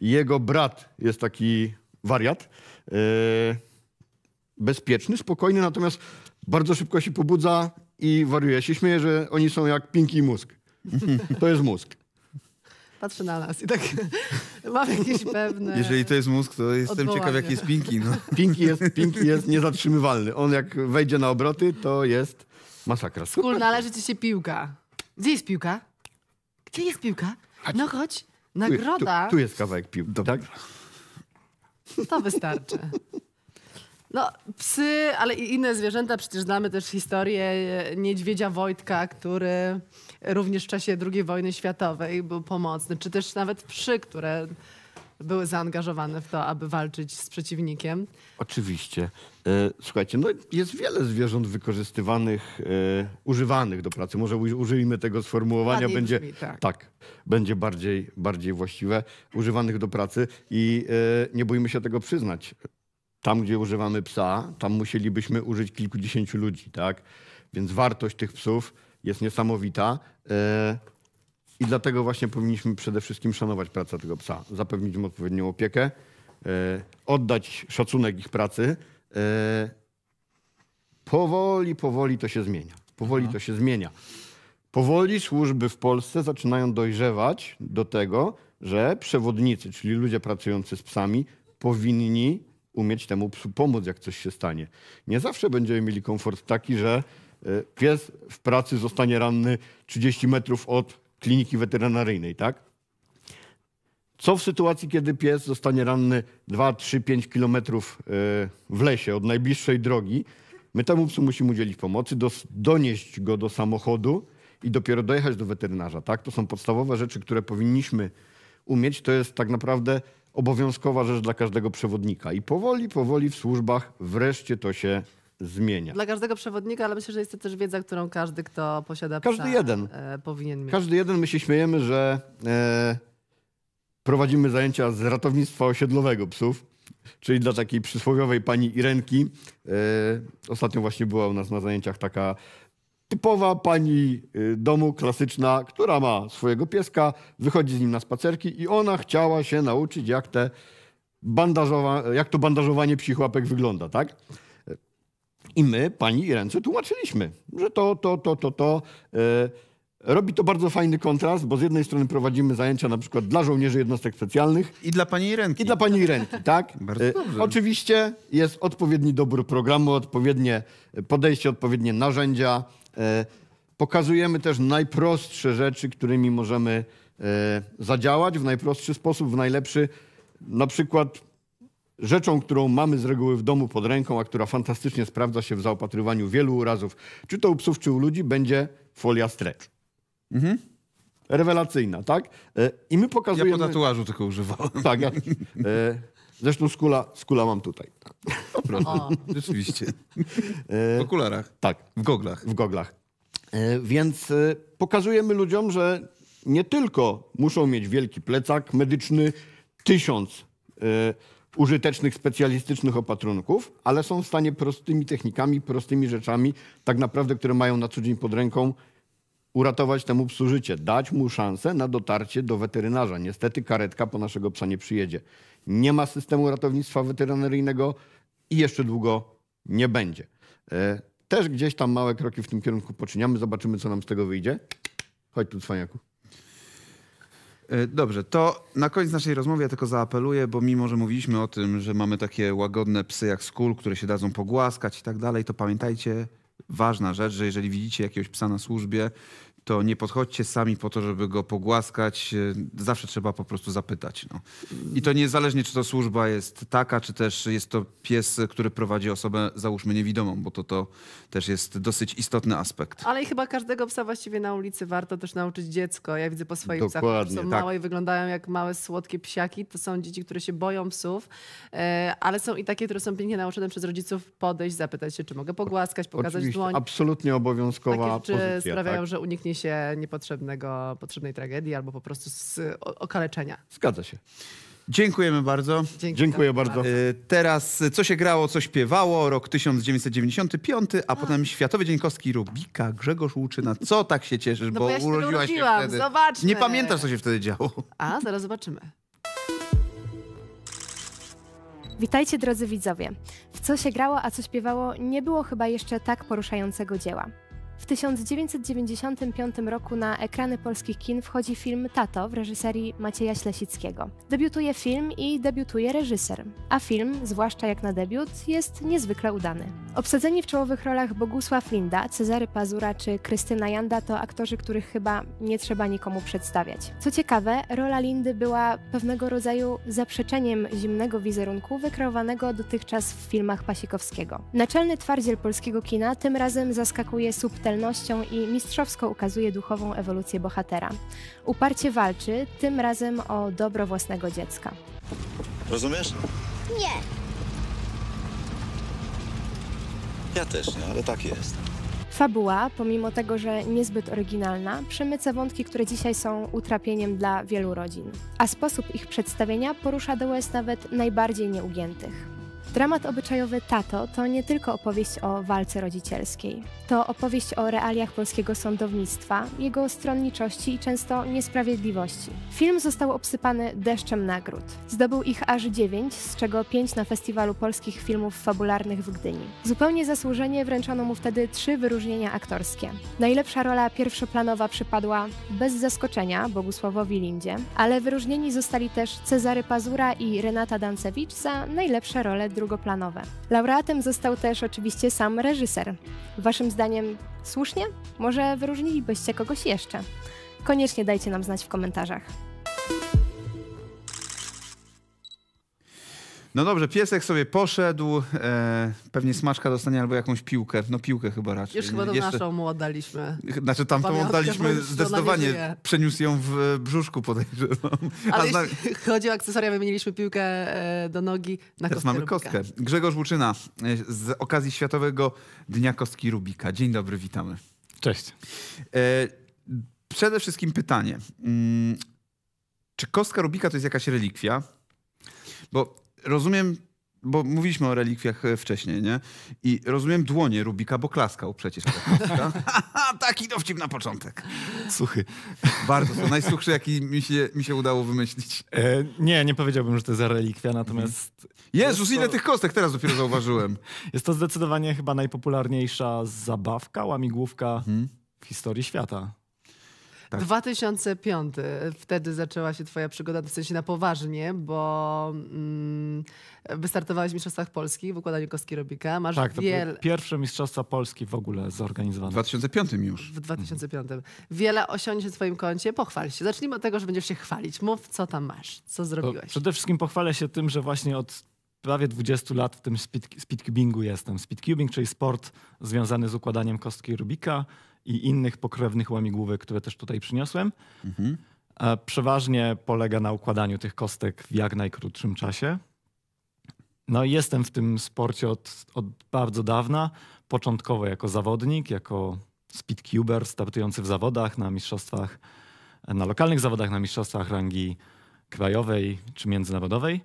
Jego brat jest taki wariat. Bezpieczny, spokojny, natomiast bardzo szybko się pobudza i wariuje. się śmieję, że oni są jak Pinki Mózg. To jest mózg. Patrzę na nas i tak mam jakieś pewne... Jeżeli to jest mózg, to jestem odwołanie. ciekaw, jaki jest Pinki. No. Pinki, jest, Pinki jest niezatrzymywalny. On jak wejdzie na obroty, to jest masakra. Skul, należy ci się piłka. Gdzie jest piłka? Gdzie jest piłka? No chodź, nagroda. Tu, tu, tu jest kawałek piłki, tak? To wystarczy. No, psy, ale i inne zwierzęta. Przecież znamy też historię e, niedźwiedzia Wojtka, który również w czasie II wojny światowej był pomocny, czy też nawet psy, które były zaangażowane w to, aby walczyć z przeciwnikiem. Oczywiście. E, słuchajcie, no jest wiele zwierząt wykorzystywanych, e, używanych do pracy. Może użyjmy tego sformułowania, będzie brzmi, tak. tak. będzie bardziej, bardziej właściwe, używanych do pracy i nie bójmy się tego przyznać. Tam, gdzie używamy psa, tam musielibyśmy użyć kilkudziesięciu ludzi, tak? Więc wartość tych psów jest niesamowita. E, I dlatego właśnie powinniśmy przede wszystkim szanować pracę tego psa, zapewnić mu odpowiednią opiekę, e, oddać szacunek ich pracy. E, powoli, powoli to się zmienia. Powoli Aha. Mhm. to się zmienia. Powoli służby w Polsce zaczynają dojrzewać do tego, że przewodnicy, czyli ludzie pracujący z psami, powinni umieć temu pomóc, jak coś się stanie. Nie zawsze będziemy mieli komfort taki, że e, pies w pracy zostanie ranny 30 metrów od kliniki weterynaryjnej, tak? Co w sytuacji, kiedy pies zostanie ranny 2, 3, 5 kilometrów e, w lesie od najbliższej drogi? My temu psu musimy udzielić pomocy, donieść go do samochodu i dopiero dojechać do weterynarza. Tak? To są podstawowe rzeczy, które powinniśmy umieć. To jest tak naprawdę obowiązkowa rzecz dla każdego przewodnika. I powoli, powoli w służbach wreszcie to się zmienia. Dla każdego przewodnika, ale myślę, że jest to też wiedza, którą każdy, kto posiada każdy psa, jeden. E, powinien mieć. Każdy jeden, my się śmiejemy, że e, prowadzimy zajęcia z ratownictwa osiedlowego psów, czyli dla takiej przysłowiowej pani Irenki. E, ostatnio właśnie była u nas na zajęciach taka typowa pani y, domu klasyczna, która ma swojego pieska, wychodzi z nim na spacerki i ona chciała się nauczyć, jak, te bandażowa- jak to bandażowanie psich łapek wygląda, tak? I my pani Irence tłumaczyliśmy, że to, to, to, to, to. E, robi to bardzo fajny kontrast, bo z jednej strony prowadzimy zajęcia na przykład dla żołnierzy jednostek specjalnych. I dla pani Irenki. I dla pani Irenki, tak. bardzo e, dobrze. Oczywiście jest odpowiedni dobór programu, odpowiednie podejście, odpowiednie narzędzia, E, pokazujemy też najprostsze rzeczy, którymi możemy e, zadziałać w najprostszy sposób, w najlepszy. Na przykład rzeczą, którą mamy z reguły w domu pod ręką, a która fantastycznie sprawdza się w zaopatrywaniu wielu urazów, czy to u psów, czy u ludzi, będzie folia stretch. Mhm. Rewelacyjna, tak? E, I my pokazujemy... Ja po tatuażu tylko używałem. Tak, ja... Zresztą skula, skula mam tutaj. Proszę, rzeczywiście. E, w okularach. Tak. W goglach. W goglach. E, więc e, pokazujemy ludziom, że nie tylko muszą mieć wielki plecak medyczny, tysiąc użytecznych, specjalistycznych opatrunków, ale są w stanie prostymi technikami, prostymi rzeczami, tak naprawdę, które mają na co dzień pod ręką, uratować temu psu życie, dać mu szansę na dotarcie do weterynarza. Niestety karetka po naszego psa nie przyjedzie nie ma systemu ratownictwa weterynaryjnego i jeszcze długo nie będzie. E, też gdzieś tam małe kroki w tym kierunku poczyniamy, zobaczymy, co nam z tego wyjdzie. Chodź tu, cwaniaku. E, dobrze, to na koniec naszej rozmowy ja tylko zaapeluję, bo mimo, że mówiliśmy o tym, że mamy takie łagodne psy jak skul, które się dadzą pogłaskać i tak dalej, to pamiętajcie, ważna rzecz, że jeżeli widzicie jakiegoś psa na służbie, to nie podchodźcie sami po to, żeby go pogłaskać. E, zawsze trzeba po prostu zapytać. No. I to niezależnie, czy to służba jest taka, czy też jest to pies, który prowadzi osobę, załóżmy, niewidomą, bo to, to też jest dosyć istotny aspekt. Ale i chyba każdego psa właściwie na ulicy warto też nauczyć dziecko. Ja widzę po swoich Dokładnie, psach, które są tak. małe i wyglądają jak małe, słodkie psiaki. To są dzieci, które się boją psów, e, ale są i takie, które są pięknie nauczone przez rodziców podejść, zapytać się, czy mogę pogłaskać, pokazać Oczywiście, dłoń. Absolutnie obowiązkowa takie rzeczy pozycja, sprawiają, tak? że uniknie się niepotrzebnego, potrzebnej tragedii albo po prostu z okaleczenia. Zgadza się. Dziękujemy bardzo. Dzięki Dziękuję bardzo. bardzo. Y, teraz y, co się grało, co śpiewało, rok 1995, a, a. potem Światowy Dzień Kostki Rubika, Grzegorz Łuczyna. Co tak się cieszysz, no bo, bo ja się się wtedy. Zobaczmy. Nie pamiętasz, co się wtedy działo. A, zaraz zobaczymy. Witajcie drodzy widzowie. W co się grało, a co śpiewało nie było chyba jeszcze tak poruszającego dzieła. W 1995 roku na ekrany polskich kin wchodzi film Tato w reżyserii Macieja Ślesickiego. Debiutuje film i debiutuje reżyser, a film, zwłaszcza jak na debiut, jest niezwykle udany. Obsadzeni w czołowych rolach Bogusław Linda, Cezary Pazura czy Krystyna Janda to aktorzy, których chyba nie trzeba nikomu przedstawiać. Co ciekawe, rola Lindy była pewnego rodzaju zaprzeczeniem zimnego wizerunku wykreowanego dotychczas w filmach Pasikowskiego. Naczelny twardziel polskiego kina tym razem zaskakuje subtelnie subtelnością i mistrzowsko ukazuje duchową ewolucję bohatera. Uparcie walczy, tym razem o dobro własnego dziecka. Rozumiesz? Nie. Ja też nie, ale tak jest. Fabuła, pomimo tego, że niezbyt oryginalna, przemyca wątki, które dzisiaj są utrapieniem dla wielu rodzin. A sposób ich przedstawienia porusza łez nawet najbardziej nieugiętych. Dramat obyczajowy Tato to nie tylko opowieść o walce rodzicielskiej. To opowieść o realiach polskiego sądownictwa, jego stronniczości i często niesprawiedliwości. Film został obsypany deszczem nagród. Zdobył ich aż dziewięć, z czego pięć na Festiwalu Polskich Filmów Fabularnych w Gdyni. Zupełnie zasłużenie wręczono mu wtedy trzy wyróżnienia aktorskie. Najlepsza rola pierwszoplanowa przypadła bez zaskoczenia Bogusławowi Lindzie, ale wyróżnieni zostali też Cezary Pazura i Renata Dancewicz za najlepsze role drugoplanowe. Laureatem został też oczywiście sam reżyser. Waszym zdaniem słusznie? Może wyróżnilibyście kogoś jeszcze? Koniecznie dajcie nam znać w komentarzach. No dobrze, piesek sobie poszedł. E, pewnie smaczka dostanie albo jakąś piłkę. No piłkę chyba raczej. Już chyba tą Jeszcze... naszą mu oddaliśmy. Znaczy tamtą oddaliśmy zdecydowanie. Przeniósł ją w e, brzuszku podejrzewam. Ale chodzi o akcesoria, wymieniliśmy piłkę e, do nogi na Teraz mamy Rubika. kostkę. Grzegorz Łuczyna e, z okazji Światowego Dnia Kostki Rubika. Dzień dobry, witamy. Cześć. E, przede wszystkim pytanie. Mm, czy kostka Rubika to jest jakaś relikwia? Bo rozumiem, bo mówiliśmy o relikwiach e, wcześniej, nie? I rozumiem dłonie Rubika, bo klaskał przecież. Tak? Taki dowcip na początek. Suchy. Bardzo, to najsuchszy, jaki mi się, mi się udało wymyślić. E, nie, nie powiedziałbym, że to jest relikwia, natomiast... Mhm. Jezus, jest ile tych kostek teraz dopiero zauważyłem. jest to zdecydowanie chyba najpopularniejsza zabawka, łamigłówka hmm. w historii świata. Tak. 2005. Wtedy zaczęła się twoja przygoda, w sensie na poważnie, bo mm, wystartowałeś w Mistrzostwach Polski w układaniu kostki Rubika. Masz tak, to wiel... były pierwsze Mistrzostwa Polski w ogóle zorganizowane. W 2005 już. W 2005. Mhm. Wiele osiągniesz w swoim koncie. Pochwal się. Zacznijmy od tego, że będziesz się chwalić. Mów, co tam masz, co zrobiłeś. To przede wszystkim pochwalę się tym, że właśnie od prawie 20 lat w tym speed, speedcubingu jestem. Speedcubing, czyli sport związany z układaniem kostki Rubika i innych pokrewnych łamigłówek, które też tutaj przyniosłem. Mhm. Przeważnie polega na układaniu tych kostek w jak najkrótszym czasie. No i jestem w tym sporcie od, od bardzo dawna. Początkowo jako zawodnik, jako speedcuber startujący w zawodach na mistrzostwach, na lokalnych zawodach, na mistrzostwach rangi krajowej czy międzynarodowej.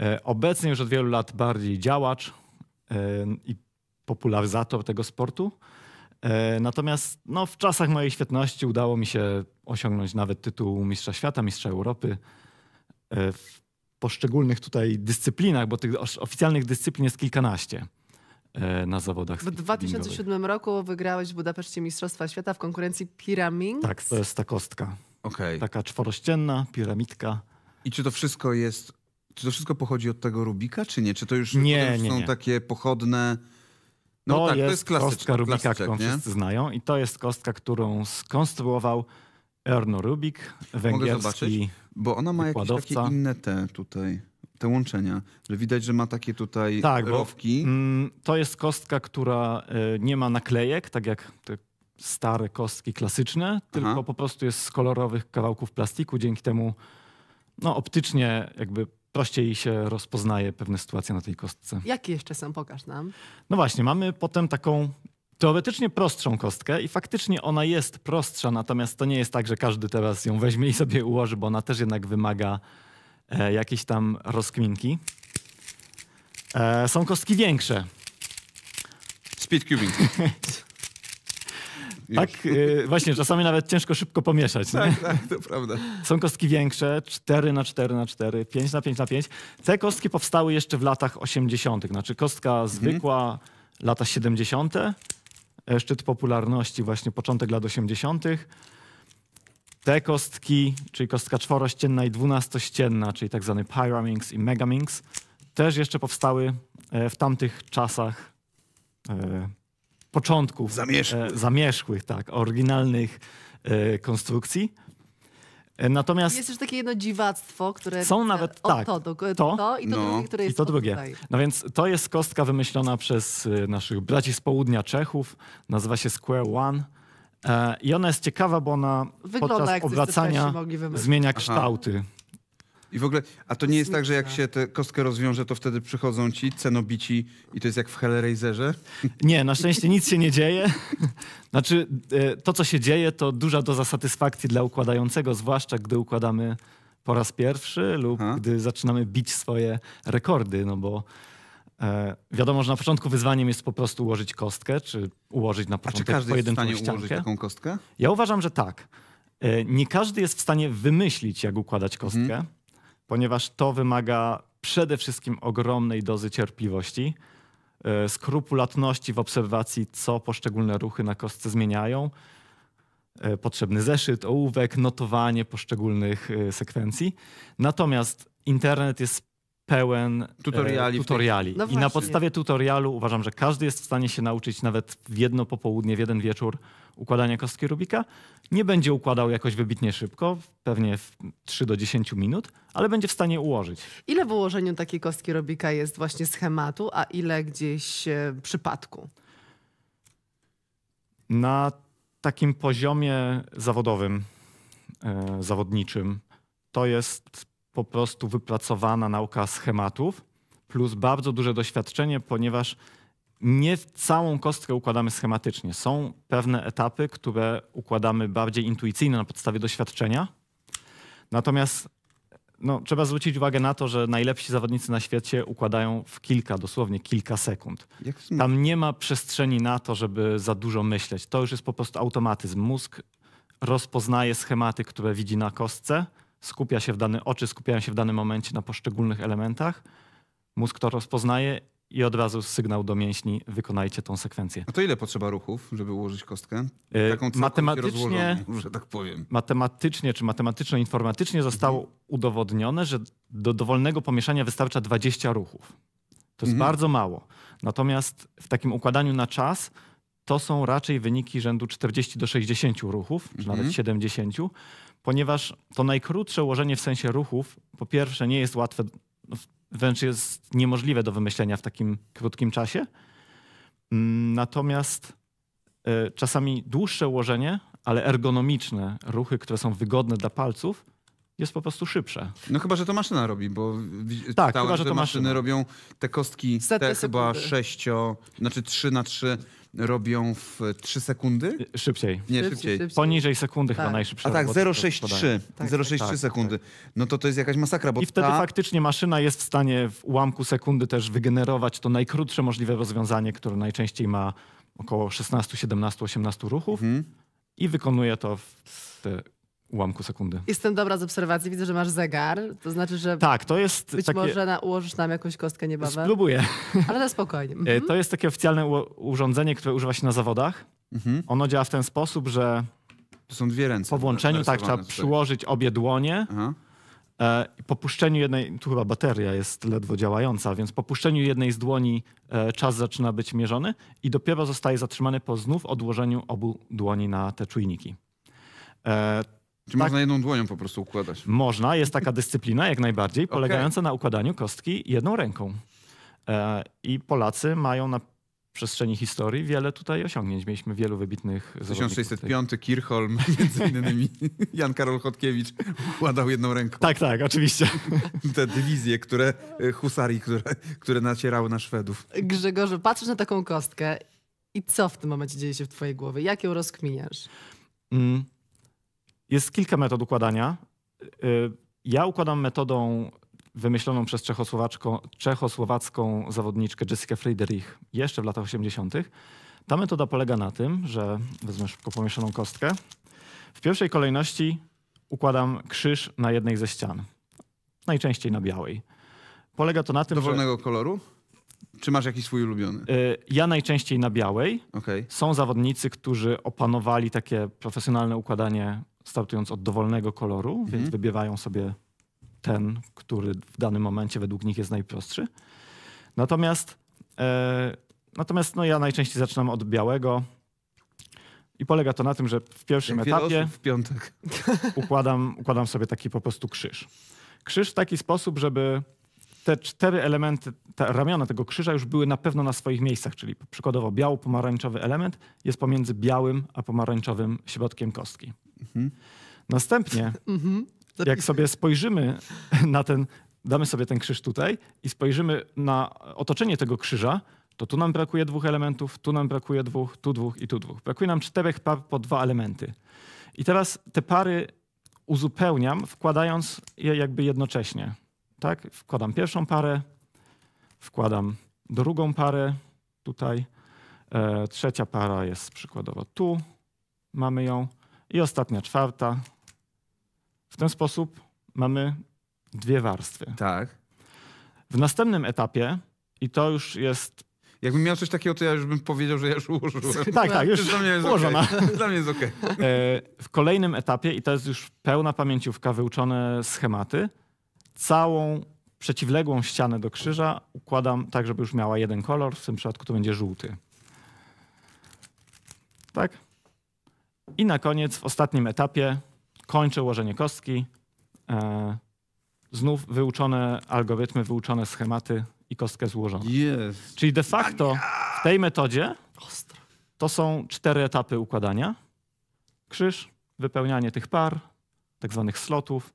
E, obecnie już od wielu lat bardziej działacz e, i popularyzator tego sportu. E, natomiast no, w czasach mojej świetności udało mi się osiągnąć nawet tytuł Mistrza Świata, Mistrza Europy. E, w poszczególnych tutaj dyscyplinach, bo tych oficjalnych dyscyplin jest kilkanaście e, na zawodach. W 2007 roku wygrałeś w Budapeszcie Mistrzostwa Świata w konkurencji Pyramid. Tak, to jest ta kostka. Okay. Taka czworościenna piramidka. I czy to wszystko jest. Czy to wszystko pochodzi od tego Rubika, czy nie? Czy to już, nie, nie, są nie. takie pochodne no to no tak, jest, to jest kostka Rubika, którą nie? wszyscy znają i to jest kostka, którą skonstruował Erno Rubik, węgierski Mogę zobaczyć? Bo ona ma jakieś takie inne te tutaj, te łączenia, że widać, że ma takie tutaj tak, rowki. Bo, mm, to jest kostka, która y, nie ma naklejek, tak jak te stare kostki klasyczne, tylko Aha. po prostu jest z kolorowych kawałków plastiku, dzięki temu no, optycznie jakby prościej się rozpoznaje pewne sytuacje na tej kostce. Jakie jeszcze są? Pokaż nam. No właśnie, mamy potem taką teoretycznie prostszą kostkę i faktycznie ona jest prostsza, natomiast to nie jest tak, że każdy teraz ją weźmie i sobie ułoży, bo ona też jednak wymaga e, jakiejś tam rozkminki. E, są kostki większe. Speed cubing. Tak, yy, właśnie, czasami nawet ciężko szybko pomieszać. Tak, nie? tak, to prawda. Są kostki większe, 4 na 4 na 4 5 na 5 na 5 Te kostki powstały jeszcze w latach 80., znaczy kostka mhm. zwykła, mhm. lata 70., e, szczyt popularności właśnie początek lat 80., te kostki, czyli kostka czworościenna i dwunastościenna, czyli tak zwany Pyraminx i Megaminx, też jeszcze powstały e, w tamtych czasach początków e, zamierzchłych, tak, oryginalnych e, konstrukcji. E, natomiast jest też takie jedno dziwactwo, które są nawet o, tak, to, to, to, to i to no. drugie, które jest I to drugie. Tutaj. No więc to jest kostka wymyślona przez naszych braci z południa Czechów, nazywa się Square One. I ona jest ciekawa, bo ona Wygląda podczas obracania zmienia kształty. Aha. I w ogóle, a to nie jest tak, że jak się tę kostkę rozwiąże, to wtedy przychodzą ci cenobici i to jest jak w Hellraiserze? Nie, na szczęście nic się nie dzieje. Znaczy, e, to co się dzieje, to duża doza satysfakcji dla układającego, zwłaszcza gdy układamy po raz pierwszy lub gdy zaczynamy bić swoje rekordy, no bo e, wiadomo, że na początku wyzwaniem jest po prostu ułożyć kostkę, czy ułożyć na początek a czy każdy pojedynczą jest w stanie ściankę. ułożyć taką kostkę? Ja uważam, że tak. E, nie każdy jest w stanie wymyślić, jak układać kostkę. Mhm ponieważ to wymaga przede wszystkim ogromnej dozy cierpliwości, e, skrupulatności w obserwacji, co poszczególne ruchy na kostce zmieniają, e, potrzebny zeszyt, ołówek, notowanie poszczególnych e, sekwencji. Natomiast internet jest pełen tutoriali. tutoriali. No I na podstawie tutorialu uważam, że każdy jest w stanie się nauczyć nawet w jedno popołudnie, w jeden wieczór układania kostki Rubika. Nie będzie układał jakoś wybitnie szybko, pewnie w 3 do 10 minut, ale będzie w stanie ułożyć. Ile w ułożeniu takiej kostki Rubika jest właśnie schematu, a ile gdzieś e, przypadku? Na takim poziomie zawodowym, e, zawodniczym, to jest po prostu wypracowana nauka schematów plus bardzo duże doświadczenie, ponieważ nie całą kostkę układamy schematycznie. Są pewne etapy, które układamy bardziej intuicyjnie na podstawie doświadczenia. Natomiast no, trzeba zwrócić uwagę na to, że najlepsi zawodnicy na świecie układają w kilka, dosłownie kilka sekund. Tam nie ma przestrzeni na to, żeby za dużo myśleć. To już jest po prostu automatyzm. Mózg rozpoznaje schematy, które widzi na kostce, skupia się w dany, oczy skupiają się w danym momencie na poszczególnych elementach. Mózg to rozpoznaje i od razu sygnał do mięśni, wykonajcie tą sekwencję. A to ile potrzeba ruchów, żeby ułożyć kostkę? E, taką matematycznie, że tak powiem. Matematycznie czy matematyczno-informatycznie zostało mhm. udowodnione, że do dowolnego pomieszania wystarcza 20 ruchów. To jest mhm. bardzo mało. Natomiast w takim układaniu na czas to są raczej wyniki rzędu 40 do 60 ruchów, czy nawet 70, mhm. ponieważ to najkrótsze ułożenie w sensie ruchów, po pierwsze, nie jest łatwe no, wręcz jest niemożliwe do wymyślenia w takim krótkim czasie. Mm, natomiast e, czasami dłuższe ułożenie, ale ergonomiczne ruchy, które są wygodne dla palców, jest po prostu szybsze. No chyba, że to maszyna robi, bo tak, chyba, że to maszyny maszyna. robią te kostki, Sety, te chyba sześcio, znaczy trzy na 3 robią w 3 sekundy? Szybciej. Nie, szybciej. szybciej. szybciej. Poniżej sekundy tak. chyba najszybsze. A tak, 0,63 tak, 0,63 tak, tak, sekundy. Tak, tak. No to to jest jakaś masakra. Bo I wtedy ta... faktycznie maszyna jest w stanie w ułamku sekundy też wygenerować to najkrótsze możliwe rozwiązanie, które najczęściej ma około 16, 17, 18 ruchów mhm. i wykonuje to w ułamku sekundy. Jestem dobra z obserwacji, widzę, że masz zegar. To znaczy, że. Tak, to jest. Być takie... może na, ułożysz nam jakąś kostkę niebawem. Spróbuję. Ale na spokojnie. E, mhm. To jest takie oficjalne urządzenie, które używa się na zawodach. Mhm. Ono działa w ten sposób, że. To są dwie ręce. Po włączeniu, tak, trzeba tutaj. przyłożyć obie dłonie. Aha. E, I po puszczeniu jednej, tu chyba bateria jest ledwo działająca, więc po puszczeniu jednej z dłoni e, czas zaczyna być mierzony i dopiero zostaje zatrzymany po znów odłożeniu obu dłoni na te czujniki. Czy tak, można jedną dłonią po prostu układać? Można, jest taka dyscyplina jak najbardziej, polegająca okay. na układaniu kostki jedną ręką. E, I Polacy mają na przestrzeni historii wiele tutaj osiągnięć. Mieliśmy wielu wybitnych 1605, Kirchholm, między innymi Jan Karol Chodkiewicz układał jedną ręką. Tak, tak, oczywiście. Te dywizje, które, e, husarii, które, które nacierały na Szwedów. Grzegorzu, patrzysz na taką kostkę i co w tym momencie dzieje się w twojej głowie? Jak ją rozkminiasz? Mm. Jest kilka metod układania. Y, y, ja układam metodą wymyśloną przez czechosłowacką zawodniczkę Jessica Friedrich jeszcze w latach 80. Ta metoda polega na tym, że wezmę szybko pomieszaną kostkę. W pierwszej kolejności układam krzyż na jednej ze ścian. Najczęściej na białej. Polega to na tym, Dowolnego że... koloru? Czy masz jakiś swój ulubiony? Y, ja najczęściej na białej. Okay. Są zawodnicy, którzy opanowali takie profesjonalne układanie startując od dowolnego koloru, mhm. więc wybierają sobie ten, który w danym momencie według nich jest najprostszy. Natomiast, e, natomiast no ja najczęściej zaczynam od białego. I polega to na tym, że w pierwszym Jak etapie w piątek. Układam, układam sobie taki po prostu krzyż. Krzyż w taki sposób, żeby te cztery elementy, te ramiona tego krzyża już były na pewno na swoich miejscach, czyli przykładowo biało-pomarańczowy element jest pomiędzy białym a pomarańczowym środkiem kostki. Mhm. Następnie, mhm. jak sobie spojrzymy na ten, damy sobie ten krzyż tutaj i spojrzymy na otoczenie tego krzyża, to tu nam brakuje dwóch elementów, tu nam brakuje dwóch, tu dwóch i tu dwóch. Brakuje nam czterech par po dwa elementy. I teraz te pary uzupełniam, wkładając je jakby jednocześnie. Tak? Wkładam pierwszą parę, wkładam drugą parę tutaj. E, trzecia para jest przykładowo tu, mamy ją. I ostatnia, czwarta. W ten sposób mamy dwie warstwy. Tak. W następnym etapie, i to już jest Jakbym miał coś takiego, to ja już bym powiedział, że ja już ułożyłem. Tak, tak, już dla mnie jest ułożona. Okay. Dla mnie jest okej. Okay. E, w kolejnym etapie, i to jest już pełna pamięciówka, wyuczone schematy, całą przeciwległą ścianę do krzyża układam tak, żeby już miała jeden kolor. W tym przypadku to będzie żółty. Tak? I na koniec, w ostatnim etapie, kończę łożenie kostki. E, znów wyuczone algorytmy, wyuczone schematy i kostkę złożoną. Czyli de facto w tej metodzie to są cztery etapy układania. Krzyż, wypełnianie tych par, tak zwanych slotów,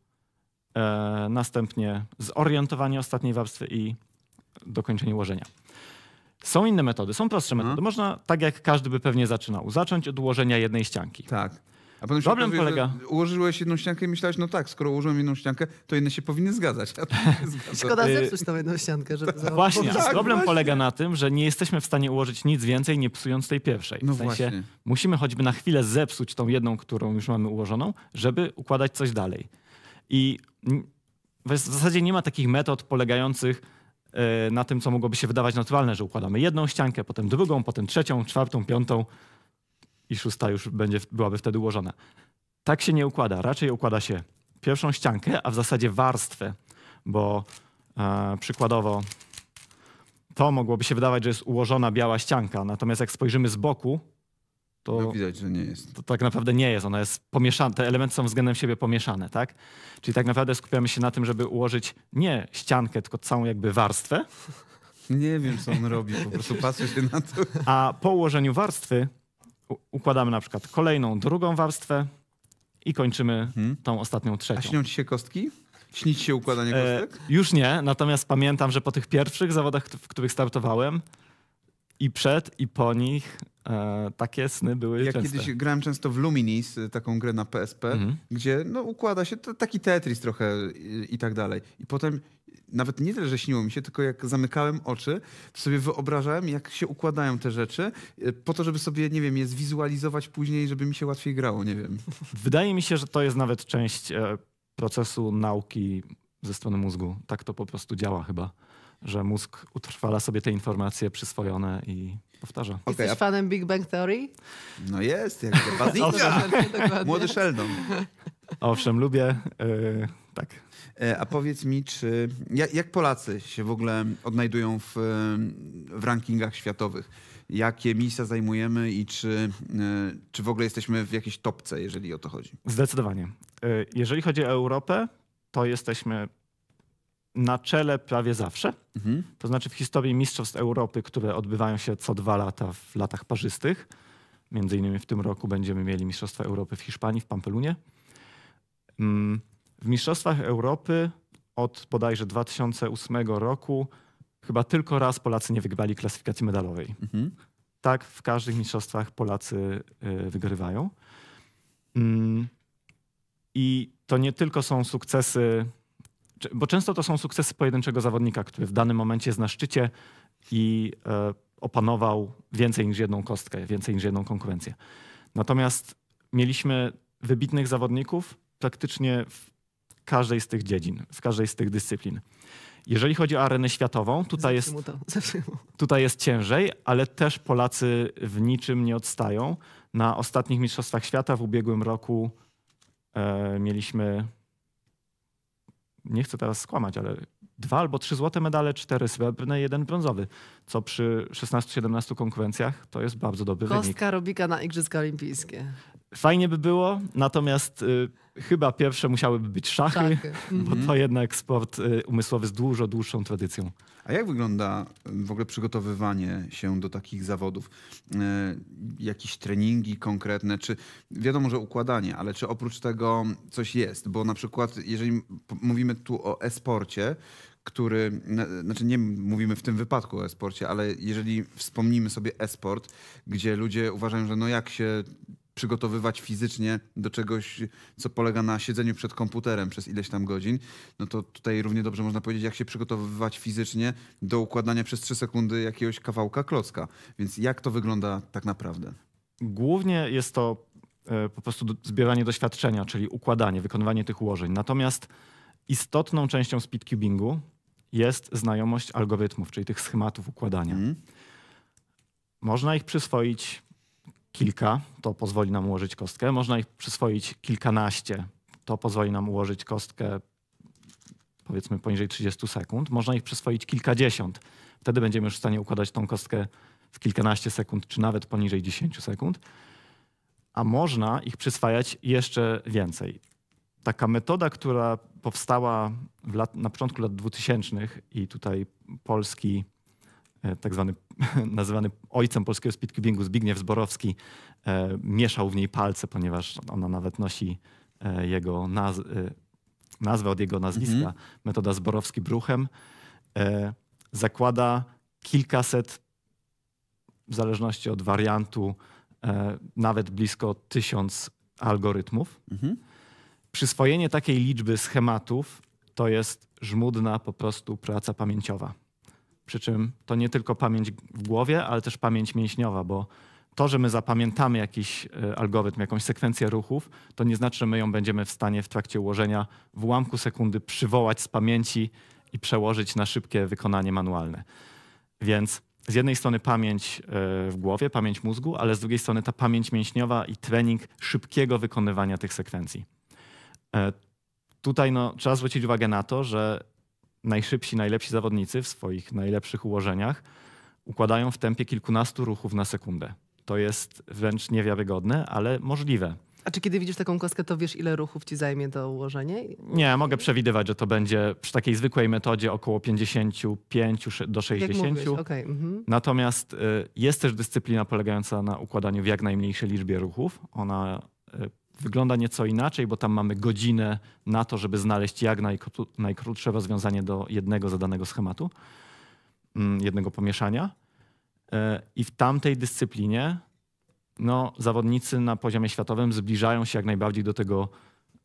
e, następnie zorientowanie ostatniej warstwy i dokończenie łożenia. Są inne metody, są prostsze mhm. metody. Można, tak jak każdy by pewnie zaczynał, zacząć od ułożenia jednej ścianki. Tak. A potem Problem się polega... ułożyłeś jedną ściankę i myślałeś, no tak, skoro ułożyłem jedną ściankę, to inne się powinny zgadzać. Się Szkoda y- zepsuć tą jedną ściankę. Żeby tak. Właśnie, tak, problem właśnie. polega na tym, że nie jesteśmy w stanie ułożyć nic więcej, nie psując tej pierwszej. No w sensie właśnie. musimy choćby na chwilę zepsuć tą jedną, którą już mamy ułożoną, żeby układać coś dalej. I w zasadzie nie ma takich metod polegających Y, na tym, co mogłoby się wydawać naturalne, że układamy jedną ściankę, potem drugą, potem trzecią, czwartą, piątą i szósta już będzie, byłaby wtedy ułożona. Tak się nie układa. Raczej układa się pierwszą ściankę, a w zasadzie warstwę, bo e, przykładowo to mogłoby się wydawać, że jest ułożona biała ścianka, natomiast jak spojrzymy z boku, to, no widać, że nie jest. To tak naprawdę nie jest. Ona jest pomieszana, te elementy są względem siebie pomieszane, tak? Czyli tak naprawdę skupiamy się na tym, żeby ułożyć nie ściankę, tylko całą jakby warstwę. Nie wiem, co on robi, po prostu patrzę się na to. A po ułożeniu warstwy układamy na przykład kolejną, drugą warstwę i kończymy hmm. tą ostatnią, trzecią. A śnią ci się kostki? Śnić się układanie e, kostek? E, już nie, natomiast pamiętam, że po tych pierwszych zawodach, w których startowałem i przed, i po nich E, takie sny były Ja częste. kiedyś grałem często w Luminis, y, taką grę na PSP, mhm. gdzie no, układa się taki Tetris trochę i, i, tak dalej. I potem nawet nie tyle, że śniło mi się, tylko jak zamykałem oczy, to sobie wyobrażałem, jak się układają te rzeczy, y, po to, żeby sobie, nie wiem, je zwizualizować później, żeby mi się łatwiej grało, nie wiem. Wydaje mi się, że to jest nawet część e, procesu nauki ze strony mózgu. Tak to po prostu działa chyba, że mózg utrwala sobie te informacje przyswojone i powtarza. Okay, Jesteś a... fanem Big Bang Theory? No jest, jak bazinga. Młody Sheldon. Owszem, lubię. E, tak. E, a powiedz mi, czy jak Polacy się w ogóle odnajdują w, w rankingach światowych? Jakie miejsca zajmujemy i czy, e, czy w ogóle jesteśmy w jakiejś topce, jeżeli o to chodzi? Zdecydowanie. Jeżeli chodzi o Europę, to jesteśmy na czele prawie zawsze. Mhm. To znaczy w historii Mistrzostw Europy, które odbywają się co dwa lata w latach parzystych. Między innymi w tym roku będziemy mieli Mistrzostwa Europy w Hiszpanii, w Pampelunie. Mm, w Mistrzostwach Europy od bodajże 2008 roku chyba tylko raz Polacy nie wygrali klasyfikacji medalowej. Mhm. Tak, w każdych mistrzostwach Polacy y, wygrywają. Mm, I to nie tylko są sukcesy bo często to są sukcesy pojedynczego zawodnika, który w danym momencie jest na szczycie i e, opanował więcej niż jedną kostkę, więcej niż jedną konkurencję. Natomiast mieliśmy wybitnych zawodników praktycznie w każdej z tych dziedzin, w każdej z tych dyscyplin. Jeżeli chodzi o arenę światową, tutaj jest, tutaj jest ciężej, ale też Polacy w niczym nie odstają. Na ostatnich Mistrzostwach Świata w ubiegłym roku e, mieliśmy nie chcę teraz skłamać, ale dwa albo trzy złote medale, cztery srebrne, jeden brązowy, co przy 16-17 konkurencjach to jest bardzo dobry Kostka wynik. Kostka Rubika na Igrzyska Olimpijskie. Fajnie by było, natomiast y, chyba pierwsze musiałyby być szachy, szachy. bo mhm. to jednak sport y, umysłowy z dużo dłuższą tradycją. A jak wygląda y, w ogóle przygotowywanie się do takich zawodów? Y, jakieś treningi konkretne? Czy wiadomo, że układanie, ale czy oprócz tego coś jest? Bo na przykład, jeżeli mówimy tu o e-sporcie, który, znaczy nie mówimy w tym wypadku o e-sporcie, ale jeżeli wspomnimy sobie e-sport, gdzie ludzie uważają, że no jak się przygotowywać fizycznie do czegoś, co polega na siedzeniu przed komputerem przez ileś tam godzin, no to tutaj równie dobrze można powiedzieć, jak się przygotowywać fizycznie do układania przez 3 sekundy jakiegoś kawałka klocka. Więc jak to wygląda tak naprawdę? Głównie jest to e, po prostu zbieranie doświadczenia, czyli układanie, wykonywanie tych ułożeń. Natomiast istotną częścią speedcubingu jest znajomość algorytmów, czyli tych schematów układania. Mm. Można ich przyswoić kilka, to pozwoli nam ułożyć kostkę. Można ich przyswoić kilkanaście, to pozwoli nam ułożyć kostkę powiedzmy poniżej 30 sekund. Można ich przyswoić kilkadziesiąt. Wtedy będziemy już w stanie układać tą kostkę w kilkanaście sekund, czy nawet poniżej 10 sekund. A można ich przyswajać jeszcze więcej. Taka metoda, która powstała lat, na początku lat 2000 i tutaj polski e, tak zwany nazywany ojcem polskiego speedcubingu Zbigniew Zborowski e, mieszał w niej palce, ponieważ ona nawet nosi e, jego naz e, nazwę od jego nazwiska, mhm. metoda Zborowski Bruchem. E, zakłada kilkaset, w zależności od wariantu, e, nawet blisko tysiąc algorytmów. Mhm. Przyswojenie takiej liczby schematów to jest żmudna po prostu praca pamięciowa. Przy czym to nie tylko pamięć w głowie, ale też pamięć mięśniowa, bo to, że my zapamiętamy jakiś e, algorytm, jakąś sekwencję ruchów, to nie znaczy, że my ją będziemy w stanie w trakcie ułożenia w ułamku sekundy przywołać z pamięci i przełożyć na szybkie wykonanie manualne. Więc z jednej strony pamięć e, w głowie, pamięć mózgu, ale z drugiej strony ta pamięć mięśniowa i trening szybkiego wykonywania tych sekwencji. E, tutaj no, trzeba zwrócić uwagę na to, że najszybsi, najlepsi zawodnicy w swoich najlepszych ułożeniach układają w tempie kilkunastu ruchów na sekundę. To jest wręcz niewiarygodne, ale możliwe. A czy kiedy widzisz taką kostkę, to wiesz, ile ruchów ci zajmie to ułożenie? Nie, mogę przewidywać, że to będzie przy takiej zwykłej metodzie około 55 do 60. Jak okay. mhm. Natomiast y, jest też dyscyplina polegająca na układaniu w jak najmniejszej liczbie ruchów. Ona y, wygląda nieco inaczej, bo tam mamy godzinę na to, żeby znaleźć jak najkrótsze rozwiązanie do jednego zadanego schematu, mm, jednego pomieszania. E, I w tamtej dyscyplinie no, zawodnicy na poziomie światowym zbliżają się jak najbardziej do tego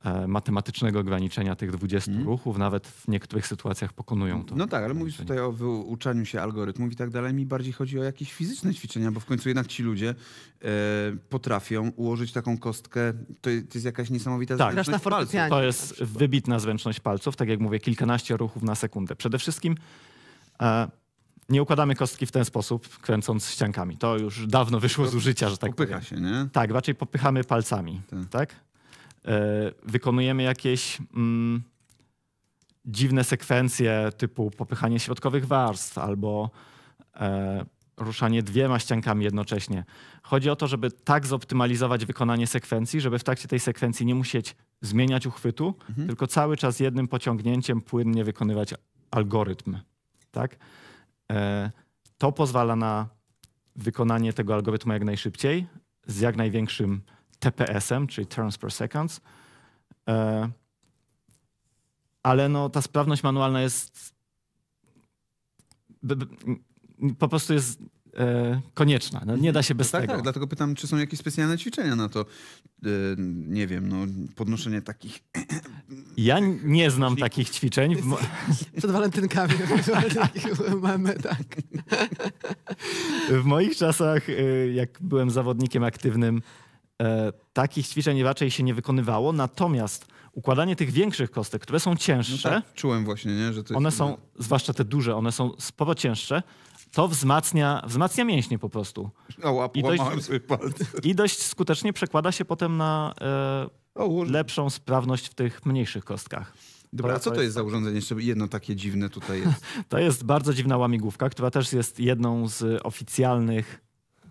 E, matematycznego ograniczenia tych 20 hmm. ruchów, nawet w niektórych sytuacjach pokonują to. No tak, ale mówisz tutaj o wyuczaniu się algorytmów i tak dalej. Mi bardziej chodzi o jakieś fizyczne ćwiczenia, bo w końcu jednak ci ludzie e, potrafią ułożyć taką kostkę. To, to jest jakaś niesamowita tak. zręczność palców. To jest wybitna zręczność palców, tak jak mówię, kilkanaście ruchów na sekundę. Przede wszystkim e, nie układamy kostki w ten sposób, kręcąc ściankami. To już dawno wyszło z użycia, że tak Popycha się, nie? Tak, raczej popychamy palcami, tak? tak? E, wykonujemy jakieś mm, dziwne sekwencje typu popychanie środkowych warstw albo e, ruszanie dwiema ściankami jednocześnie. Chodzi o to, żeby tak zoptymalizować wykonanie sekwencji, żeby w trakcie tej sekwencji nie musieć zmieniać uchwytu, mhm. tylko cały czas jednym pociągnięciem płynnie wykonywać algorytm. Tak? E, to pozwala na wykonanie tego algorytmu jak najszybciej, z jak największym TPS-em, czyli turns per second. E, ale no, ta sprawność manualna jest po prostu jest e, konieczna. No, nie da się no bez no tak, tego. Tak, dlatego pytam, czy są jakieś specjalne ćwiczenia na to, e, nie wiem, no, podnoszenie takich... Ja nie znam Czyli... takich ćwiczeń. Przed walentynkami. mamy, tak. W moich czasach, jak byłem zawodnikiem aktywnym, E, takich ćwiczeń raczej się nie wykonywało. Natomiast układanie tych większych kostek, które są cięższe. No tak, czułem właśnie, nie? że to One są, zwłaszcza te duże, one są sporo cięższe. To wzmacnia, wzmacnia mięśnie po prostu. O, łap, I, dość, I dość skutecznie przekłada się potem na e, o, lepszą sprawność w tych mniejszych kostkach. Dobra, a co to jest za tak- urządzenie? Jeszcze jedno takie dziwne tutaj jest. to jest bardzo dziwna łamigłówka, która też jest jedną z oficjalnych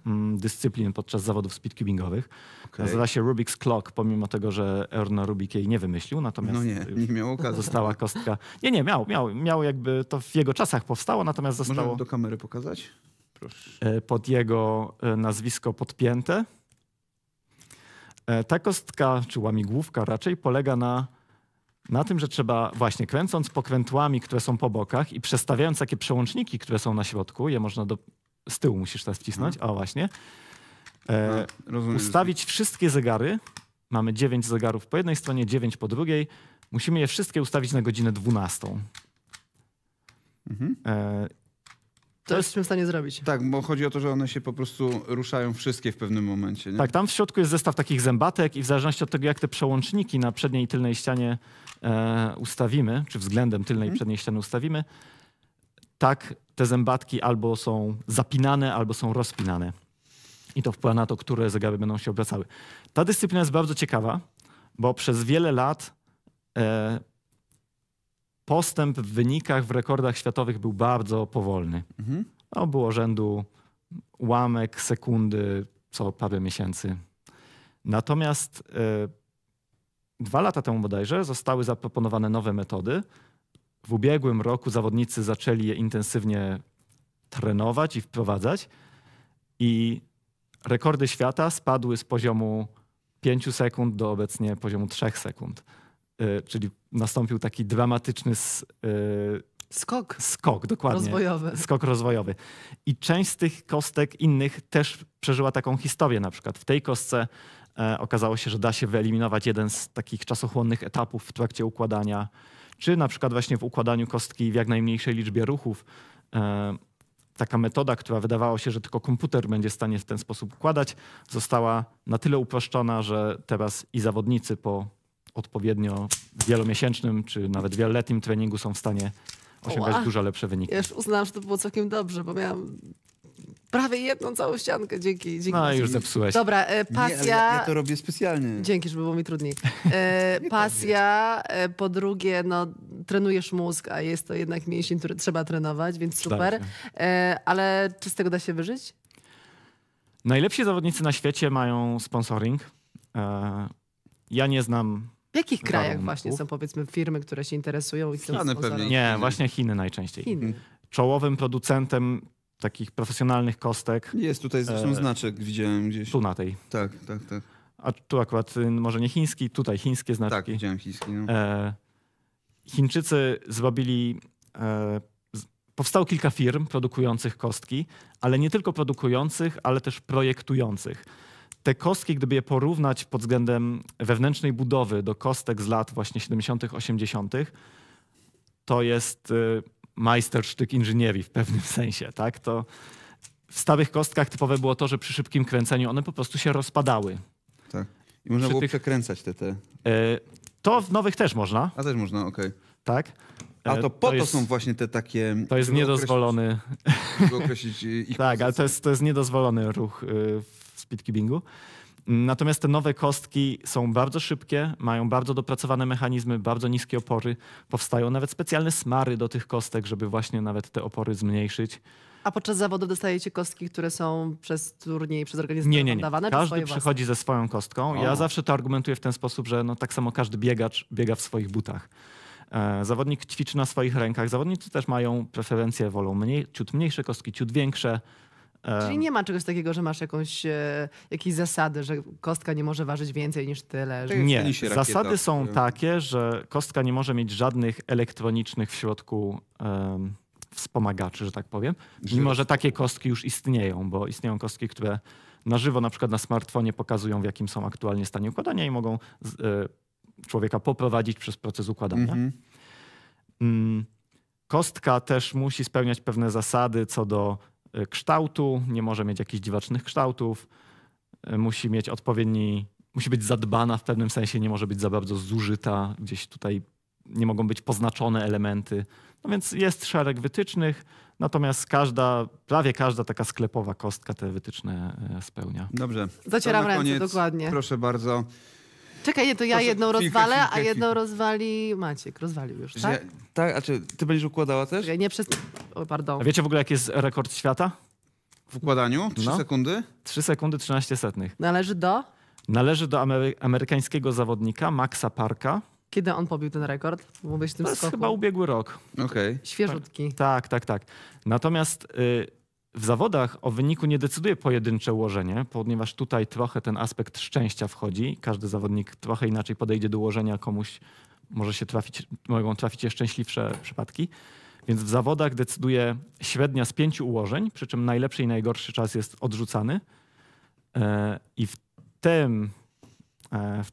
Mm, dyscyplin podczas zawodów speedcubingogowych. Okay. Nazywa się Rubik's Clock, pomimo tego, że Erno Rubik jej nie wymyślił, natomiast no nie, nie miał została kostka. Nie, nie, miał, miał, miał jakby to w jego czasach powstało, natomiast zostało... Możemy do kamery pokazać? Proszę. E, pod jego e, nazwisko podpięte. E, ta kostka, czy łamigłówka raczej, polega na na tym, że trzeba właśnie kręcąc pokrętłami, które są po bokach i przestawiając takie przełączniki, które są na środku, je można do, z tyłu musisz teraz wcisnąć. Mhm. O, właśnie. E, A, no, rozumiem, ustawić tak. wszystkie zegary. Mamy 9 zegarów po jednej stronie, 9 po drugiej. Musimy je wszystkie ustawić na godzinę 12. Mhm. E, to jesteśmy w stanie zrobić. Tak, bo chodzi o to, że one się po prostu ruszają wszystkie w pewnym momencie. Nie? Tak, tam w środku jest zestaw takich zębatek i w zależności od tego, jak te przełączniki na przedniej i tylnej ścianie e, ustawimy, czy względem tylnej i mhm. przedniej ściany ustawimy, tak te zębatki albo są zapinane, albo są rozpinane. I to wpływa na to, które zegary będą się obracały. Ta dyscyplina jest bardzo ciekawa, bo przez wiele lat e, postęp w wynikach, w rekordach światowych był bardzo powolny. Mhm. No, było rzędu ułamek sekundy co parę miesięcy. Natomiast e, dwa lata temu bodajże zostały zaproponowane nowe metody, w ubiegłym roku zawodnicy zaczęli je intensywnie trenować i wprowadzać. I rekordy świata spadły z poziomu 5 sekund do obecnie poziomu 3 sekund. Y, czyli nastąpił taki dramatyczny y, skok. Skok, dokładnie. Rozwojowy. Skok rozwojowy. I część z tych kostek innych też przeżyła taką historię. Na przykład w tej kostce e, okazało się, że da się wyeliminować jeden z takich czasochłonnych etapów w trakcie układania czy na przykład właśnie w układaniu kostki w jak najmniejszej liczbie ruchów. E, taka metoda, która wydawało się, że tylko komputer będzie w stanie w ten sposób układać, została na tyle uproszczona, że teraz i zawodnicy po odpowiednio wielomiesięcznym czy nawet wieloletnim treningu są w stanie osiągać dużo lepsze wyniki. Ja już uznałam, że to było całkiem dobrze, bo miałam prawie jedną całą ściankę dzięki. dzięki no, już zepsułeś. Dobra, e, pasja... Nie, ja, ja, to robię specjalnie. Dzięki, żeby było mi trudniej. E, pasja, e, po drugie, no, trenujesz mózg, a jest to jednak mięsień, który trzeba trenować, więc super. ale czy z tego da się wyżyć? Najlepsi zawodnicy na świecie mają sponsoring. Ja nie znam w jakich krajach właśnie są powiedzmy firmy, które się interesują i Chiny pewnie. Nie, właśnie Chiny najczęściej. Chiny. Czołowym producentem takich profesjonalnych kostek. Jest tutaj zresztą e, znaczek, widziałem gdzieś. Tu na tej. Tak, tak, tak. A tu akurat y, może nie chiński, tutaj chińskie znaczki. Tak, widziałem chiński. No. E, Chińczycy zrobili... E, powstało kilka firm produkujących kostki, ale nie tylko produkujących, ale też projektujących. Te kostki, gdyby je porównać pod względem wewnętrznej budowy do kostek z lat właśnie 70., 80., to jest y, majstersztyk inżynierii w pewnym sensie. Tak? To w starych kostkach typowe było to, że przy szybkim kręceniu one po prostu się rozpadały. Tak. I można przy było tych... przekręcać te. te... E, to w nowych też można. A też można, okej. Okay. Tak. A e, to po to, to jest, są właśnie te takie. To jest niedozwolony. Określić, określić ich tak, pozycję. ale to jest, to jest niedozwolony ruch y, w speedcubingu. Natomiast te nowe kostki są bardzo szybkie, mają bardzo dopracowane mechanizmy, bardzo niskie opory. Powstają nawet specjalne smary do tych kostek, żeby właśnie nawet te opory zmniejszyć. A podczas zawodu dostajecie kostki, które są przez turniej, przez organizację nie, nie, nie. Dawane, każdy przychodzi ze swoją kostką. O. Ja zawsze to argumentuję w ten sposób, że no, tak samo każdy biegacz biega w swoich butach. E, zawodnik ćwiczy na swoich rękach. Zawodnicy też mają preferencje, wolą mniej, ciut mniejsze kostki, ciut większe. Czyli nie ma czegoś takiego, że masz jakąś, e, jakieś zasady, że kostka nie może ważyć więcej niż tyle. Tak że... Nie, zasady są takie, że kostka nie może mieć żadnych elektronicznych w środku wspomagaczy, że tak powiem. Mimo, że takie kostki już istnieją, bo istnieją kostki, które na żywo na przykład na smartfonie pokazują, w jakim są aktualnie stanie układania i mogą e, człowieka poprowadzić przez proces układania. Mhm. Mm, kostka też musi spełniać pewne zasady co do Y, kształtu, nie może mieć jakichś dziwacznych kształtów, y, musi mieć odpowiedni, musi być zadbana w pewnym sensie, nie może być za bardzo zużyta, gdzieś tutaj nie mogą być poznaczone elementy. No więc jest szereg wytycznych, natomiast każda, prawie każda taka sklepowa kostka te wytyczne y, spełnia. Dobrze. Zacieram ręce, dokładnie. Proszę bardzo. Czekaj, to ja jedną rozwalę, a jedną rozwali Maciek. Rozwalił już, tak? Że, tak, a czy ty będziesz układała też? Czekaj, nie przez... O, pardon. A wiecie w ogóle, jaki jest rekord świata? W układaniu? 3 No. sekundy? 3 sekundy 13 setnych. Należy do... Należy do amery amerykańskiego zawodnika Maxa Parka. Kiedy on pobił ten rekord? Mówisz tym To jest skoku. chyba ubiegły rok. Okej. Świeżutki. Tak, tak, tak. Natomiast y, w zawodach o wyniku nie decyduje pojedyncze ułożenie, ponieważ tutaj trochę ten aspekt szczęścia wchodzi. Każdy zawodnik trochę inaczej podejdzie do ułożenia, komuś może się trafić, mogą trafić je szczęśliwsze przypadki. Więc w zawodach decyduje średnia z pięciu ułożeń, przy czym najlepszy i najgorszy czas jest odrzucany. E, I w tym, e,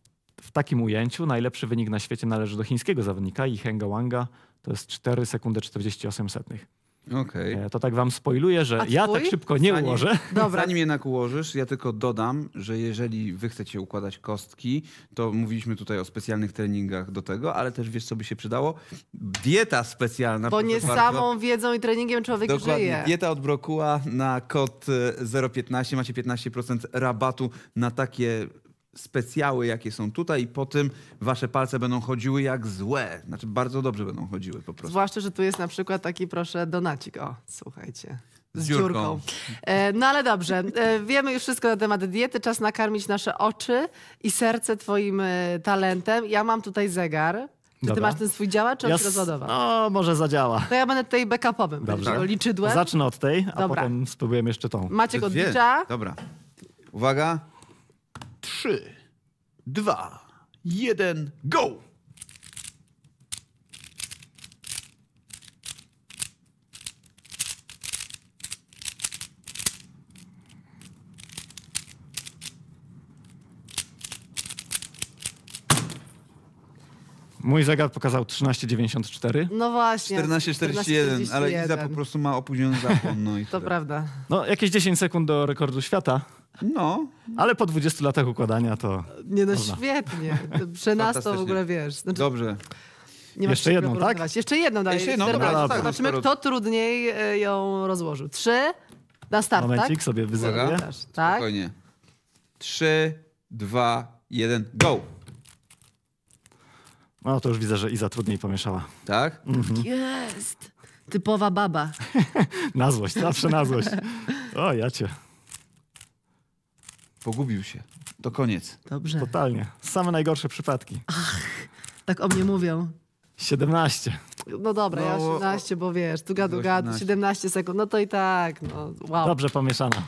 w takim ujęciu najlepszy wynik na świecie należy do chińskiego zawodnika Henga Wanga. To jest 4 sekundy 48 setnych. Okay. E, to tak wam spoiluję, że ja tak szybko nie zanim, ułożę. Dobra. Zanim jednak ułożysz, ja tylko dodam, że jeżeli wy chcecie układać kostki, to mówiliśmy tutaj o specjalnych treningach do tego, ale też wiesz, co by się przydało? Dieta specjalna. Bo nie bardzo. samą wiedzą i treningiem człowiek Dokładnie. żyje. Dieta od brokuła na kod 015. E, Macie 15% rabatu na takie specjały, jakie są tutaj, i po tym wasze palce będą chodziły jak złe. Znaczy, bardzo dobrze będą chodziły po prostu. Zwłaszcza, że tu jest na przykład taki, proszę, donacik. O, słuchajcie. Z, dziurką. E, no ale dobrze, e, wiemy już wszystko na temat diety. Czas nakarmić nasze oczy i serce twoim e, talentem. Ja mam tutaj zegar. Czy ty masz ten swój działacz, czy on ja się rozładował? No, może zadziała. To ja będę tutaj backupowym, tak Dobrze. liczydłem. Zacznę od tej, a Dobra. potem spróbujemy jeszcze tą. Macie Odlicza. Dobra. Uwaga. 3, 2, 1, go! Mój zegar pokazał 13,94. No właśnie. 14,41, ale Iza po prostu ma opóźniony zapłon. No i to prawda. No, jakieś 10 sekund do rekordu świata. No. Ale po 20 latach układania to. Nie, no można. świetnie. Przenasto w ogóle wiesz. Znaczy, Dobrze. Tak? Jeszcze jedną, tak? Jeszcze jedną daj. Jeszcze jedną, dobra, dobra. Tak, Zobaczymy, kto trudniej e, ją rozłożył. Trzy, na start, Momencik tak? sobie wyzerwę. Tak? Spokojnie. Trzy, dwa, jeden, go! No to już widzę, że Iza trudniej pomieszała. Tak? Mhm. Jest! Typowa baba. na złość, zawsze na złość. O, ja cię. Pogubił się. To koniec. Dobrze. Totalnie. Same najgorsze przypadki. Ach, tak o mnie mówią. 17. No dobra, no, ja 18, bo wiesz, tu gadu gadu, 17 sekund, no to i tak, no wow. Dobrze pomieszana.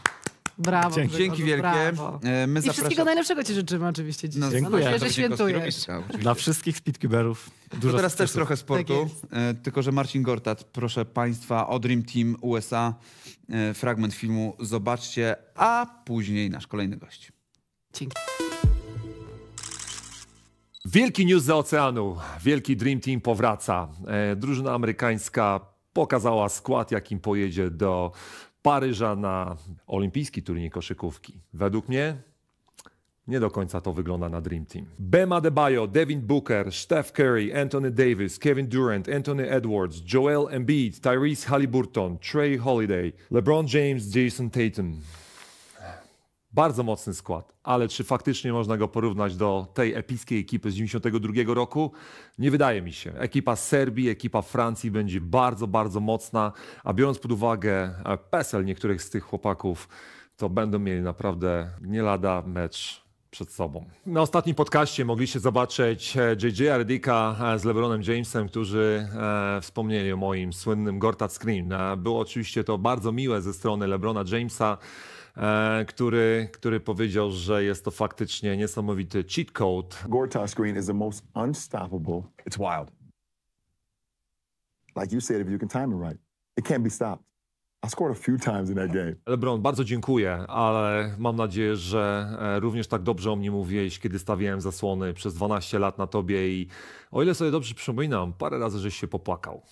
Brawo. Dzięki, Dzięki wielkie. Brawo. E, my I wszystkiego najlepszego ci życzymy oczywiście no, dzisiaj. No, dziękuję. No, że świętujesz. Dla wszystkich speedcuberów. Dużo to teraz też trochę sportu, tak e, tylko że Marcin Gortat, proszę państwa, o Dream Team USA E, fragment filmu zobaczcie, a później nasz kolejny gość. Dzięki. Wielki news za oceanu. Wielki Dream Team powraca. E, drużyna amerykańska pokazała skład, jakim pojedzie do Paryża na olimpijski turniej koszykówki. Według mnie nie do końca to wygląda na Dream Team. de Bayo, Devin Booker, Steph Curry, Anthony Davis, Kevin Durant, Anthony Edwards, Joel Embiid, Tyrese Halliburton, Trey Holiday, LeBron James, Jason Tatum. Bardzo mocny skład, ale czy faktycznie można go porównać do tej epickiej ekipy z 1992 roku? Nie wydaje mi się. Ekipa Serbii, ekipa Francji będzie bardzo, bardzo mocna, a biorąc pod uwagę e, PESEL niektórych z tych chłopaków, to będą mieli naprawdę nie lada mecz przed sobą. Na ostatnim podcaście mogliście zobaczyć J.J. E, Ardika e, z LeBronem Jamesem, którzy e, wspomnieli o moim słynnym Gortat Screen. E, było oczywiście to bardzo miłe ze strony LeBrona Jamesa, e, który, który powiedział, że jest to faktycznie niesamowity cheat code. Gortat Screen is the most unstoppable. It's wild. Like you said, if you can time it right, it can't be stopped. LeBron, bardzo dziękuję, ale mam nadzieję, że e, również tak dobrze o mnie mówiłeś, kiedy stawiałem zasłony przez 12 lat na tobie i o ile sobie dobrze przypominam, parę razy żeś się popłakał.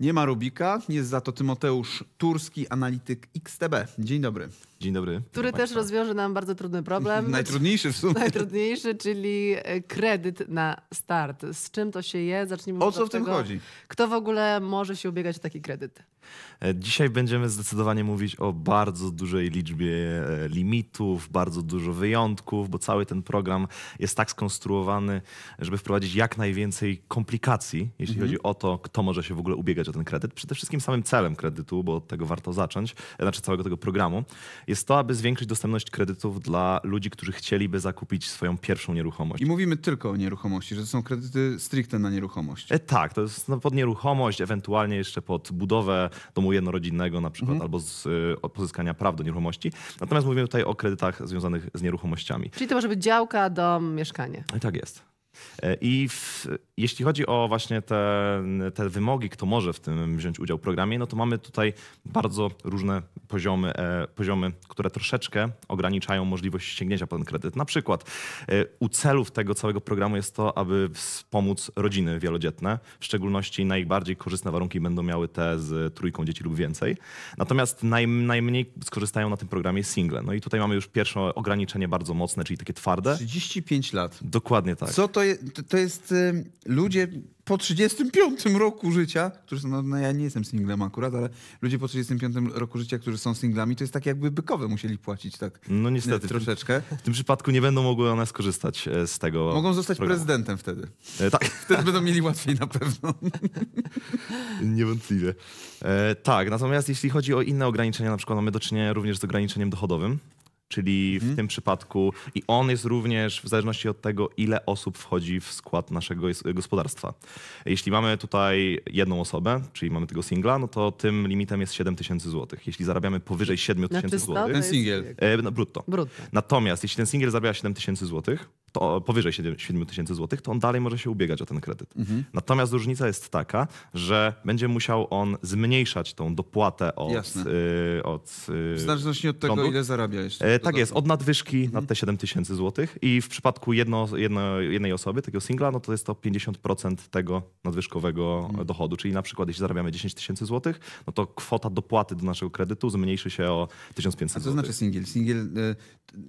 Nie ma Rubika, jest za to Tymoteusz Turski, analityk XTB. Dzień dobry. Dzień dobry. Który też rozwiąże nam bardzo trudny problem. Najtrudniejszy w sumie. Najtrudniejszy, czyli e, kredyt na start. Z czym to się je? Zacznijmy od o co w tym chodzi? Kto w ogóle może się ubiegać o taki kredyt? E, dzisiaj będziemy zdecydowanie mówić o bardzo dużej liczbie e, limitów, bardzo dużo wyjątków, bo cały ten program jest tak skonstruowany, żeby wprowadzić jak najwięcej komplikacji, jeśli mhm. chodzi o to, kto może się w ogóle ubiegać o ten kredyt. Przede wszystkim samym celem kredytu, bo od tego warto zacząć, e, znaczy całego tego programu, jest to, aby zwiększyć dostępność kredytów dla ludzi, którzy chcieliby zakupić swoją pierwszą nieruchomość. I mówimy tylko o nieruchomości, że to są kredyty stricte na nieruchomość. E, tak, to jest no, pod nieruchomość, ewentualnie jeszcze pod budowę domu jednorodzinnego na przykład, mhm. albo z y, pozyskania praw do nieruchomości. Natomiast mówimy tutaj o kredytach związanych z nieruchomościami. Czyli to może być działka, dom, mieszkanie. tak jest. E, I w, jeśli chodzi o właśnie te, te wymogi, kto może w tym wziąć udział w programie, no to mamy tutaj bardzo różne poziomy, e, poziomy które troszeczkę ograniczają możliwość sięgnięcia po ten kredyt. Na przykład e, u celów tego całego programu jest to, aby wspomóc rodziny wielodzietne, w szczególności najbardziej korzystne warunki będą miały te z trójką dzieci lub więcej. Natomiast naj, najmniej skorzystają na tym programie single. No i tutaj mamy już pierwsze ograniczenie bardzo mocne, czyli takie twarde. 35 lat. Dokładnie tak. Co to jest? to jest y, ludzie po 35 roku życia, którzy są, no, no, ja nie jestem singlem akurat, ale ludzie po 35 roku życia, którzy są singlami, to jest tak jakby bykowe musieli płacić tak No y, niestety. Troszeczkę. W tym przypadku nie będą mogły one skorzystać e, z tego Mogą zostać programu. prezydentem wtedy. E, tak. Wtedy będą mieli łatwiej na pewno. Niewątpliwie. E, tak, natomiast jeśli chodzi o inne ograniczenia, na przykład mamy do czynienia również z ograniczeniem dochodowym, Czyli mhm. w tym przypadku i on jest również w zależności od tego, ile osób wchodzi w skład naszego gospodarstwa. Jeśli mamy tutaj jedną osobę, czyli mamy tego singla, no to tym limitem jest 7 tysięcy złotych. Jeśli zarabiamy powyżej 7 tysięcy znaczy, złotych... Ten singiel. E, no, brutto. brutto. Natomiast jeśli ten singiel zarabia 7 tysięcy złotych, to powyżej 7 tysięcy złotych, to on dalej może się ubiegać o ten kredyt. Mhm. Natomiast różnica jest taka, że będzie musiał on zmniejszać tą dopłatę od... Y, od y, w zależności od tego, rządu. ile zarabia jeszcze. E, tak jest, od nadwyżki mhm. nad te 7 tysięcy złotych i w przypadku jedno, jedno, jednej osoby, takiego singla, no to jest to 50% tego nadwyżkowego mhm. dochodu. Czyli na przykład jeśli zarabiamy 10 tysięcy złotych, no to kwota dopłaty do naszego kredytu zmniejszy się o 1500 zł. A co znaczy złotych. znaczy singiel? Singiel y,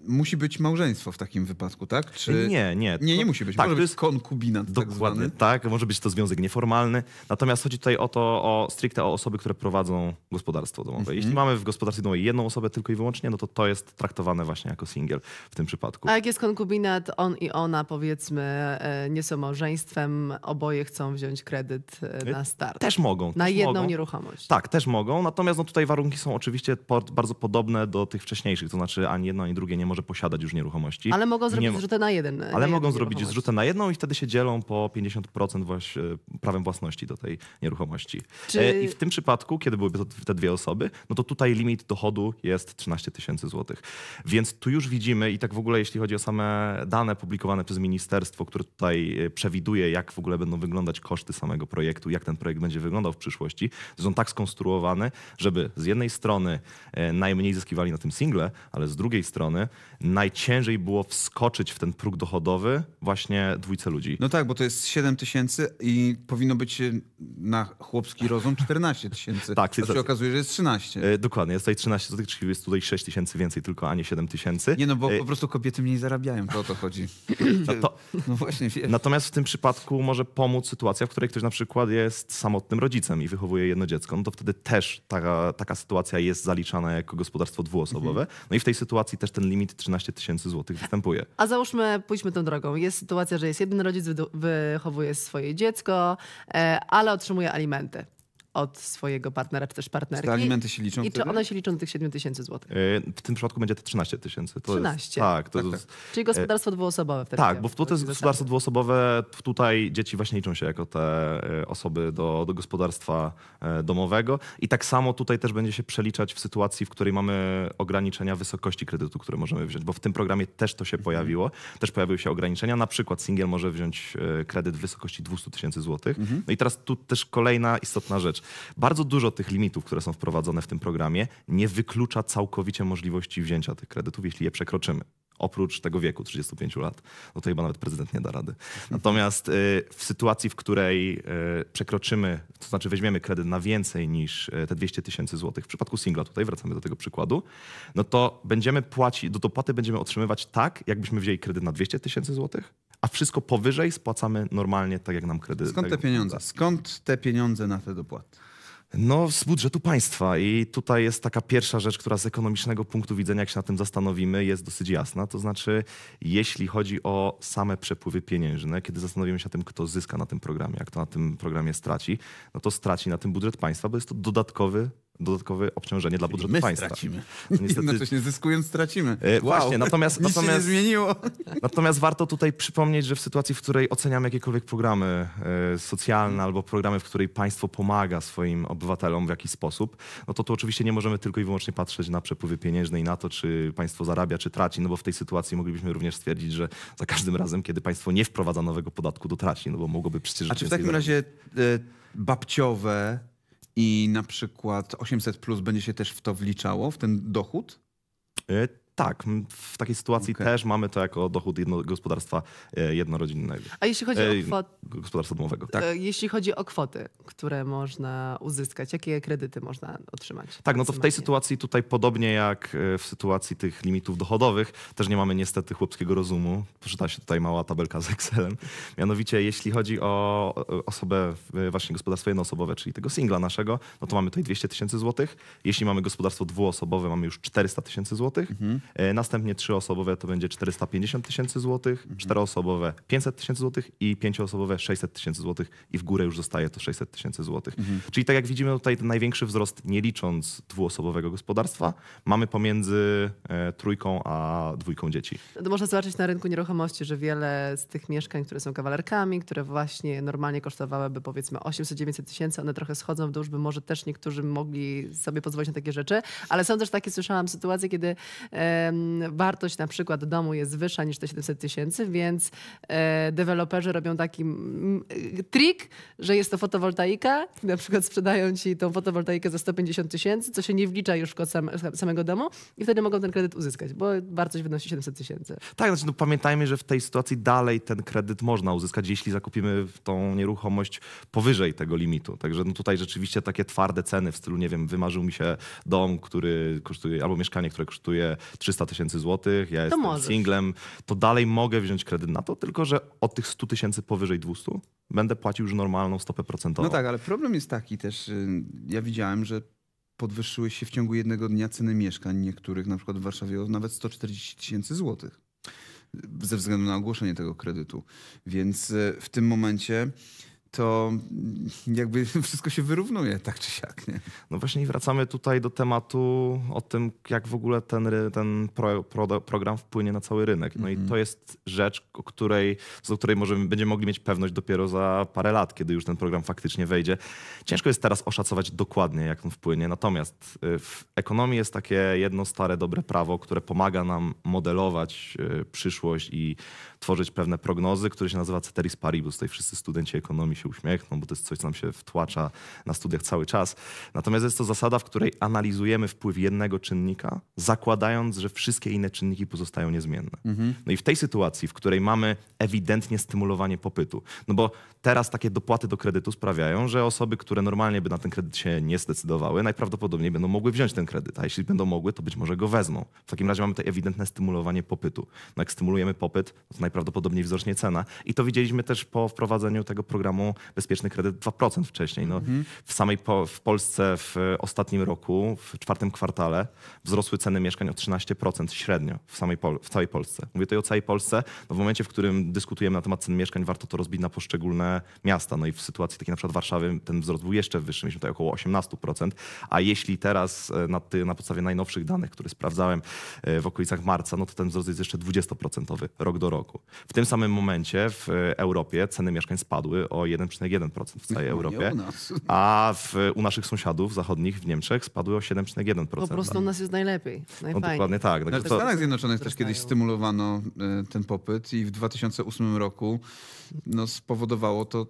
musi być małżeństwo w takim wypadku, tak? Czy czy... Nie, nie. Nie, nie musi być. Tak, może to jest konkubinat tak dokładnie, tak, tak może być to związek nieformalny. Natomiast chodzi tutaj o to, o stricte o osoby, które prowadzą gospodarstwo domowe. Mhm. Jeśli mamy w gospodarstwie domowej jedną osobę tylko i wyłącznie, no to to jest traktowane właśnie jako singiel w tym przypadku. A jak jest konkubinat, on i ona powiedzmy e, nie są małżeństwem, oboje chcą wziąć kredyt e, e, na start. Też mogą. Na też jedną mogą. nieruchomość. Tak, też mogą. Natomiast no tutaj warunki są oczywiście bardzo podobne do tych wcześniejszych, to znaczy ani jedno, ani drugie nie może posiadać już nieruchomości. Ale mogą zrobić nie... zrzutę na jedno jeden. E, ale jeden mogą zrobić zrzutę na jedną i wtedy się dzielą po 50% właśnie e, prawem własności do tej nieruchomości. Czy... E, I w tym przypadku, kiedy byłyby te dwie osoby, no to tutaj limit dochodu jest 13 tysięcy złotych. Więc tu już widzimy i tak w ogóle jeśli chodzi o same dane publikowane przez ministerstwo, które tutaj przewiduje, jak w ogóle będą wyglądać koszty samego projektu, jak ten projekt będzie wyglądał w przyszłości, to są tak skonstruowane, żeby z jednej strony najmniej zyskiwali na tym single, ale z drugiej strony najciężej było wskoczyć w ten próg próg dochodowy właśnie dwójce ludzi. No tak, bo to jest 7 tysięcy i powinno być e, na chłopski rozum 14 tysięcy. tak, to się okazuje, że jest 13. E, dokładnie, jest tutaj 13 czyli jest tutaj 6 tysięcy więcej tylko, a nie 7 tysięcy. Nie no, bo e, po prostu kobiety mniej zarabiają, to o to chodzi. no, to... no właśnie. Wiesz. Natomiast w tym przypadku może pomóc sytuacja, w której ktoś na przykład jest samotnym rodzicem i wychowuje jedno dziecko, no to wtedy też taka, taka sytuacja jest zaliczana jako gospodarstwo dwuosobowe. Mhm. No i w tej sytuacji też ten limit 13 tysięcy złotych występuje. A załóżmy pójdźmy tą drogą. Jest sytuacja, że jest jeden rodzic, wychowuje swoje dziecko, e, ale otrzymuje alimenty od swojego partnera czy też partnerki. Te alimenty się liczą? I czy one się liczą do tych 7 tysięcy złotych? E, w tym przypadku będzie to 13 tysięcy. 13? tak, to tak, tak. Czyli gospodarstwo dwuosobowe wtedy. Tak, bo w to jest gospodarstwo dwuosobowe. Tutaj dzieci właśnie liczą się jako te e, osoby do, do gospodarstwa e, domowego. I tak samo tutaj też będzie się przeliczać w sytuacji, w której mamy ograniczenia wysokości kredytu, które możemy wziąć, bo w tym programie też to się mhm. pojawiło. Też pojawiły się ograniczenia. Na przykład single może wziąć kredyt w wysokości 200 tysięcy złotych. Mhm. No i teraz tu też kolejna istotna rzecz rzecz. Bardzo dużo tych limitów, które są wprowadzone w tym programie, nie wyklucza całkowicie możliwości wzięcia tych kredytów, jeśli je przekroczymy oprócz tego wieku 35 lat. No to chyba nawet prezydent nie da rady. Natomiast y, w sytuacji, w której y, przekroczymy, to znaczy weźmiemy kredyt na więcej niż y, te 200 tysięcy złotych, w przypadku singla, tutaj wracamy do tego przykładu, no to będziemy płacić, do dopłaty będziemy otrzymywać tak, jakbyśmy wzięli kredyt na 200 tysięcy złotych, a wszystko powyżej spłacamy normalnie, tak jak nam kredyt. Skąd tak te pieniądze? Skąd te pieniądze na te dopłaty? No, z budżetu państwa. I tutaj jest taka pierwsza rzecz, która z ekonomicznego punktu widzenia, jak się na tym zastanowimy, jest dosyć jasna. To znaczy, jeśli chodzi o same przepływy pieniężne, kiedy zastanowimy się tym, kto zyska na tym programie, a kto na tym programie straci, no to straci na tym budżet państwa, bo jest to dodatkowy dodatkowe obciążenie dla budżetu państwa. Stracimy. No niestety... Jednocześnie zyskując stracimy. E, wow. Właśnie, natomiast, Nic natomiast, się nie zmieniło. natomiast warto tutaj przypomnieć, że w sytuacji, w której oceniamy jakiekolwiek programy e, socjalne albo programy, w której państwo pomaga swoim obywatelom w jakiś sposób, no to tu oczywiście nie możemy tylko i wyłącznie patrzeć na przepływy pieniężne i na to, czy państwo zarabia, czy traci, no bo w tej sytuacji moglibyśmy również stwierdzić, że za każdym razem, kiedy państwo nie wprowadza nowego podatku, to traci, no bo mogłoby przecież... A czy w takim razie e, babciowe i na przykład 800 plus będzie się też w to wliczało, w ten dochód? E, tak, w takiej sytuacji okay. też mamy to jako dochód jedno, gospodarstwa e, jednorodzinnego. A jeśli chodzi o e, kwot... gospodarstwa domowego. Tak. E, jeśli chodzi o kwoty, które można uzyskać, jakie kredyty można otrzymać? Tak, no to w tej sytuacji tutaj podobnie jak w sytuacji tych limitów dochodowych, też nie mamy niestety chłopskiego rozumu. Przyda się tutaj mała tabelka z Excelem. Mianowicie, jeśli chodzi o osobę, właśnie gospodarstwo jednoosobowe, czyli tego singla naszego, no to mamy tutaj 200 tysięcy złotych. Jeśli mamy gospodarstwo dwuosobowe, mamy już 400 tysięcy złotych. Mhm. E, następnie trzyosobowe to będzie 450 tysięcy złotych, mhm. czteroosobowe 500 tysięcy złotych i pięcioosobowe 600 tysięcy złotych i w górę już zostaje to 600 tysięcy złotych. Mhm. Czyli tak jak widzimy tutaj ten największy wzrost, nie licząc dwuosobowego gospodarstwa, mamy pomiędzy e, trójką a dwójką dzieci. można zobaczyć na rynku nieruchomości, że wiele z tych mieszkań, które są kawalerkami, które właśnie normalnie kosztowałyby powiedzmy 800-900 tysięcy, one trochę schodzą w dół, by może też niektórzy mogli sobie pozwolić na takie rzeczy, ale są też takie, słyszałam sytuacje, kiedy e, wartość na przykład domu jest wyższa niż te 700 tysięcy, więc e, deweloperzy robią taki e, trik, że jest to fotowoltaika, na przykład sprzedają ci tą fotowoltaikę za 150 tysięcy, co się nie wlicza już w kod samego domu i wtedy mogą ten kredyt uzyskać, bo wartość wynosi 700 tysięcy. Tak, znaczy no pamiętajmy, że w tej sytuacji dalej ten kredyt można uzyskać, jeśli zakupimy tą nieruchomość powyżej tego limitu. Także no tutaj rzeczywiście takie twarde ceny w stylu, nie wiem, wymarzył mi się dom, który kosztuje, albo mieszkanie, które kosztuje 300 tysięcy złotych, ja to jestem możesz. singlem, to dalej mogę wziąć kredyt na to, tylko że od tych 100 tysięcy powyżej 200 będę płacił już normalną stopę procentową. No tak, ale problem jest taki też, y, ja widziałem, że podwyższyły się w ciągu jednego dnia ceny mieszkań niektórych, na przykład w Warszawie, o nawet 140 tysięcy złotych y, ze względu na ogłoszenie tego kredytu. Więc y, w tym momencie to jakby wszystko się wyrównuje, tak czy siak. Nie? No właśnie wracamy tutaj do tematu o tym, jak w ogóle ten, ten pro, pro, program wpłynie na cały rynek. No mm -hmm. i mhm. to jest rzecz, o której, co do której możemy, będziemy mogli mieć pewność dopiero za parę lat, kiedy już ten program faktycznie wejdzie. Ciężko jest teraz oszacować dokładnie, jak on wpłynie. Natomiast y, w ekonomii jest takie jedno stare, dobre prawo, które pomaga nam modelować y, przyszłość i tworzyć pewne prognozy, które się nazywa Ceteris Paribus. Tutaj wszyscy studenci ekonomii się uśmiechną, bo to jest coś, co nam się wtłacza na studiach cały czas. Natomiast jest to zasada, w której analizujemy wpływ jednego czynnika, zakładając, że wszystkie inne czynniki pozostają niezmienne. Mhm. No i w tej sytuacji, w której mamy ewidentnie stymulowanie popytu, no bo teraz takie dopłaty do kredytu sprawiają, że osoby, które normalnie by na ten kredyt się nie zdecydowały, najprawdopodobniej będą mogły wziąć ten kredyt, a jeśli będą mogły, to być może go wezmą. W takim razie mamy to ewidentne stymulowanie popytu. No jak stymulujemy popyt, to najprawdopodobniej wzrośnie cena. I to widzieliśmy też po wprowadzeniu tego programu bezpieczny kredyt 2% wcześniej. No, mhm. W samej po, w Polsce w ostatnim roku, w czwartym kwartale, wzrosły ceny mieszkań o 13% średnio w, samej Pol w całej Polsce. Mówię tutaj o całej Polsce. No, w momencie, w którym dyskutujemy na temat cen mieszkań, warto to rozbić na poszczególne miasta. No i w sytuacji takiej na przykład Warszawy ten wzrost był jeszcze wyższy, mieliśmy tutaj około 18%. A jeśli teraz e, na, ty, na podstawie najnowszych danych, które sprawdzałem e, w okolicach marca, no to ten wzrost jest jeszcze 20% rok do roku. W tym samym momencie w e, Europie ceny mieszkań spadły o 1 1,1% w całej Europie, a w, u naszych sąsiadów zachodnich w Niemczech spadły o 7,1%. Po prostu u nas jest najlepiej, No, dokładnie tak. Znaczy, w Stanach Zjednoczonych też kiedyś stymulowano y, ten popyt i w 2008 roku no, spowodowało to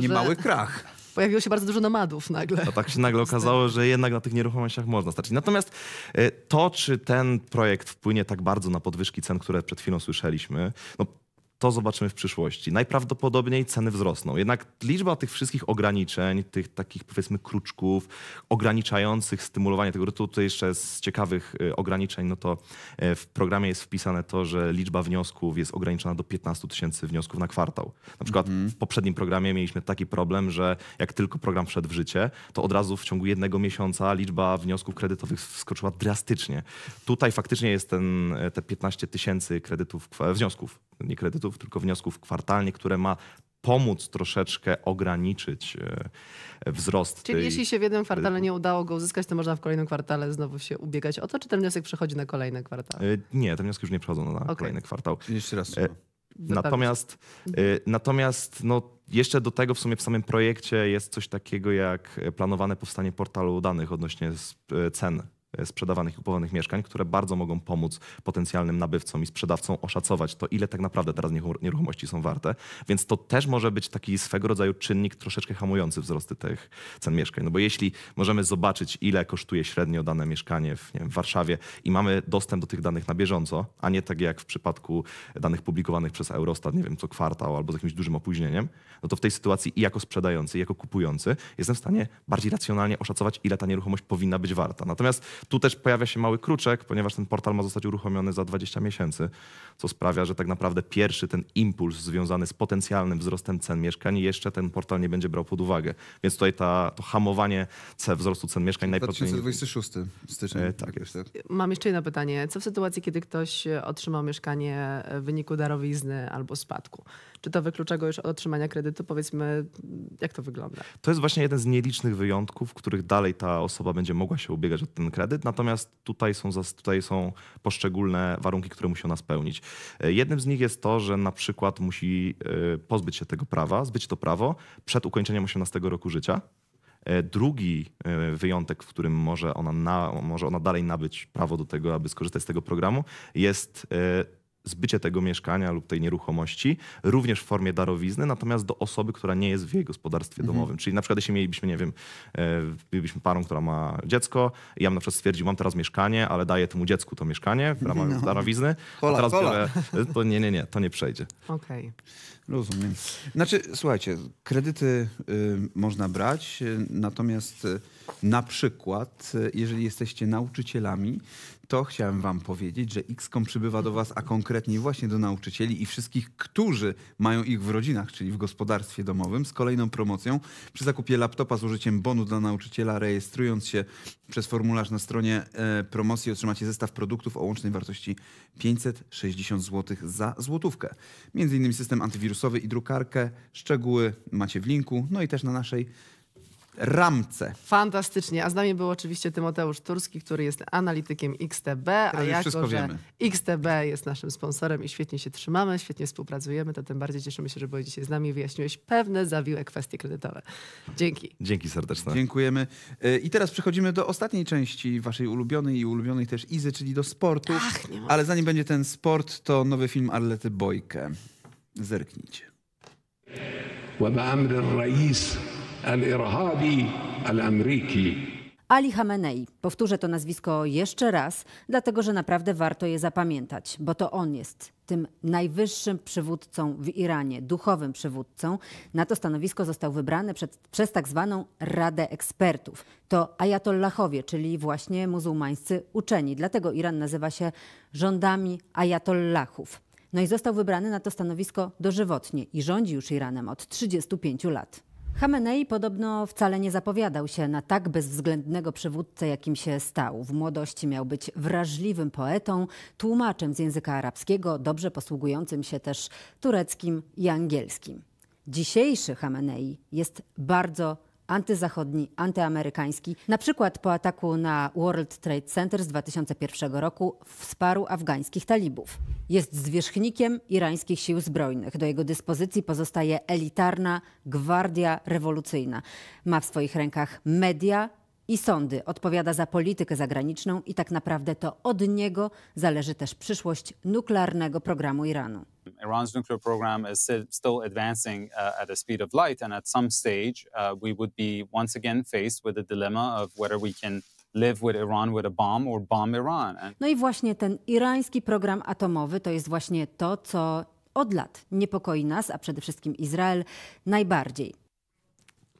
niemały że... krach pojawiło się bardzo dużo nomadów nagle. No tak się nagle okazało, że jednak na tych nieruchomościach można stracić. Natomiast y, to, czy ten projekt wpłynie tak bardzo na podwyżki cen, które przed chwilą słyszeliśmy, no to zobaczymy w przyszłości. Najprawdopodobniej ceny wzrosną. Jednak liczba tych wszystkich ograniczeń, tych takich powiedzmy kruczków ograniczających stymulowanie tego rytu, to jeszcze z ciekawych y, ograniczeń, no to e, w programie jest wpisane to, że liczba wniosków jest ograniczona do 15 tysięcy wniosków na kwartał. Na przykład mhm. w poprzednim programie mieliśmy taki problem, że jak tylko program wszedł w życie, to od razu w ciągu jednego miesiąca liczba wniosków kredytowych wskoczyła drastycznie. Tutaj faktycznie jest ten, e, te 15 tysięcy kredytów, wniosków nie kredytów, tylko wniosków kwartalnie, które ma pomóc troszeczkę ograniczyć e, wzrost. Czyli tej... jeśli się w jednym kwartale nie udało go uzyskać, to można w kolejnym kwartale znowu się ubiegać o to, czy ten wniosek przechodzi na kolejny kwartał? E, nie, te wnioski już nie przechodzą na okay. kolejny kwartał. Jeszcze raz. E, natomiast, mhm. natomiast no, jeszcze do tego w sumie w samym projekcie jest coś takiego jak planowane powstanie portalu danych odnośnie cen E, sprzedawanych i kupowanych mieszkań, które bardzo mogą pomóc potencjalnym nabywcom i sprzedawcom oszacować to, ile tak naprawdę teraz nieruchomości są warte. Więc to też może być taki swego rodzaju czynnik troszeczkę hamujący wzrosty tych cen mieszkań. No bo jeśli możemy zobaczyć, ile kosztuje średnio dane mieszkanie w, wiem, w Warszawie i mamy dostęp do tych danych na bieżąco, a nie tak jak w przypadku danych publikowanych przez Eurostat, nie wiem, co kwartał albo z jakimś dużym opóźnieniem, no to w tej sytuacji i jako sprzedający, i jako kupujący jestem w stanie bardziej racjonalnie oszacować, ile ta nieruchomość powinna być warta. Natomiast tu też pojawia się mały kruczek, ponieważ ten portal ma zostać uruchomiony za 20 miesięcy, co sprawia, że tak naprawdę pierwszy ten impuls związany z potencjalnym wzrostem cen mieszkań jeszcze ten portal nie będzie brał pod uwagę. Więc tutaj ta, to hamowanie wzrostu cen mieszkań najprawdopodobniej... 26 stycznia. E, tak jest. Tak. Mam jeszcze jedno pytanie. Co w sytuacji, kiedy ktoś otrzymał mieszkanie w wyniku darowizny albo spadku? Czy to wyklucza go już od otrzymania kredytu? Powiedzmy, jak to wygląda? To jest właśnie jeden z nielicznych wyjątków, w których dalej ta osoba będzie mogła się ubiegać o ten kredyt, natomiast tutaj są, tutaj są poszczególne warunki, które musi ona spełnić. E, jednym z nich jest to, że na przykład musi e, pozbyć się tego prawa, zbyć to prawo przed ukończeniem 18 roku życia. E, drugi wyjątek, w którym może ona, na, może ona dalej nabyć prawo do tego, aby skorzystać z tego programu, jest zbycie tego mieszkania lub tej nieruchomości, również w formie darowizny, natomiast do osoby, która nie jest w jej gospodarstwie mhm. domowym. Czyli na przykład jeśli mielibyśmy, nie wiem, bylibyśmy e, parą, która ma dziecko, i ja bym na przykład stwierdził, mam teraz mieszkanie, ale daję temu dziecku to mieszkanie w ramach no. darowizny, hola, teraz hola. biorę... To nie, nie, nie, to nie przejdzie. Okej. Okay. Rozumiem. Znaczy, słuchajcie, kredyty y, można brać, y, natomiast y, na przykład, y, jeżeli jesteście nauczycielami, to chciałem wam powiedzieć, że XCOM przybywa do was, a konkretnie właśnie do nauczycieli i wszystkich, którzy mają ich w rodzinach, czyli w gospodarstwie domowym, z kolejną promocją. Przy zakupie laptopa z użyciem bonu dla nauczyciela, rejestrując się przez formularz na stronie e, promocji, otrzymacie zestaw produktów o łącznej wartości 560 zł za złotówkę. Między innymi system antywirusowy i drukarkę. Szczegóły macie w linku, no i też na naszej ramce. Fantastycznie. A z nami był oczywiście Tymoteusz Turski, który jest analitykiem XTB, a jako, że wiemy. XTB jest naszym sponsorem i świetnie się trzymamy, świetnie współpracujemy, to tym bardziej cieszymy się, że byłeś dzisiaj z nami i wyjaśniłeś pewne zawiłe kwestie kredytowe. Dzięki. Dzięki serdecznie. Dziękujemy. Y, I teraz przechodzimy do ostatniej części waszej ulubionej i ulubionej też Izy, czyli do sportu. Ach, nie Ale zanim będzie ten sport, to nowy film Arlety Bojkę. Zerknijcie. وبأمر الرئيس الإرهابي الأمريكي Ali Khamenei. Powtórzę to nazwisko jeszcze raz, dlatego że naprawdę warto je zapamiętać, bo to on jest tym najwyższym przywódcą w Iranie, duchowym przywódcą. Na to stanowisko został wybrany przed, przez tak zwaną Radę Ekspertów. To ajatollahowie, czyli właśnie muzułmańscy uczeni. Dlatego Iran nazywa się rządami ajatollahów. No i został wybrany na to stanowisko dożywotnie i rządzi już Iranem od 35 lat. Hamenei podobno wcale nie zapowiadał się na tak bezwzględnego przywódcę, jakim się stał. W młodości miał być wrażliwym poetą, tłumaczem z języka arabskiego, dobrze posługującym się też tureckim i angielskim. Dzisiejszy Hamenei jest bardzo antyzachodni, antyamerykański. Na przykład po ataku na World Trade Center z 2001 roku wsparł afgańskich talibów. Jest zwierzchnikiem irańskich sił zbrojnych. Do jego dyspozycji pozostaje elitarna gwardia rewolucyjna. Ma w swoich rękach media, i sądy. Odpowiada za politykę zagraniczną i tak naprawdę to od niego zależy też przyszłość nuklearnego programu Iranu. Iran's nuclear program is still advancing uh, at a speed of light, and at some stage, uh, we would be once again faced with a dilemma of whether we can live with Iran with a bomb or bomb Iran. And... No i właśnie ten irański program atomowy to jest właśnie to, co od lat niepokoi nas, a przede wszystkim Izrael najbardziej.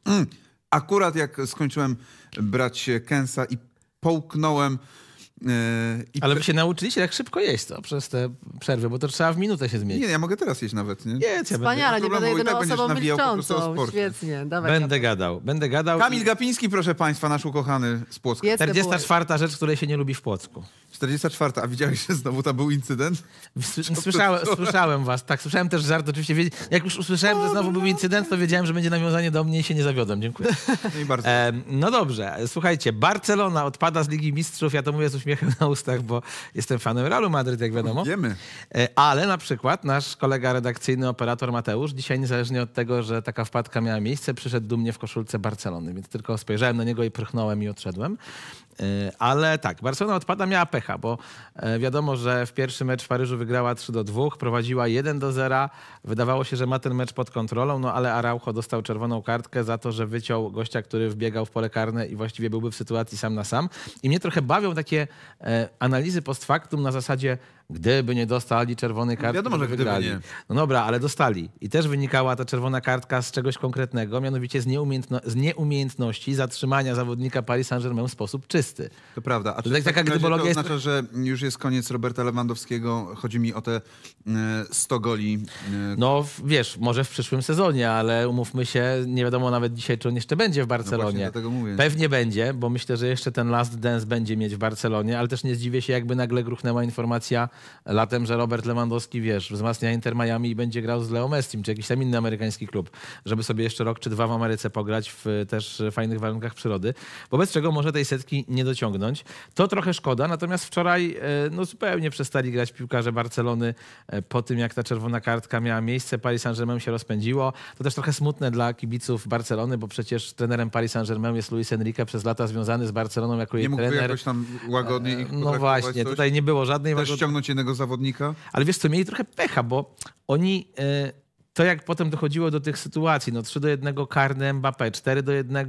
Mm akurat jak skończyłem brać kęsa i połknąłem. Yy, i Ale wy się nauczyliście jak szybko jeść to przez te przerwy, bo to trzeba w minutę się zmienić. Nie, ja mogę teraz jeść nawet. Nie? Nie, ja Wspaniale, nie będę jedyną tak osobą milczącą. Świetnie, dawaj. Będę gadał, będę gadał. Kamil Gapiński, proszę państwa, nasz ukochany z Płocka. 44. rzecz, której się nie lubi w Płocku. 44, a widziałeś, że znowu tam był incydent? Słyszałem, słyszałem was, tak, słyszałem też żart, oczywiście. Jak już usłyszałem, że znowu był incydent, to wiedziałem, że będzie nawiązanie do mnie i się nie zawiodłem, dziękuję. No i bardzo. E, no dobrze, słuchajcie, Barcelona odpada z Ligi Mistrzów, ja to mówię z uśmiechem na ustach, bo jestem fanem Realu Madryt, jak wiadomo. Wiemy. E, ale na przykład nasz kolega redakcyjny, operator Mateusz, dzisiaj niezależnie od tego, że taka wpadka miała miejsce, przyszedł dumnie w koszulce Barcelony, więc tylko spojrzałem na niego i prchnąłem i odszedłem. Y, ale tak, Barcelona odpada, miała pecha, bo y, wiadomo, że w pierwszy mecz w Paryżu wygrała 3 do 2, prowadziła 1 do 0. Wydawało się, że ma ten mecz pod kontrolą, no ale Araujo dostał czerwoną kartkę za to, że wyciął gościa, który wbiegał w pole karne i właściwie byłby w sytuacji sam na sam. I mnie trochę bawią takie y, analizy post factum na zasadzie Gdyby nie dostali czerwonej no kartki, no wiadomo, że wygrali. Gdyby nie. No dobra, ale dostali. I też wynikała ta czerwona kartka z czegoś konkretnego, mianowicie z, nieumiejętno z nieumiejętności zatrzymania zawodnika Paris Saint-Germain w sposób czysty. To prawda. A czy tak, taka to oznacza, jest... że już jest koniec Roberta Lewandowskiego? Chodzi mi o te 100 e, goli. E, no wiesz, może w przyszłym sezonie, ale umówmy się, nie wiadomo nawet dzisiaj, czy on jeszcze będzie w Barcelonie. No Pewnie będzie, bo myślę, że jeszcze ten Last Dance będzie mieć w Barcelonie, ale też nie zdziwię się, jakby nagle gruchnęła informacja, latem, że Robert Lewandowski, wiesz, wzmacnia Inter Miami i będzie grał z Leo Messim, czy jakiś tam inny amerykański klub, żeby sobie jeszcze rok czy dwa w Ameryce pograć w też fajnych warunkach przyrody, wobec czego może tej setki nie dociągnąć. To trochę szkoda, natomiast wczoraj e, no, zupełnie przestali grać piłkarze Barcelony e, po tym, jak ta czerwona kartka miała miejsce, Paris Saint-Germain się rozpędziło. To też trochę smutne dla kibiców Barcelony, bo przecież trenerem Paris Saint-Germain jest Luis Enrique, przez lata związany z Barceloną jako nie jej trener. Nie mógł jakoś tam łagodniej e, ich No właśnie, coś? tutaj nie było żadnej... Też jednego zawodnika? Ale wiesz co, mieli trochę pecha, bo oni... E, to jak potem dochodziło do tych sytuacji, no 3 do 1 karny Mbappé, 4 do 1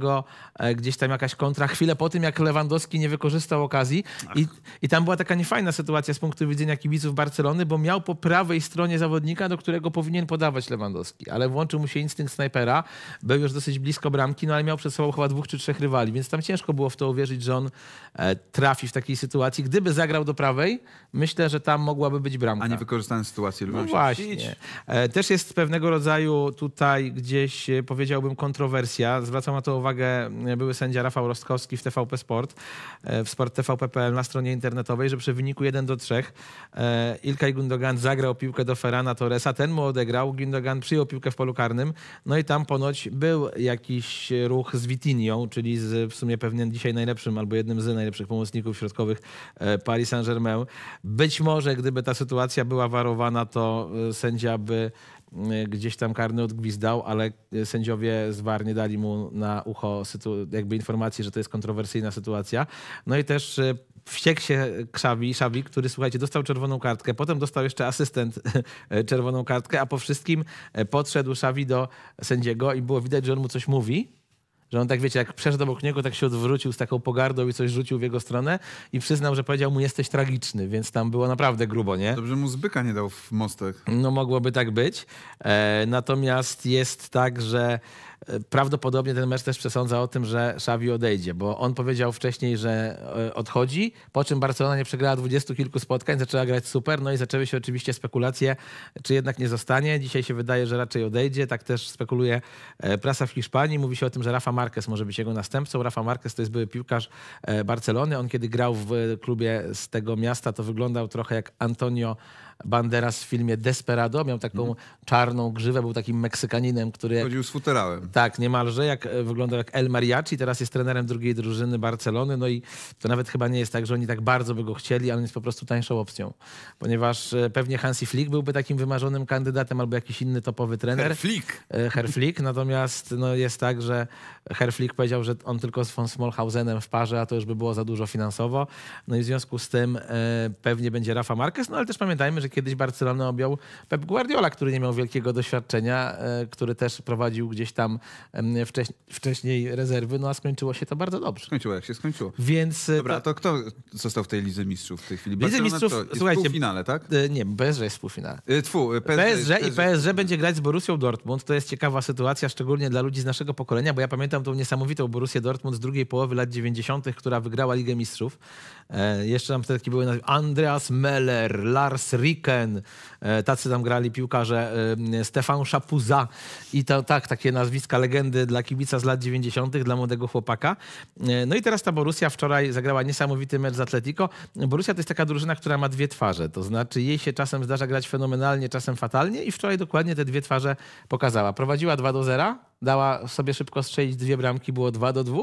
e, gdzieś tam jakaś kontra, chwilę po tym jak Lewandowski nie wykorzystał okazji tak. i, i tam była taka niefajna sytuacja z punktu widzenia kibiców Barcelony, bo miał po prawej stronie zawodnika, do którego powinien podawać Lewandowski, ale włączył mu się instynkt snajpera, był już dosyć blisko bramki, no ale miał przed sobą chyba dwóch czy trzech rywali, więc tam ciężko było w to uwierzyć, że on e, trafi w takiej sytuacji. Gdyby zagrał do prawej, myślę, że tam mogłaby być bramka. A nie wykorzystane sytuacji No właśnie. E, też jest pewnego pewnego rodzaju tutaj gdzieś e, powiedziałbym kontrowersja. Zwracał na to uwagę e, były sędzia Rafał Rostkowski w TVP Sport, e, w Sport TVP.pl na stronie internetowej, że przy wyniku 1 do 3 Ilkay Gundogan zagrał piłkę do Ferrana Torresa, ten mu odegrał, Gundogan przyjął piłkę w polu karnym, no i tam ponoć był jakiś ruch z Vitinią, czyli z w sumie pewnie dzisiaj najlepszym albo jednym z najlepszych pomocników środkowych Paris Saint-Germain. Być może gdyby ta sytuacja była warowana, to sędzia by Y, gdzieś tam karny odgwizdał, ale y, sędziowie zwarnie dali mu na ucho jakby informacji, że to jest kontrowersyjna sytuacja. No i też y, wściekł się Krzawi, Szawi, który słuchajcie, dostał czerwoną kartkę, potem dostał jeszcze asystent czerwoną kartkę, a po wszystkim podszedł Szawi do sędziego i było widać, że on mu coś mówi że on tak, wiecie, jak przeszedł obok niego, tak się odwrócił z taką pogardą i coś rzucił w jego stronę i przyznał, że powiedział mu, jesteś tragiczny, więc tam było naprawdę grubo, nie? Dobrze mu zbyka nie dał w mostek. No mogłoby tak być. E, natomiast jest tak, że prawdopodobnie ten mecz też przesądza o tym, że Xavi odejdzie, bo on powiedział wcześniej, że e, odchodzi, po czym Barcelona nie przegrała dwudziestu kilku spotkań, zaczęła grać super, no i zaczęły się oczywiście spekulacje, czy jednak nie zostanie. Dzisiaj się wydaje, że raczej odejdzie, tak też spekuluje e, prasa w Hiszpanii. Mówi się o tym, że Rafa Marquez może być jego następcą. Rafa Marquez to jest były piłkarz e, Barcelony. On kiedy grał w klubie z tego miasta, to wyglądał trochę jak Antonio Banderas w filmie Desperado. Miał taką mm. czarną grzywę, był takim Meksykaninem, który... Chodził z futerałem. Tak, niemalże, jak e, wyglądał jak El Mariachi, teraz jest trenerem drugiej drużyny Barcelony, no i to nawet chyba nie jest tak, że oni tak bardzo by go chcieli, ale on jest po prostu tańszą opcją, ponieważ e, pewnie Hansi Flick byłby takim wymarzonym kandydatem albo jakiś inny topowy trener. Herr Flick. E, Herr Flick, natomiast no, jest tak, że Herr Flick powiedział, że on tylko z von Smolhausenem w parze, a to już by było za dużo finansowo, no i w związku z tym pewnie będzie Rafa Marquez, no ale też pamiętajmy, że że kiedyś Barcelonę objął Pep Guardiola, który nie miał wielkiego doświadczenia, e, który też prowadził gdzieś tam wcześniej rezerwy, no a skończyło się to bardzo dobrze. Skończyło, jak się skończyło. Więc e, Dobra, to kto został w tej Lidze Mistrzów w tej chwili? Lidze Mistrzów, to jest słuchajcie, w półfinale, tak? E, nie, PSG jest w półfinale. Tfu, PSG, PSG, PSG, i PSG będzie grać z Borussią Dortmund. To jest ciekawa sytuacja, szczególnie dla ludzi z naszego pokolenia, bo ja pamiętam tą niesamowitą Borussię Dortmund z drugiej połowy lat 90., która wygrała Ligę Mistrzów. jeszcze tam wtedy były nazwy Andreas Meller, Lars Rick Chicken, e, tacy tam grali piłkarze, e, Stefan Szapuza i to, tak, takie nazwiska, legendy dla kibica z lat 90., dla młodego chłopaka. E, no i teraz ta Borussia wczoraj zagrała niesamowity mecz z Atletico. Borussia to jest taka drużyna, która ma dwie twarze, to znaczy jej się czasem zdarza grać fenomenalnie, czasem fatalnie i wczoraj dokładnie te dwie twarze pokazała. Prowadziła 2 do 0, dała sobie szybko strzelić dwie bramki, było 2 do 2,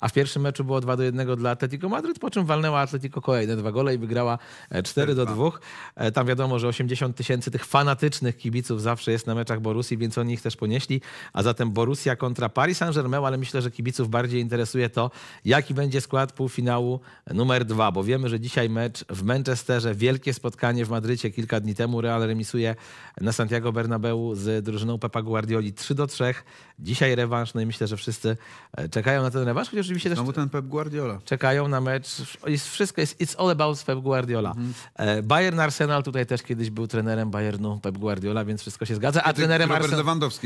a w pierwszym meczu było 2 do 1 dla Atletico Madryt, po czym walnęła Atletico kolejne dwa gole i wygrała 4 e, do 2. E, tam wiadomo, że 80 tysięcy tych fanatycznych kibiców zawsze jest na meczach Borusi, więc oni ich też ponieśli, a zatem Borussia kontra Paris Saint-Germain, ale myślę, że kibiców bardziej interesuje to, jaki będzie skład półfinału numer 2, bo wiemy, że dzisiaj mecz w Manchesterze, wielkie spotkanie w Madrycie kilka dni temu, Real remisuje na Santiago Bernabeu z drużyną Pepa Guardioli 3 do 3. Dzisiaj rewanż, no i myślę, że wszyscy e, czekają na ten rewanż, chociaż oczywiście Znowu też ten Pep Guardiola. czekają na mecz. Jest wszystko, jest, it's all about Pep Guardiola. Mhm. E, Bayern Arsenal tutaj też kiedyś był trenerem Bayernu Pep Guardiola, więc wszystko się zgadza. A trenerem Arsen...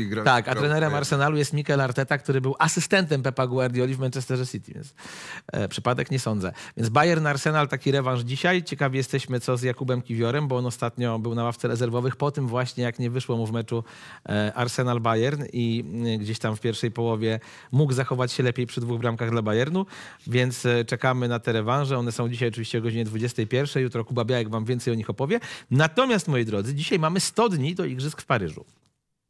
gra. Tak, a trenerem Arsenalu jest Mikel Arteta, który był asystentem Pepa Guardioli w Manchesterze City, więc e, przypadek nie sądzę. Więc Bayern Arsenal taki rewanż dzisiaj. Ciekawi jesteśmy co z Jakubem Kiwiorem, bo on ostatnio był na ławce rezerwowych po tym właśnie jak nie wyszło mu w meczu e, Arsenal Bayern i gdzieś tam w pierwszej połowie mógł zachować się lepiej przy dwóch bramkach dla Bayernu, więc e, czekamy na te rewanże. One są dzisiaj oczywiście o godzinie 21. Jutro Kuba Białek wam więcej o nich opowie. Natomiast, moi drodzy, dzisiaj mamy 100 dni do Igrzysk w Paryżu.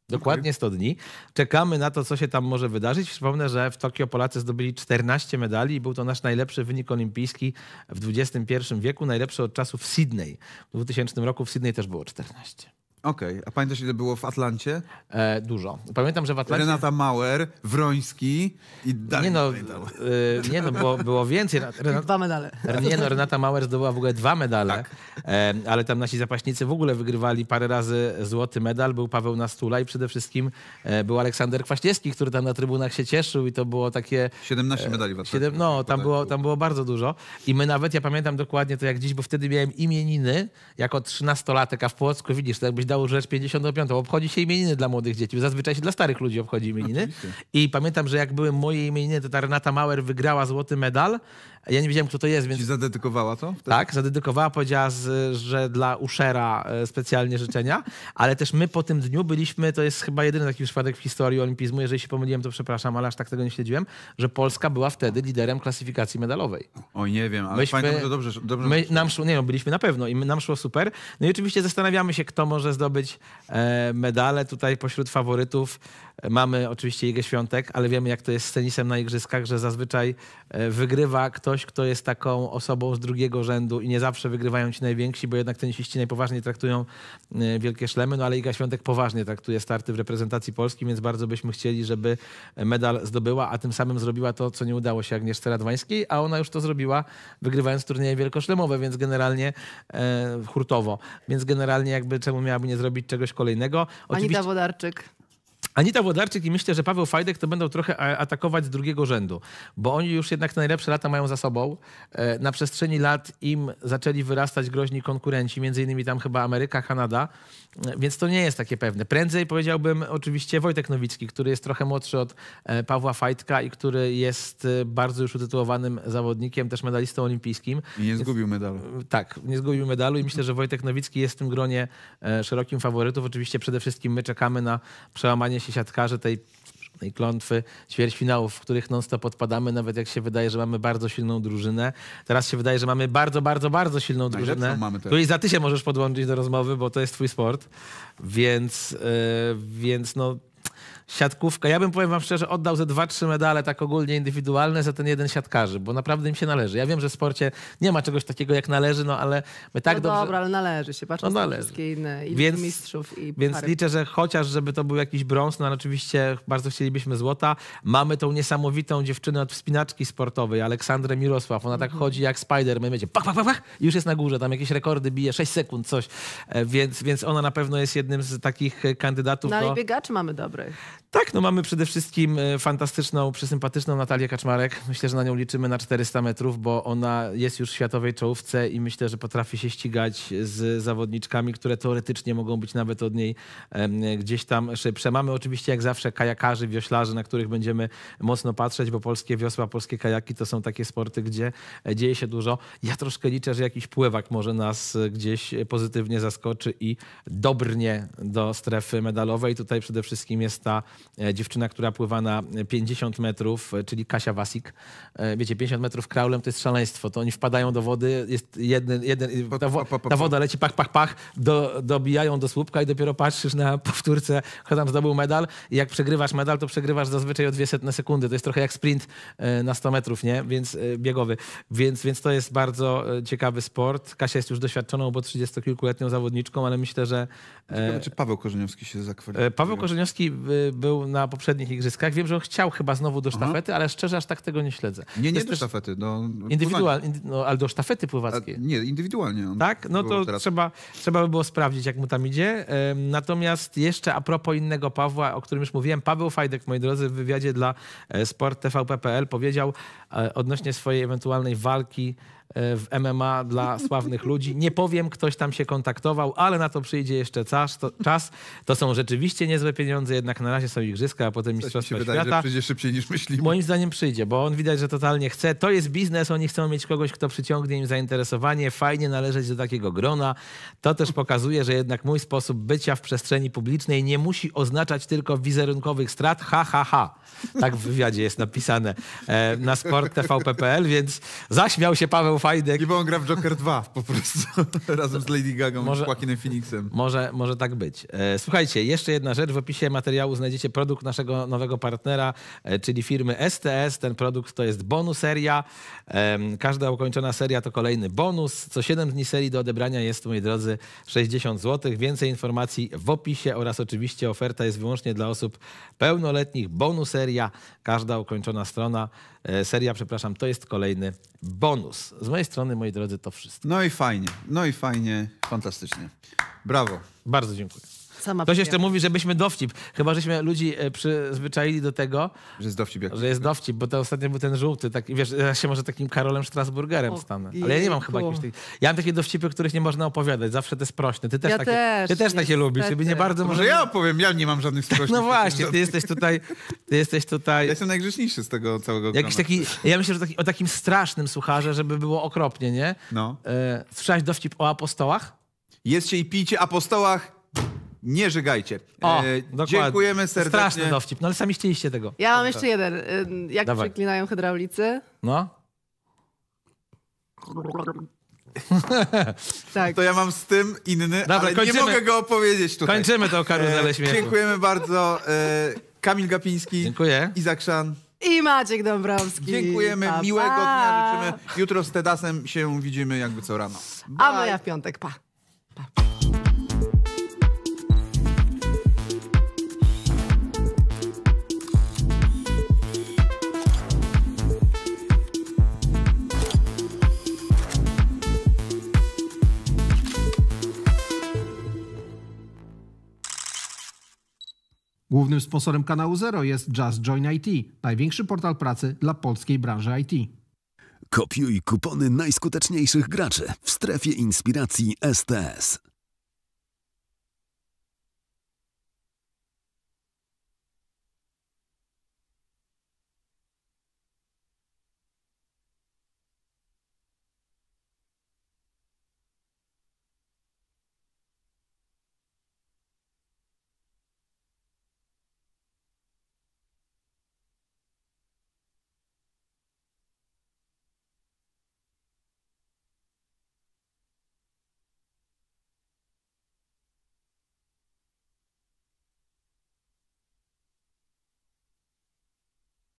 Dokładnie 100 dni. Czekamy na to, co się tam może wydarzyć. Przypomnę, że w Tokio Polacy zdobyli 14 medali i był to nasz najlepszy wynik olimpijski w XXI wieku, najlepszy od czasów w Sydney. W 2000 roku w Sydney też było 14. Okej, okay. a pamiętasz ile było w Atlancie? E, dużo. Pamiętam, że w Atlancie... Renata Mauer, Wroński i dalej. Nie no, E, nie no było, było więcej. Renata... Dwa medale. Nie no, Renata Mauer zdobyła w ogóle dwa medale, tak. e, ale tam nasi zapaśnicy w ogóle wygrywali parę razy złoty medal. Był Paweł Nastula i przede wszystkim e, był Aleksander Kwaśniewski, który tam na trybunach się cieszył i to było takie... 17 e, medali w Atlancie. 7, no, tam było, tak. tam było bardzo dużo. I my nawet, ja pamiętam dokładnie to jak dziś, bo wtedy miałem imieniny jako trzynastolatek, a w Płocku widzisz, to jakbyś dał dał rzecz 55. Obchodzi się imieniny dla młodych dzieci. Zazwyczaj się dla starych ludzi obchodzi imieniny. Oczywiście. I pamiętam, że jak były moje imieniny, to ta Renata Mauer wygrała złoty medal ja nie wiedziałem, kto to jest, więc... Ci zadedykowała to? Wtedy? Tak, zadedykowała, powiedziała, z, że dla Uszera e, specjalnie życzenia, ale też my po tym dniu byliśmy, to jest chyba jedyny taki przypadek w historii olimpizmu, jeżeli się pomyliłem, to przepraszam, ale aż tak tego nie śledziłem, że Polska była wtedy liderem klasyfikacji medalowej. O, nie wiem, ale Myśmy, pamiętam, że dobrze... dobrze my, nam szło, nie no, byliśmy na pewno i my, nam szło super. No i oczywiście zastanawiamy się, kto może zdobyć e, medale tutaj pośród faworytów. Mamy oczywiście Igę Świątek, ale wiemy jak to jest z tenisem na igrzyskach, że zazwyczaj e, wygrywa ktoś, kto jest taką osobą z drugiego rzędu i nie zawsze wygrywają ci najwięksi, bo jednak tenisiści najpoważniej traktują e, wielkie szlemy, no ale Iga Świątek poważnie traktuje starty w reprezentacji Polski, więc bardzo byśmy chcieli, żeby medal zdobyła, a tym samym zrobiła to, co nie udało się Agnieszce Radwańskiej, a ona już to zrobiła wygrywając turnieje wielkoszlemowe, więc generalnie e, hurtowo. Więc generalnie jakby czemu miałaby nie zrobić czegoś kolejnego? Oczywiście... Anita Wodarczyk. Anita Włodarczyk i myślę, że Paweł Fajdek to będą trochę atakować z drugiego rzędu, bo oni już jednak najlepsze lata mają za sobą. E, na przestrzeni lat im zaczęli wyrastać groźni konkurenci, między innymi tam chyba Ameryka, Kanada. Więc to nie jest takie pewne. Prędzej powiedziałbym oczywiście Wojtek Nowicki, który jest trochę młodszy od e, Pawła Fajtka i który jest e, bardzo już utytułowanym zawodnikiem, też medalistą olimpijskim. I nie zgubił medalu. E, tak, nie zgubił medalu i myślę, że Wojtek Nowicki jest w tym gronie szerokim faworytów. Oczywiście przede wszystkim my czekamy na przełamanie się siatkarzy tej i klątwy ćwierćfinałów, w których non-stop podpadamy, nawet jak się wydaje, że mamy bardzo silną drużynę. Teraz się wydaje, że mamy bardzo, bardzo, bardzo silną drużynę. Mamy teraz. Której za ty się możesz podłączyć do rozmowy, bo to jest twój sport. Więc, yy, więc no siatkówka. Ja bym, powiem wam szczerze, oddał ze 2-3 medale tak ogólnie indywidualne za ten jeden siatkarzy, bo naprawdę im się należy. Ja wiem, że w sporcie nie ma czegoś takiego jak należy, no ale my tak no dobrze... dobra, ale należy się, patrząc no, należy. na wszystkie inne i więc, mistrzów. I więc pary. liczę, że chociaż, żeby to był jakiś brąz, no ale oczywiście bardzo chcielibyśmy złota. Mamy tą niesamowitą dziewczynę od wspinaczki sportowej, Aleksandrę Mirosław. Ona tak mhm. chodzi jak spider my wiecie, pach, pach, pach, pach, już jest na górze, tam jakieś rekordy bije, 6 sekund, coś. E, więc, więc ona na pewno jest jednym z takich e, kandydatów. No ale do... biegaczy mamy dobrych. Tak, no mamy przede wszystkim e, fantastyczną, przysympatyczną Natalię Kaczmarek. Myślę, że na nią liczymy na 400 metrów, bo ona jest już w światowej czołówce i myślę, że potrafi się ścigać z zawodniczkami, które teoretycznie mogą być nawet od niej gdzieś tam szybsze. Mamy oczywiście jak zawsze kajakarzy, wioślarzy, na których będziemy mocno patrzeć, bo polskie wiosła, polskie kajaki to są takie sporty, gdzie e, dzieje się dużo. Ja troszkę liczę, że jakiś pływak może nas e, gdzieś pozytywnie zaskoczy i dobrnie do strefy medalowej. Tutaj przede wszystkim jest ta E, dziewczyna, która pływa na 50 metrów, e, czyli Kasia Wasik. E, wiecie, 50 metrów kraulem to jest szaleństwo. To oni wpadają do wody, jest jeden, jeden, ta, wo ta woda leci pach, pach, pach, do, dobijają do słupka i dopiero patrzysz na powtórce, kto tam zdobył medal. I jak przegrywasz medal, to przegrywasz zazwyczaj o 200 sekundy. To jest trochę jak sprint na 100 metrów, nie? Więc biegowy. Więc, więc to jest bardzo ciekawy sport. Kasia jest już doświadczoną, bo 30-kilkuletnią zawodniczką, ale myślę, że... Ciekawe, czy Paweł Korzeniowski się zakwalifikuje? Paweł Korzeniowski był na poprzednich igrzyskach. Wiem, że on chciał chyba znowu do sztafety, Aha. ale szczerze aż tak tego nie śledzę. Nie, nie do sztafety, do no, no, indywidualnie, no, ale do sztafety pływackiej. A, nie, indywidualnie. Tak? No to trzeba, trzeba by było sprawdzić, jak mu tam idzie. Natomiast jeszcze a propos innego Pawła, o którym już mówiłem, Paweł Fajdek, moi drodzy, w wywiadzie dla e, Sport TVP.pl powiedział e, odnośnie swojej ewentualnej walki E, w MMA dla sławnych ludzi. Nie powiem, ktoś tam się kontaktował, ale na to przyjdzie jeszcze czas. To, są rzeczywiście niezłe pieniądze, jednak na razie są igrzyska, a potem Coś mi się wydaje, świata. Że przyjdzie szybciej niż myślimy. Moim zdaniem przyjdzie, bo on widać, że totalnie chce. To jest biznes, oni chcą mieć kogoś, kto przyciągnie im zainteresowanie. Fajnie należeć do takiego grona. To też pokazuje, że jednak mój sposób bycia w przestrzeni publicznej nie musi oznaczać tylko wizerunkowych strat. Ha, ha, ha. Tak w wywiadzie jest napisane e, na sport TVP.pl, więc zaśmiał się Paweł Paweł Fajdek. I bo on gra w Joker 2 po prostu razem z Lady Gaga może, i Joaquinem Phoenixem. Może, może tak być. E, słuchajcie, jeszcze jedna rzecz. W opisie materiału znajdziecie produkt naszego nowego partnera, e, czyli firmy STS. Ten produkt to jest seria. Każda ukończona seria to kolejny bonus. Co 7 dni serii do odebrania jest, moi drodzy, 60 zł. Więcej informacji w opisie oraz oczywiście oferta jest wyłącznie dla osób pełnoletnich. seria. każda ukończona strona. E, seria, przepraszam, to jest kolejny bonus. Z mojej strony, moi drodzy, to wszystko. No i fajnie, no i fajnie, fantastycznie. Brawo. Bardzo dziękuję. Sama Ktoś jeszcze mówi, żebyśmy dowcip. Chyba, żeśmy ludzi e, przyzwyczaili do tego, że jest dowcip, jak że jest dowcip bo to ostatnio był ten żółty. Tak, wiesz, ja się może takim Karolem Strasburgerem stanę. Ale ja nie mam chyba jakichś tych... Ja mam takie dowcipy, których nie można opowiadać. Zawsze te sprośne. Ty też ja takie, też, ty też takie lubisz. Ty nie bardzo może... ja opowiem, ja nie mam żadnych sprośnych. No właśnie, ty jesteś tutaj... Ty jesteś tutaj... Ja jestem najgrzeczniejszy z tego całego Jakiś taki, Ja myślę, że taki, o takim strasznym słucharze, żeby było okropnie, nie? No. E, słyszałeś dowcip o apostołach? Jedzcie i pijcie apostołach nie żygajcie. O, e, Dziękujemy serdecznie. Straszny dowcip, no ale sami chcieliście tego. Ja mam jeszcze jeden. E, jak Dawaj. przeklinają hydraulicy? No. tak. To ja mam z tym inny, Dobra, ale kończymy. nie mogę go opowiedzieć tutaj. Kończymy to karuzelę e, śmiechu. Dziękujemy bardzo. Kamil Gapiński. Dziękuję. Izak Szan. I Maciek Dąbrowski. Dziękujemy, pa, miłego dnia życzymy. Jutro z Tedasem się widzimy jakby co rano. Bye. A moja w piątek, pa. pa. Głównym sponsorem kanału Zero jest Just Join IT, największy portal pracy dla polskiej branży IT. Kopiuj kupony najskuteczniejszych graczy w strefie inspiracji STS.